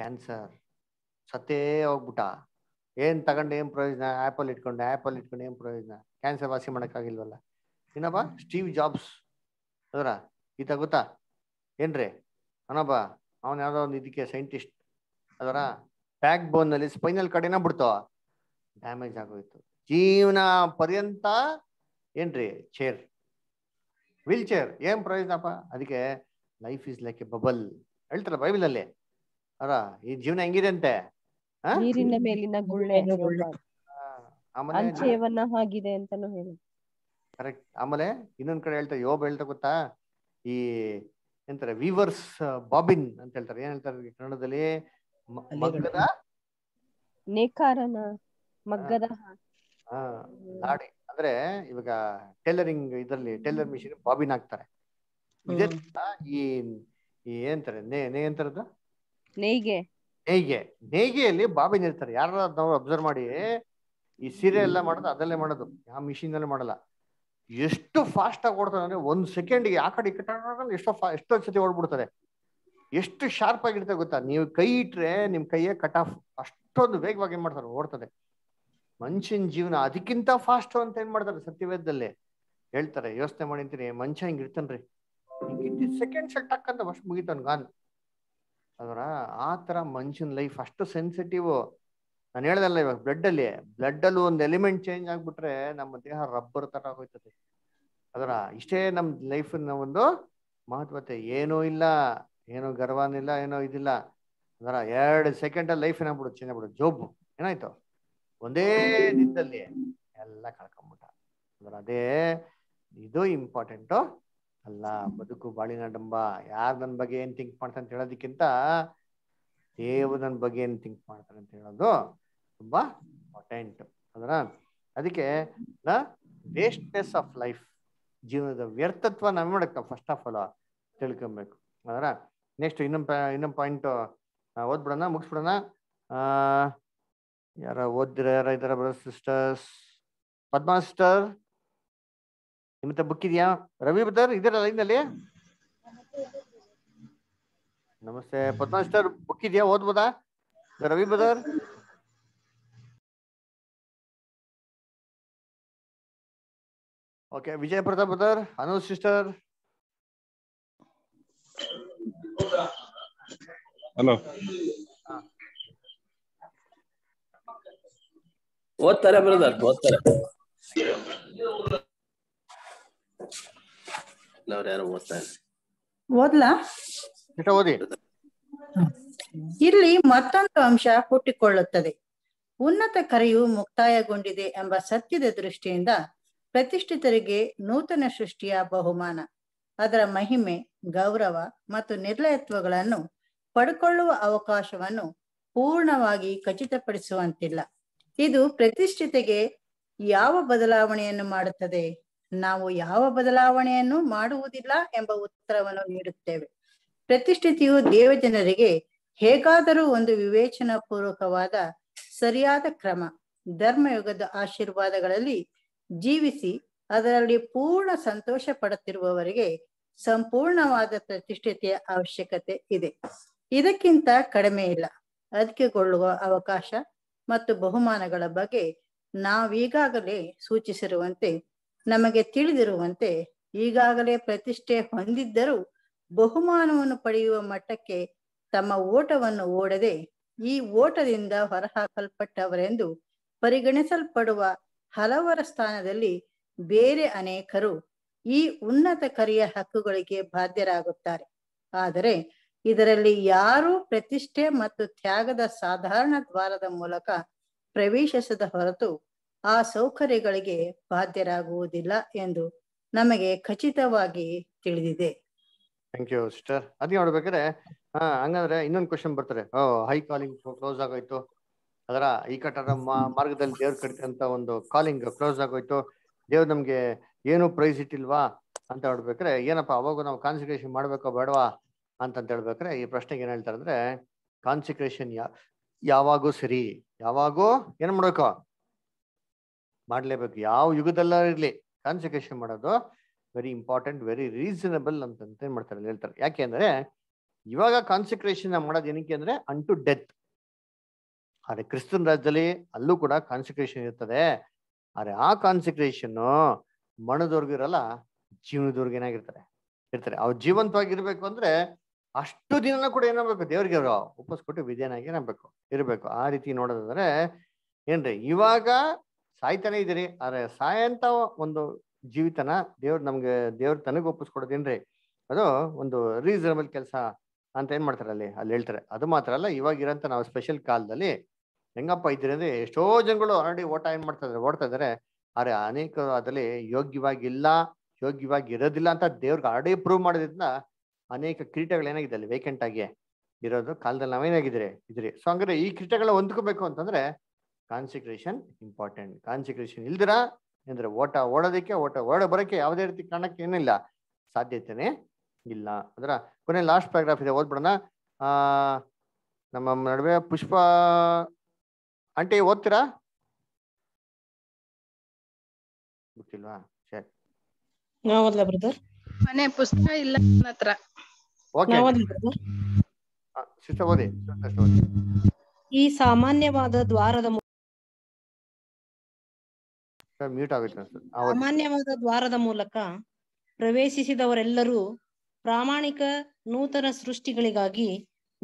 ಕ್ಯಾನ್ಸರ್ ಸತ್ತೇ ಹೋಗ್ಬಿಟ್ಟ ಏನು ತಗೊಂಡು ಏನ್ ಪ್ರಯೋಜನ ಆಪಲ್ ಇಟ್ಕೊಂಡು ಆ್ಯಪಲ್ ಇಟ್ಕೊಂಡು ಏನು ಪ್ರಯೋಜನ ಕ್ಯಾನ್ಸರ್ ವಾಸಿ ಮಾಡೋಕ್ಕಾಗಿಲ್ವಲ್ಲ ಏನಪ್ಪ ಸ್ಟೀವ್ ಜಾಬ್ಸ್ ಅದರ ಈತ ಗೊತ್ತಾ ಏನ್ರಿ ಅನಬ್ಬ ಅವನ ಯಾವ್ದೋ ಒಂದು ಇದಕ್ಕೆ ಸೈಂಟಿಸ್ಟ್ ಅದರ ಬ್ಯಾಕ್ ನಲ್ಲಿ ಸ್ಪೈನಲ್ ಕಡೆನ ಬಿಡ್ತಾವ ಡ್ಯಾಮೇಜ್ ಆಗೋಯ್ತು ಜೀವನ ಪರ್ಯಂತ ಏನ್ರಿ ಚೇರ್ ವೀಲ್ ಚೇರ್ ಏನ್ ಪ್ರಯೋಜನಪ್ಪ ಅದಕ್ಕೆ life is like a bubble ಹೇಳ್ತಾರ ಬೈಬಲ್ ಅಲ್ಲಿ ಅರ ಈ ಜೀವನ ಹೆಂಗಿದೆ ಅಂತೆ ಆಮೇಲೆ ಕರೆಕ್ಟ್ ಆಮೇಲೆ ಇನ್ನೊಂದ್ ಕಡೆ ಹೇಳ್ತಾ ಯೋಬ್ ಹೇಳ್ತಾ ಗೊತ್ತಾ ಈ ಎಂತಾರೆ ವಿವರ್ಸ್ ಬಾಬಿನ್ ಅಂತ ಹೇಳ್ತಾರೆ ಏನ್ ಹೇಳ್ತಾರೆ ಕನ್ನಡದಲ್ಲಿ ಮಗ್ಗದ ನೇಕಾರನ ಮಗ್ಗದ ಲಾಡಿ ಅಂದ್ರೆ ಇವಾಗ ಟೈಲರಿಂಗ್ ಇದರಲ್ಲಿ ಟೈಲರ್ ಮಿಷಿನ್ ಬಾಬಿನ್ ಹಾಕ್ತಾರೆ ಈ ಏನಂತಾರೆ ನೇ ನೇ ಅಂತಾರದ ನೇಯ್ಗೆ ನೇಯ್ಗೆ ನೇಯ್ಗೆಯಲ್ಲಿ ಬಾಬಿನ್ ಇರ್ತಾರೆ ಯಾರು ನಾವು ಅಬ್ಸರ್ವ್ ಮಾಡಿ ಈ ಸೀರೆ ಎಲ್ಲ ಮಾಡೋದು ಅದಲ್ಲೇ ಮಾಡೋದು ಯಾವ ಮಿಷಿನ್ ಅಲ್ಲೇ ಮಾಡಲ್ಲ ಎಷ್ಟು ಆಗಿ ಓಡ್ತಾನೆ ಅಂದರೆ ಒಂದು ಸೆಕೆಂಡ್ಗೆ ಆ ಕಡೆ ಈ ಕಡೆ ಎಷ್ಟೋ ಫಾ ಎಷ್ಟೋ ಸತಿ ಓಡ್ಬಿಡ್ತಾರೆ ಎಷ್ಟು ಶಾರ್ಪ್ ಆಗಿರ್ತದೆ ಗೊತ್ತಾ ನೀವು ಕೈ ಇಟ್ರೆ ನಿಮ್ಮ ಕೈಯೇ ಕಟ್ ಆಫ್ ಅಷ್ಟೊಂದು ವೇಗವಾಗಿ ಏನು ಮಾಡ್ತಾರೆ ಓಡ್ತದೆ ಮನುಷ್ಯನ ಜೀವನ ಅದಕ್ಕಿಂತ ಫಾಸ್ಟ್ ಅಂತ ಏನು ಮಾಡ್ತಾರೆ ಸತ್ಯವೇದದಲ್ಲಿ ಹೇಳ್ತಾರೆ ಯೋಚನೆ ಮಾಡಿಂತೀನಿ ಮನುಷ್ಯ ಹಿಂಗ್ ಇರ್ತಾನ್ರಿ ಸೆಕೆಂಡ್ ಸೆಟ್ ಟಕ್ ಅಂತ ಅಷ್ಟು ಮುಗಿತಾನ ಗಾನ್ ಅದರ ಆ ತರ ಮನುಷ್ಯನ್ ಲೈಫ್ ಅಷ್ಟು ಸೆನ್ಸಿಟಿವ್ ನಾನು ಹೇಳ್ದಲ್ಲ ಇವಾಗ ಬ್ಲಡ್ ಅಲ್ಲಿ ಬ್ಲಡ್ ಅಲ್ಲಿ ಒಂದು ಎಲಿಮೆಂಟ್ ಚೇಂಜ್ ಆಗ್ಬಿಟ್ರೆ ನಮ್ಮ ದೇಹ ರಬ್ಬರ್ ತರ ಹೋಯ್ತದೆ ಅದರ ಇಷ್ಟೇ ನಮ್ಮ ನ ಒಂದು ಮಹತ್ವತೆ ಏನೂ ಇಲ್ಲ ಏನೋ ಗರ್ವನಿಲ್ಲ ಏನೋ ಇದಿಲ್ಲ ಅದರ ಎರಡು ಸೆಕೆಂಡ್ ಲೈಫ್ ಏನಾಗ್ಬಿಡುತ್ತೆ ಚೇಂಜ್ ಆಗ್ಬಿಡು ಜೋಬು ಏನಾಯ್ತು ಒಂದೇ ದಿನದಲ್ಲಿ ಎಲ್ಲ ಕಳ್ಕೊಂಬಿಟ್ಟ ಅದರ ಅದೇ ಇದು ಇಂಪಾರ್ಟೆಂಟು ಅಲ್ಲ ಬದುಕು ಬಾಳಿನ ಡಂಬ ಯಾರು ನನ್ನ ಬಗ್ಗೆ ಏನು ಥಿಂಕ್ ಮಾಡ್ತಾರೆ ಅಂತ ಹೇಳೋದಕ್ಕಿಂತ ದೇವ್ ನನ್ನ ಬಗ್ಗೆ ಏನು ಥಿಂಕ್ ಮಾಡ್ತಾನೆ ಅಂತ ಹೇಳೋದು ತುಂಬಾ ಇಂಪಾರ್ಟೆಂಟ್ ಅದರ ಅದಕ್ಕೆ ದ ವೇಸ್ಟ್ನೆಸ್ ಆಫ್ ಲೈಫ್ ಜೀವನದ ವ್ಯರ್ಥತ್ವ ನಾವು ಮಾಡಕ್ಕ ಫಸ್ಟ್ ಆಫ್ ಆಲ್ ತಿಳ್ಕೊಬೇಕು ಅದರ ನೆಕ್ಸ್ಟ್ ಇನ್ನೊಂದು ಇನ್ನೊಂದು ಪಾಯಿಂಟ್ ಓದ್ಬಿಡೋಣ ಮುಗಿಸ್ಬಿಡೋಣ ಯಾರ ಓದಿರ ಯಾರ ಇದಾರ ಬ್ರದರ್ ಸಿಸ್ಟರ್ಸ್ ಪದ್ಮಾ ಸಿಸ್ಟರ್ ನಿಮ್ಮತ್ತ ಬುಕ್ ಇದೆಯಾ ರವಿ ಬ್ರದರ್ ಇದರ ಲೈನ್ನಲ್ಲಿ ನಮಸ್ತೆ ಪದ್ಮಾ ಸಿಸ್ಟರ್ ಬುಕ್ ಇದೆಯಾ ಓದ್ಬೋದಾ Ravi brother okay Vijaya Pratap brother sister hello ಓದ್ತಾರೆ ಬ್ರದರ್ ಓದ್ತಾರೆ ಓದ್ಲಾ ಇಲ್ಲಿ ಮತ್ತೊಂದು ಅಂಶ ಹುಟ್ಟಿಕೊಳ್ಳುತ್ತದೆ ಉನ್ನತ ಕರೆಯು ಮುಕ್ತಾಯಗೊಂಡಿದೆ ಎಂಬ ಸತ್ಯದ ದೃಷ್ಟಿಯಿಂದ ಪ್ರತಿಷ್ಠಿತರಿಗೆ ನೂತನ ಸೃಷ್ಟಿಯ ಬಹುಮಾನ ಅದರ ಮಹಿಮೆ ಗೌರವ ಮತ್ತು ನಿರ್ಲಯತ್ವಗಳನ್ನು ಪಡ್ಕೊಳ್ಳುವ ಅವಕಾಶವನ್ನು ಪೂರ್ಣವಾಗಿ ಖಚಿತಪಡಿಸುವಂತಿಲ್ಲ ಇದು ಪ್ರತಿಷ್ಠಿತೆಗೆ ಯಾವ ಬದಲಾವಣೆಯನ್ನು ಮಾಡುತ್ತದೆ ನಾವು ಯಾವ ಬದಲಾವಣೆಯನ್ನು ಮಾಡುವುದಿಲ್ಲ ಎಂಬ ಉತ್ತರವನ್ನು ನೀಡುತ್ತೇವೆ ಪ್ರತಿಷ್ಠಿತಿಯು ದೇವಜನರಿಗೆ ಹೇಗಾದರೂ ಒಂದು ವಿವೇಚನಾ ಪೂರ್ವಕವಾದ ಸರಿಯಾದ ಕ್ರಮ ಧರ್ಮಯುಗದ ಆಶೀರ್ವಾದಗಳಲ್ಲಿ ಜೀವಿಸಿ ಅದರಲ್ಲಿ ಪೂರ್ಣ ಸಂತೋಷ ಪಡುತ್ತಿರುವವರಿಗೆ ಸಂಪೂರ್ಣವಾದ ಪ್ರತಿಷ್ಠತೆಯ ಅವಶ್ಯಕತೆ ಇದೆ ಇದಕ್ಕಿಂತ ಕಡಿಮೆ ಇಲ್ಲ ಅದಕ್ಕೆಗೊಳ್ಳುವ ಅವಕಾಶ ಮತ್ತು ಬಹುಮಾನಗಳ ಬಗ್ಗೆ ನಾವೀಗಾಗಲೇ ಸೂಚಿಸಿರುವಂತೆ ನಮಗೆ ತಿಳಿದಿರುವಂತೆ ಈಗಾಗಲೇ ಪ್ರತಿಷ್ಠೆ ಹೊಂದಿದ್ದರೂ ಬಹುಮಾನವನ್ನು ಪಡೆಯುವ ಮಟ್ಟಕ್ಕೆ ತಮ್ಮ ಓಟವನ್ನು ಓಡದೆ ಈ ಓಟದಿಂದ ಹೊರಹಾಕಲ್ಪಟ್ಟವರೆಂದು ಪರಿಗಣಿಸಲ್ಪಡುವ ಹಲವರ ಸ್ಥಾನದಲ್ಲಿ ಬೇರೆ ಅನೇಕರು ಈ ಉನ್ನತ ಕರಿಯ ಹಕ್ಕುಗಳಿಗೆ ಬಾಧ್ಯರಾಗುತ್ತಾರೆ ಆದರೆ ಇದರಲ್ಲಿ ಯಾರು ಪ್ರತಿಷ್ಠೆ ಮತ್ತು ತ್ಯಾಗದ ಸಾಧಾರಣ ದ್ವಾರದ ಮೂಲಕ ಪ್ರವೇಶಿಸದ ಹೊರತು ಆ ಸೌಕರ್ಯಗಳಿಗೆ ಬಾಧ್ಯರಾಗುವುದಿಲ್ಲ ಎಂದು ನಮಗೆ ಖಚಿತವಾಗಿ ತಿಳಿದಿದೆ ಥ್ಯಾಂಕ್ ಯು ಸಿಸ್ಟರ್ ಅದೇ ನೋಡ್ಬೇಕಾದ್ರೆ ಹಾ ಹಂಗಂದ್ರೆ ಇನ್ನೊಂದು ಕ್ವಶನ್ ಬರ್ತಾರೆ ಹೈ ಕಾಲಿಂಗ್ ಕ್ಲೋಸ್ ಆಗೋಯ್ತು ಅದರ ಈ ಕಟ್ಟಡ ಮಾರ್ಗದಲ್ಲಿ ದೇವ್ರ ಕಡಿತ ಒಂದು ಕಾಲಿಂಗ್ ಕ್ಲೋಸ್ ಆಗೋಯ್ತು ದೇವ್ರು ನಮ್ಗೆ ಏನು ಪ್ರೈಸ್ ಇಟ್ಟಿಲ್ವಾ ಅಂತ ಹೇಳ್ಬೇಕ್ರೆ ಏನಪ್ಪ ಅವಾಗ ನಾವು ಕಾನ್ಸಿಕ್ರೇಷನ್ ಮಾಡ್ಬೇಕೋ ಬೇಡವಾ ಅಂತಂತ ಹೇಳ್ಬೇಕ್ರೆ ಈ ಪ್ರಶ್ನೆಗೆ ಏನ್ ಹೇಳ್ತಾರೆ ಅಂದ್ರೆ ಕಾನ್ಸಿಕ್ರೇಷನ್ ಯಾ ಯಾವಾಗೂ ಸರಿ ಯಾವಾಗೂ ಏನ್ ಮಾಡ್ಬೇಕು ಮಾಡ್ಲೇಬೇಕು ಯಾವ ಯುಗದಲ್ಲ ಇರ್ಲಿ ಕಾನ್ಸಿಕ್ರೇಷನ್ ಮಾಡೋದು ವೆರಿ ಇಂಪಾರ್ಟೆಂಟ್ ವೆರಿ ರೀಸನಬಲ್ ಅಂತ ಏನ್ ಮಾಡ್ತಾರೆ ಹೇಳ್ತಾರೆ ಯಾಕೆ ಅಂದ್ರೆ ಇವಾಗ ಕಾನ್ಸಿಕ್ರೇಷನ್ ಮಾಡೋದು ಏನಕ್ಕೆ ಅಂದ್ರೆ ಅನ್ ಟು ಡೆತ್ ಆದರೆ ಕ್ರಿಸ್ತನ್ ರಾಜ್ಯದಲ್ಲಿ ಅಲ್ಲೂ ಕೂಡ ಕಾನ್ಸಿಕ್ರೇಷನ್ ಇರ್ತದೆ ಆದ್ರೆ ಆ ಕಾನ್ಸಿಕ್ರೇಷನ್ ಮಣದವ್ರಿಗೂ ಇರಲ್ಲ ಜೀವನದವ್ರಿಗೆ ಇರ್ತಾರೆ ಅವ್ರು ಜೀವಂತವಾಗಿರ್ಬೇಕು ಅಂದ್ರೆ ಅಷ್ಟು ದಿನನೂ ಕೂಡ ಏನಾಗಬೇಕು ದೇವ್ರಿಗೆ ಅವರು ಕೊಟ್ಟು ವಿದ್ಯನಾಗಿ ಏನಾಗಬೇಕು ಇರಬೇಕು ಆ ರೀತಿ ನೋಡೋದಂದ್ರೆ ಏನ್ರಿ ಇವಾಗ ಸಾಯ್ತಾನೆ ಇದೀರಿ ಆದ್ರೆ ಸಾಯಂತ ಒಂದು ಜೀವಿತನ ದೇವ್ರ ನಮ್ಗೆ ದೇವ್ರ ತನಗೆ ಒಪ್ಪಿಸ್ಕೊಡೋದೇನ್ರಿ ಅದು ಒಂದು ರೀಸನಬಲ್ ಕೆಲಸ ಅಂತ ಏನ್ ಮಾಡ್ತಾರೆ ಅಲ್ಲಿ ಅಲ್ಲಿ ಹೇಳ್ತಾರೆ ಅದು ಮಾತ್ರ ಅಲ್ಲ ಇವಾಗ ಇರೋಂತ ನಾವು ಸ್ಪೆಷಲ್ ಕಾಲದಲ್ಲಿ ಹೆಂಗಪ್ಪ ಇದ್ರೆ ಅಂದ್ರೆ ಎಷ್ಟೋ ಜನಗಳು ಆಲ್ರೆಡಿ ಓಟ ಏನ್ ಮಾಡ್ತಾ ಇದಾರೆ ಓಡ್ತಾ ಇದ್ರೆ ಆದ್ರೆ ಅನೇಕರು ಅದರಲ್ಲಿ ಯೋಗ್ಯವಾಗಿಲ್ಲ ಯೋಗ್ಯವಾಗಿ ಇರೋದಿಲ್ಲ ಅಂತ ದೇವ್ರಿಗೆ ಆಲ್ರೆಡಿ ಪ್ರೂವ್ ಮಾಡೋದ್ರಿಂದ ಅನೇಕ ಕಿರೀಟಗಳು ಏನಾಗಿದೆ ಅಲ್ಲಿ ವೇಕೆಂಟ್ ಆಗಿ ಇರೋದು ಕಾಲದಲ್ಲಿ ನಾವೇನಾಗಿದ್ರೆ ಇದ್ರಿ ಸೊ ಅಂದ್ರೆ ಈ ಕಿರೀಟಗಳ ಹೊಂದ್ಕೋಬೇಕು ಅಂತಂದ್ರೆ ಕಾನ್ಸಿಕ್ರೇಷನ್ ಇಂಪಾರ್ಟೆಂಟ್ ಕಾನ್ಸಿಕ್ರೇಷನ್ ಇಲ್ದಿರ ಅಂದ್ರೆ ಓಟ ಓಡೋದಕ್ಕೆ ಓಟ ಓಡ ಬರೋಕೆ ಯಾವುದೇ ರೀತಿ ಕಾರಣಕ್ಕೆ ಏನಿಲ್ಲ ಸಾಧ್ಯತೆನೇ ಇಲ್ಲ ಅದರ ಕೊನೆ ಲಾಸ್ಟ್ ಪ್ಯಾರಾಗ್ರಾಫ್ ಇದೆ ಓದ್ಬಿಡೋಣ ಆ ನಮ್ಮ ನಡುವೆ ಪುಷ್ಪ ಆಂಟಿ ಓದ್ತೀರಾ ಗೊತ್ತಿಲ್ವಾ ಸರಿ ಬ್ರದರ್ ಮನೆ ಪುಸ್ತಕ ಇಲ್ಲ ಹತ್ರ ಈ ಸಾಮಾನ್ಯವಾದ ದ್ವಾರದ ಸರ್ ಮ್ಯೂಟ್ ಆಗುತ್ತೆ ಸಾಮಾನ್ಯವಾದ ದ್ವಾರದ ಮೂಲಕ ಪ್ರವೇಶಿಸಿದವರೆಲ್ಲರೂ ಪ್ರಾಮಾಣಿಕ ನೂತನ ಸೃಷ್ಟಿಗಳಿಗಾಗಿ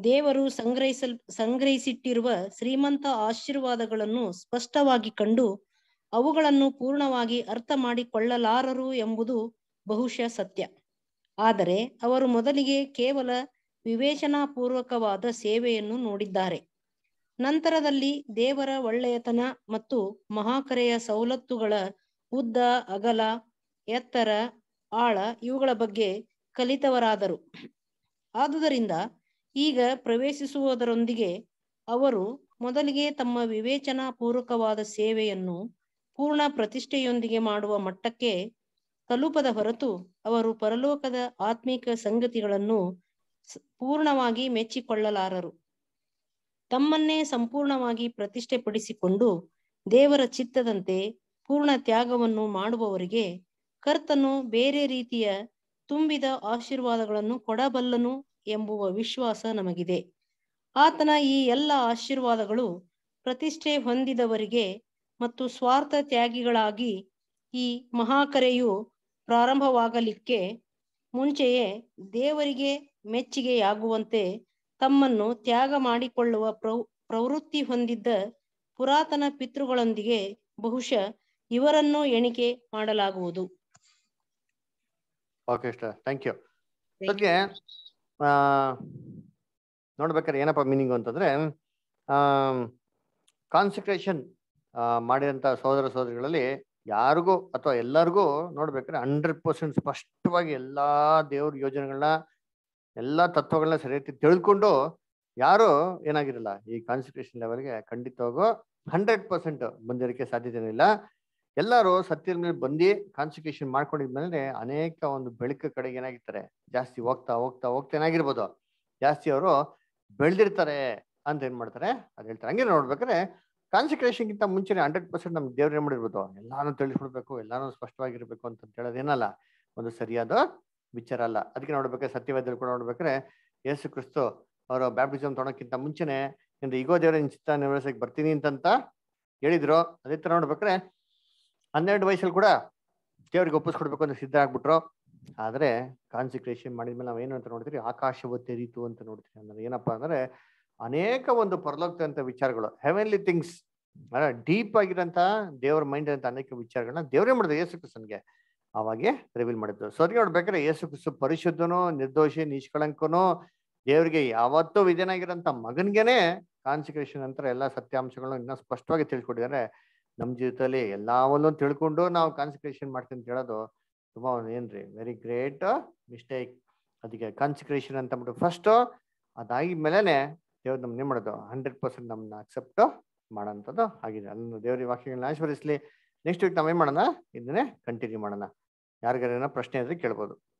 ದೇವರು ಸಂಗ್ರಹಿಸಲ್ ಸಂಗ್ರಹಿಸಿಟ್ಟಿರುವ ಶ್ರೀಮಂತ ಆಶೀರ್ವಾದಗಳನ್ನು ಸ್ಪಷ್ಟವಾಗಿ ಕಂಡು ಅವುಗಳನ್ನು ಪೂರ್ಣವಾಗಿ ಅರ್ಥ ಮಾಡಿಕೊಳ್ಳಲಾರರು ಎಂಬುದು ಬಹುಶಃ ಸತ್ಯ ಆದರೆ ಅವರು ಮೊದಲಿಗೆ ಕೇವಲ ವಿವೇಚನಾಪೂರ್ವಕವಾದ ಸೇವೆಯನ್ನು ನೋಡಿದ್ದಾರೆ ನಂತರದಲ್ಲಿ ದೇವರ ಒಳ್ಳೆಯತನ ಮತ್ತು ಮಹಾಕರೆಯ ಸವಲತ್ತುಗಳ ಉದ್ದ ಅಗಲ ಎತ್ತರ ಆಳ ಇವುಗಳ ಬಗ್ಗೆ ಕಲಿತವರಾದರು ಆದುದರಿಂದ ಈಗ ಪ್ರವೇಶಿಸುವುದರೊಂದಿಗೆ ಅವರು ಮೊದಲಿಗೆ ತಮ್ಮ ವಿವೇಚನಾ ಪೂರ್ವಕವಾದ ಸೇವೆಯನ್ನು ಪೂರ್ಣ ಪ್ರತಿಷ್ಠೆಯೊಂದಿಗೆ ಮಾಡುವ ಮಟ್ಟಕ್ಕೆ ತಲುಪದ ಹೊರತು ಅವರು ಪರಲೋಕದ ಆತ್ಮಿಕ ಸಂಗತಿಗಳನ್ನು ಪೂರ್ಣವಾಗಿ ಮೆಚ್ಚಿಕೊಳ್ಳಲಾರರು ತಮ್ಮನ್ನೇ ಸಂಪೂರ್ಣವಾಗಿ ಪ್ರತಿಷ್ಠೆಪಡಿಸಿಕೊಂಡು ದೇವರ ಚಿತ್ತದಂತೆ ಪೂರ್ಣ ತ್ಯಾಗವನ್ನು ಮಾಡುವವರಿಗೆ ಕರ್ತನು ಬೇರೆ ರೀತಿಯ ತುಂಬಿದ ಆಶೀರ್ವಾದಗಳನ್ನು ಕೊಡಬಲ್ಲನು ಎಂಬುವ ವಿಶ್ವಾಸ ನಮಗಿದೆ ಆತನ ಈ ಎಲ್ಲ ಆಶೀರ್ವಾದಗಳು ಪ್ರತಿಷ್ಠೆ ಹೊಂದಿದವರಿಗೆ ಮತ್ತು ಸ್ವಾರ್ಥ ತ್ಯಾಗಿಗಳಾಗಿ ಈ ಮಹಾಕರೆಯು ಪ್ರಾರಂಭವಾಗಲಿಕ್ಕೆ ಮುಂಚೆಯೇ ದೇವರಿಗೆ ಮೆಚ್ಚುಗೆಯಾಗುವಂತೆ ತಮ್ಮನ್ನು ತ್ಯಾಗ ಮಾಡಿಕೊಳ್ಳುವ ಪ್ರವೃತ್ತಿ ಹೊಂದಿದ್ದ ಪುರಾತನ ಪಿತೃಗಳೊಂದಿಗೆ ಬಹುಶಃ ಇವರನ್ನು ಎಣಿಕೆ ಮಾಡಲಾಗುವುದು ನೋಡ್ಬೇಕಾದ್ರೆ ಏನಪ್ಪ ಮೀನಿಂಗು ಅಂತಂದರೆ ಕಾನ್ಸಂಟ್ರೇಷನ್ ಮಾಡಿದಂಥ ಸಹೋದರ ಸಹೋದರಿಗಳಲ್ಲಿ ಯಾರಿಗೂ ಅಥವಾ ಎಲ್ಲರಿಗೂ ನೋಡ್ಬೇಕಾದ್ರೆ ಹಂಡ್ರೆಡ್ ಪರ್ಸೆಂಟ್ ಸ್ಪಷ್ಟವಾಗಿ ಎಲ್ಲ ದೇವ್ರ ಯೋಜನೆಗಳನ್ನ ಎಲ್ಲ ತತ್ವಗಳನ್ನ ಸರಿಯಾಗಿ ತಿಳ್ಕೊಂಡು ಯಾರು ಏನಾಗಿರಲ್ಲ ಈ ಕಾನ್ಸಂಟ್ರೇಷನ್ ಲೆವೆಲ್ಗೆ ಖಂಡಿತವಾಗೂ ಹಂಡ್ರೆಡ್ ಪರ್ಸೆಂಟ್ ಬಂದಿರೋಕ್ಕೆ ಇಲ್ಲ ಎಲ್ಲರೂ ಸತ್ಯದ ಮೇಲೆ ಬಂದು ಕಾನ್ಸಂಟ್ರೇಷನ್ ಮಾಡ್ಕೊಂಡಿದ್ಮೇಲೆ ಅನೇಕ ಒಂದು ಬೆಳಕ ಕಡೆಗೆ ಏನಾಗಿರ್ತಾರೆ ಜಾಸ್ತಿ ಹೋಗ್ತಾ ಹೋಗ್ತಾ ಹೋಗ್ತಾ ಏನಾಗಿರ್ಬೋದು ಜಾಸ್ತಿ ಅವರು ಬೆಳೆದಿರ್ತಾರೆ ಅಂತ ಏನ್ ಮಾಡ್ತಾರೆ ಅದ್ ಹೇಳ್ತಾರೆ ಹಂಗೆ ನೋಡ್ಬೇಕಾದ್ರೆ ಗಿಂತ ಮುಂಚೆ ಹಂಡ್ರೆಡ್ ಪರ್ಸೆಂಟ್ ನಮ್ಗೆ ದೇವ್ರ ಏನ್ ಮಾಡಿರ್ಬೋದು ಎಲ್ಲಾನು ತಿಳಿಸ್ಬಿಡ್ಬೇಕು ಎಲ್ಲಾನು ಸ್ಪಷ್ಟವಾಗಿರ್ಬೇಕು ಅಂತ ಹೇಳೋದೇನಲ್ಲ ಒಂದು ಸರಿಯಾದ ವಿಚಾರ ಅಲ್ಲ ಅದಕ್ಕೆ ನೋಡ್ಬೇಕಾದ್ರೆ ಸತ್ಯವಾದಲ್ಲಿ ಕೂಡ ನೋಡ್ಬೇಕಾದ್ರೆ ಯೇಸು ಕ್ರಿಸ್ತು ಅವರು ಬ್ಯಾಪ್ಟಿಸಮ್ ತೊಗೊಳಕ್ಕಿಂತ ಮುಂಚೆನೆ ಈಗೋ ದೇವರ ಚಿತ್ರ ನಿವಾಸಕ್ಕೆ ಬರ್ತೀನಿ ಅಂತಂತ ಹೇಳಿದ್ರು ಅದೇ ತರ ನೋಡ್ಬೇಕ್ರೆ ಹನ್ನೆರಡು ವಯಸ್ಸಲ್ಲಿ ಕೂಡ ದೇವರಿಗೆ ಒಪ್ಪಿಸ್ಕೊಡ್ಬೇಕು ಅಂತ ಸಿದ್ಧ ಆಗ್ಬಿಟ್ರು ಆದರೆ ಕಾನ್ಸಿಕ್ರೇಷನ್ ಮಾಡಿದ್ಮೇಲೆ ಏನು ಅಂತ ನೋಡ್ತೀರಿ ಆಕಾಶವು ತೆರೀತು ಅಂತ ನೋಡ್ತೀರಿ ಅಂದ್ರೆ ಏನಪ್ಪ ಅಂದ್ರೆ ಅನೇಕ ಒಂದು ಪರಲೋಕ್ತಂತ ವಿಚಾರಗಳು ಹೆವೆನ್ಲಿ ಥಿಂಗ್ಸ್ ಡೀಪ್ ಆಗಿರೋಂಥ ದೇವರ ಮೈಂಡ್ ಅಂತ ಅನೇಕ ವಿಚಾರಗಳನ್ನ ದೇವರೇ ಮಾಡಿದ್ರು ಯೇಸು ಕೃಷ್ಣನ್ಗೆ ಅವಾಗೆ ರಿವೀಲ್ ಮಾಡಿದ್ರು ಸೊ ಅದಕ್ಕೆ ನೋಡ್ಬೇಕಾದ್ರೆ ಯೇಸು ಕೃಷ್ಣ ಪರಿಶುದ್ಧನು ನಿರ್ದೋಷಿ ನಿಷ್ಕಳಂಕನು ದೇವರಿಗೆ ಯಾವತ್ತೂ ಆಗಿರೋಂಥ ಮಗನ್ಗೆನೆ ಕಾನ್ಸಿಕ್ರೇಷನ್ ನಂತರ ಎಲ್ಲ ಸತ್ಯಾಂಶಗಳನ್ನ ಇನ್ನೂ ಸ್ಪಷ್ಟವಾಗಿ ತಿಳ್ಕೊಟ್ಟಿದ್ದಾರೆ ನಮ್ಮ ಜೀವಿತದಲ್ಲಿ ಎಲ್ಲವನ್ನೂ ತಿಳ್ಕೊಂಡು ನಾವು ಕಾನ್ಸಿಕ್ರೇಷನ್ ಮಾಡ್ತೀನಿ ಅಂತ ಹೇಳೋದು ತುಂಬ ಏನ್ರಿ ವೆರಿ ಗ್ರೇಟ್ ಮಿಸ್ಟೇಕ್ ಅದಕ್ಕೆ ಕಾನ್ಸಿಕ್ರೇಷನ್ ಅಂತ ಅಂದ್ಬಿಟ್ಟು ಫಸ್ಟು ಅದಾಗಿ ಮೇಲೇ ದೇವ್ರು ನೇಮ್ ಮಾಡೋದು ಹಂಡ್ರೆಡ್ ಪರ್ಸೆಂಟ್ ನಮ್ಮನ್ನ ಅಕ್ಸೆಪ್ಟ್ ಮಾಡೋಂಥದ್ದು ಆಗಿದೆ ಅದನ್ನು ದೇವ್ರಿಗೆ ವಾಕ್ಯಗಳನ್ನ ಆಶ್ವರಿಸಲಿ ನೆಕ್ಸ್ಟ್ ವೀಕ್ ನಾವೇನು ಮಾಡೋಣ ಇದನ್ನೇ ಕಂಟಿನ್ಯೂ ಮಾಡೋಣ ಏನೋ ಪ್ರಶ್ನೆ ಇದ್ರೆ ಕೇಳ್ಬೋದು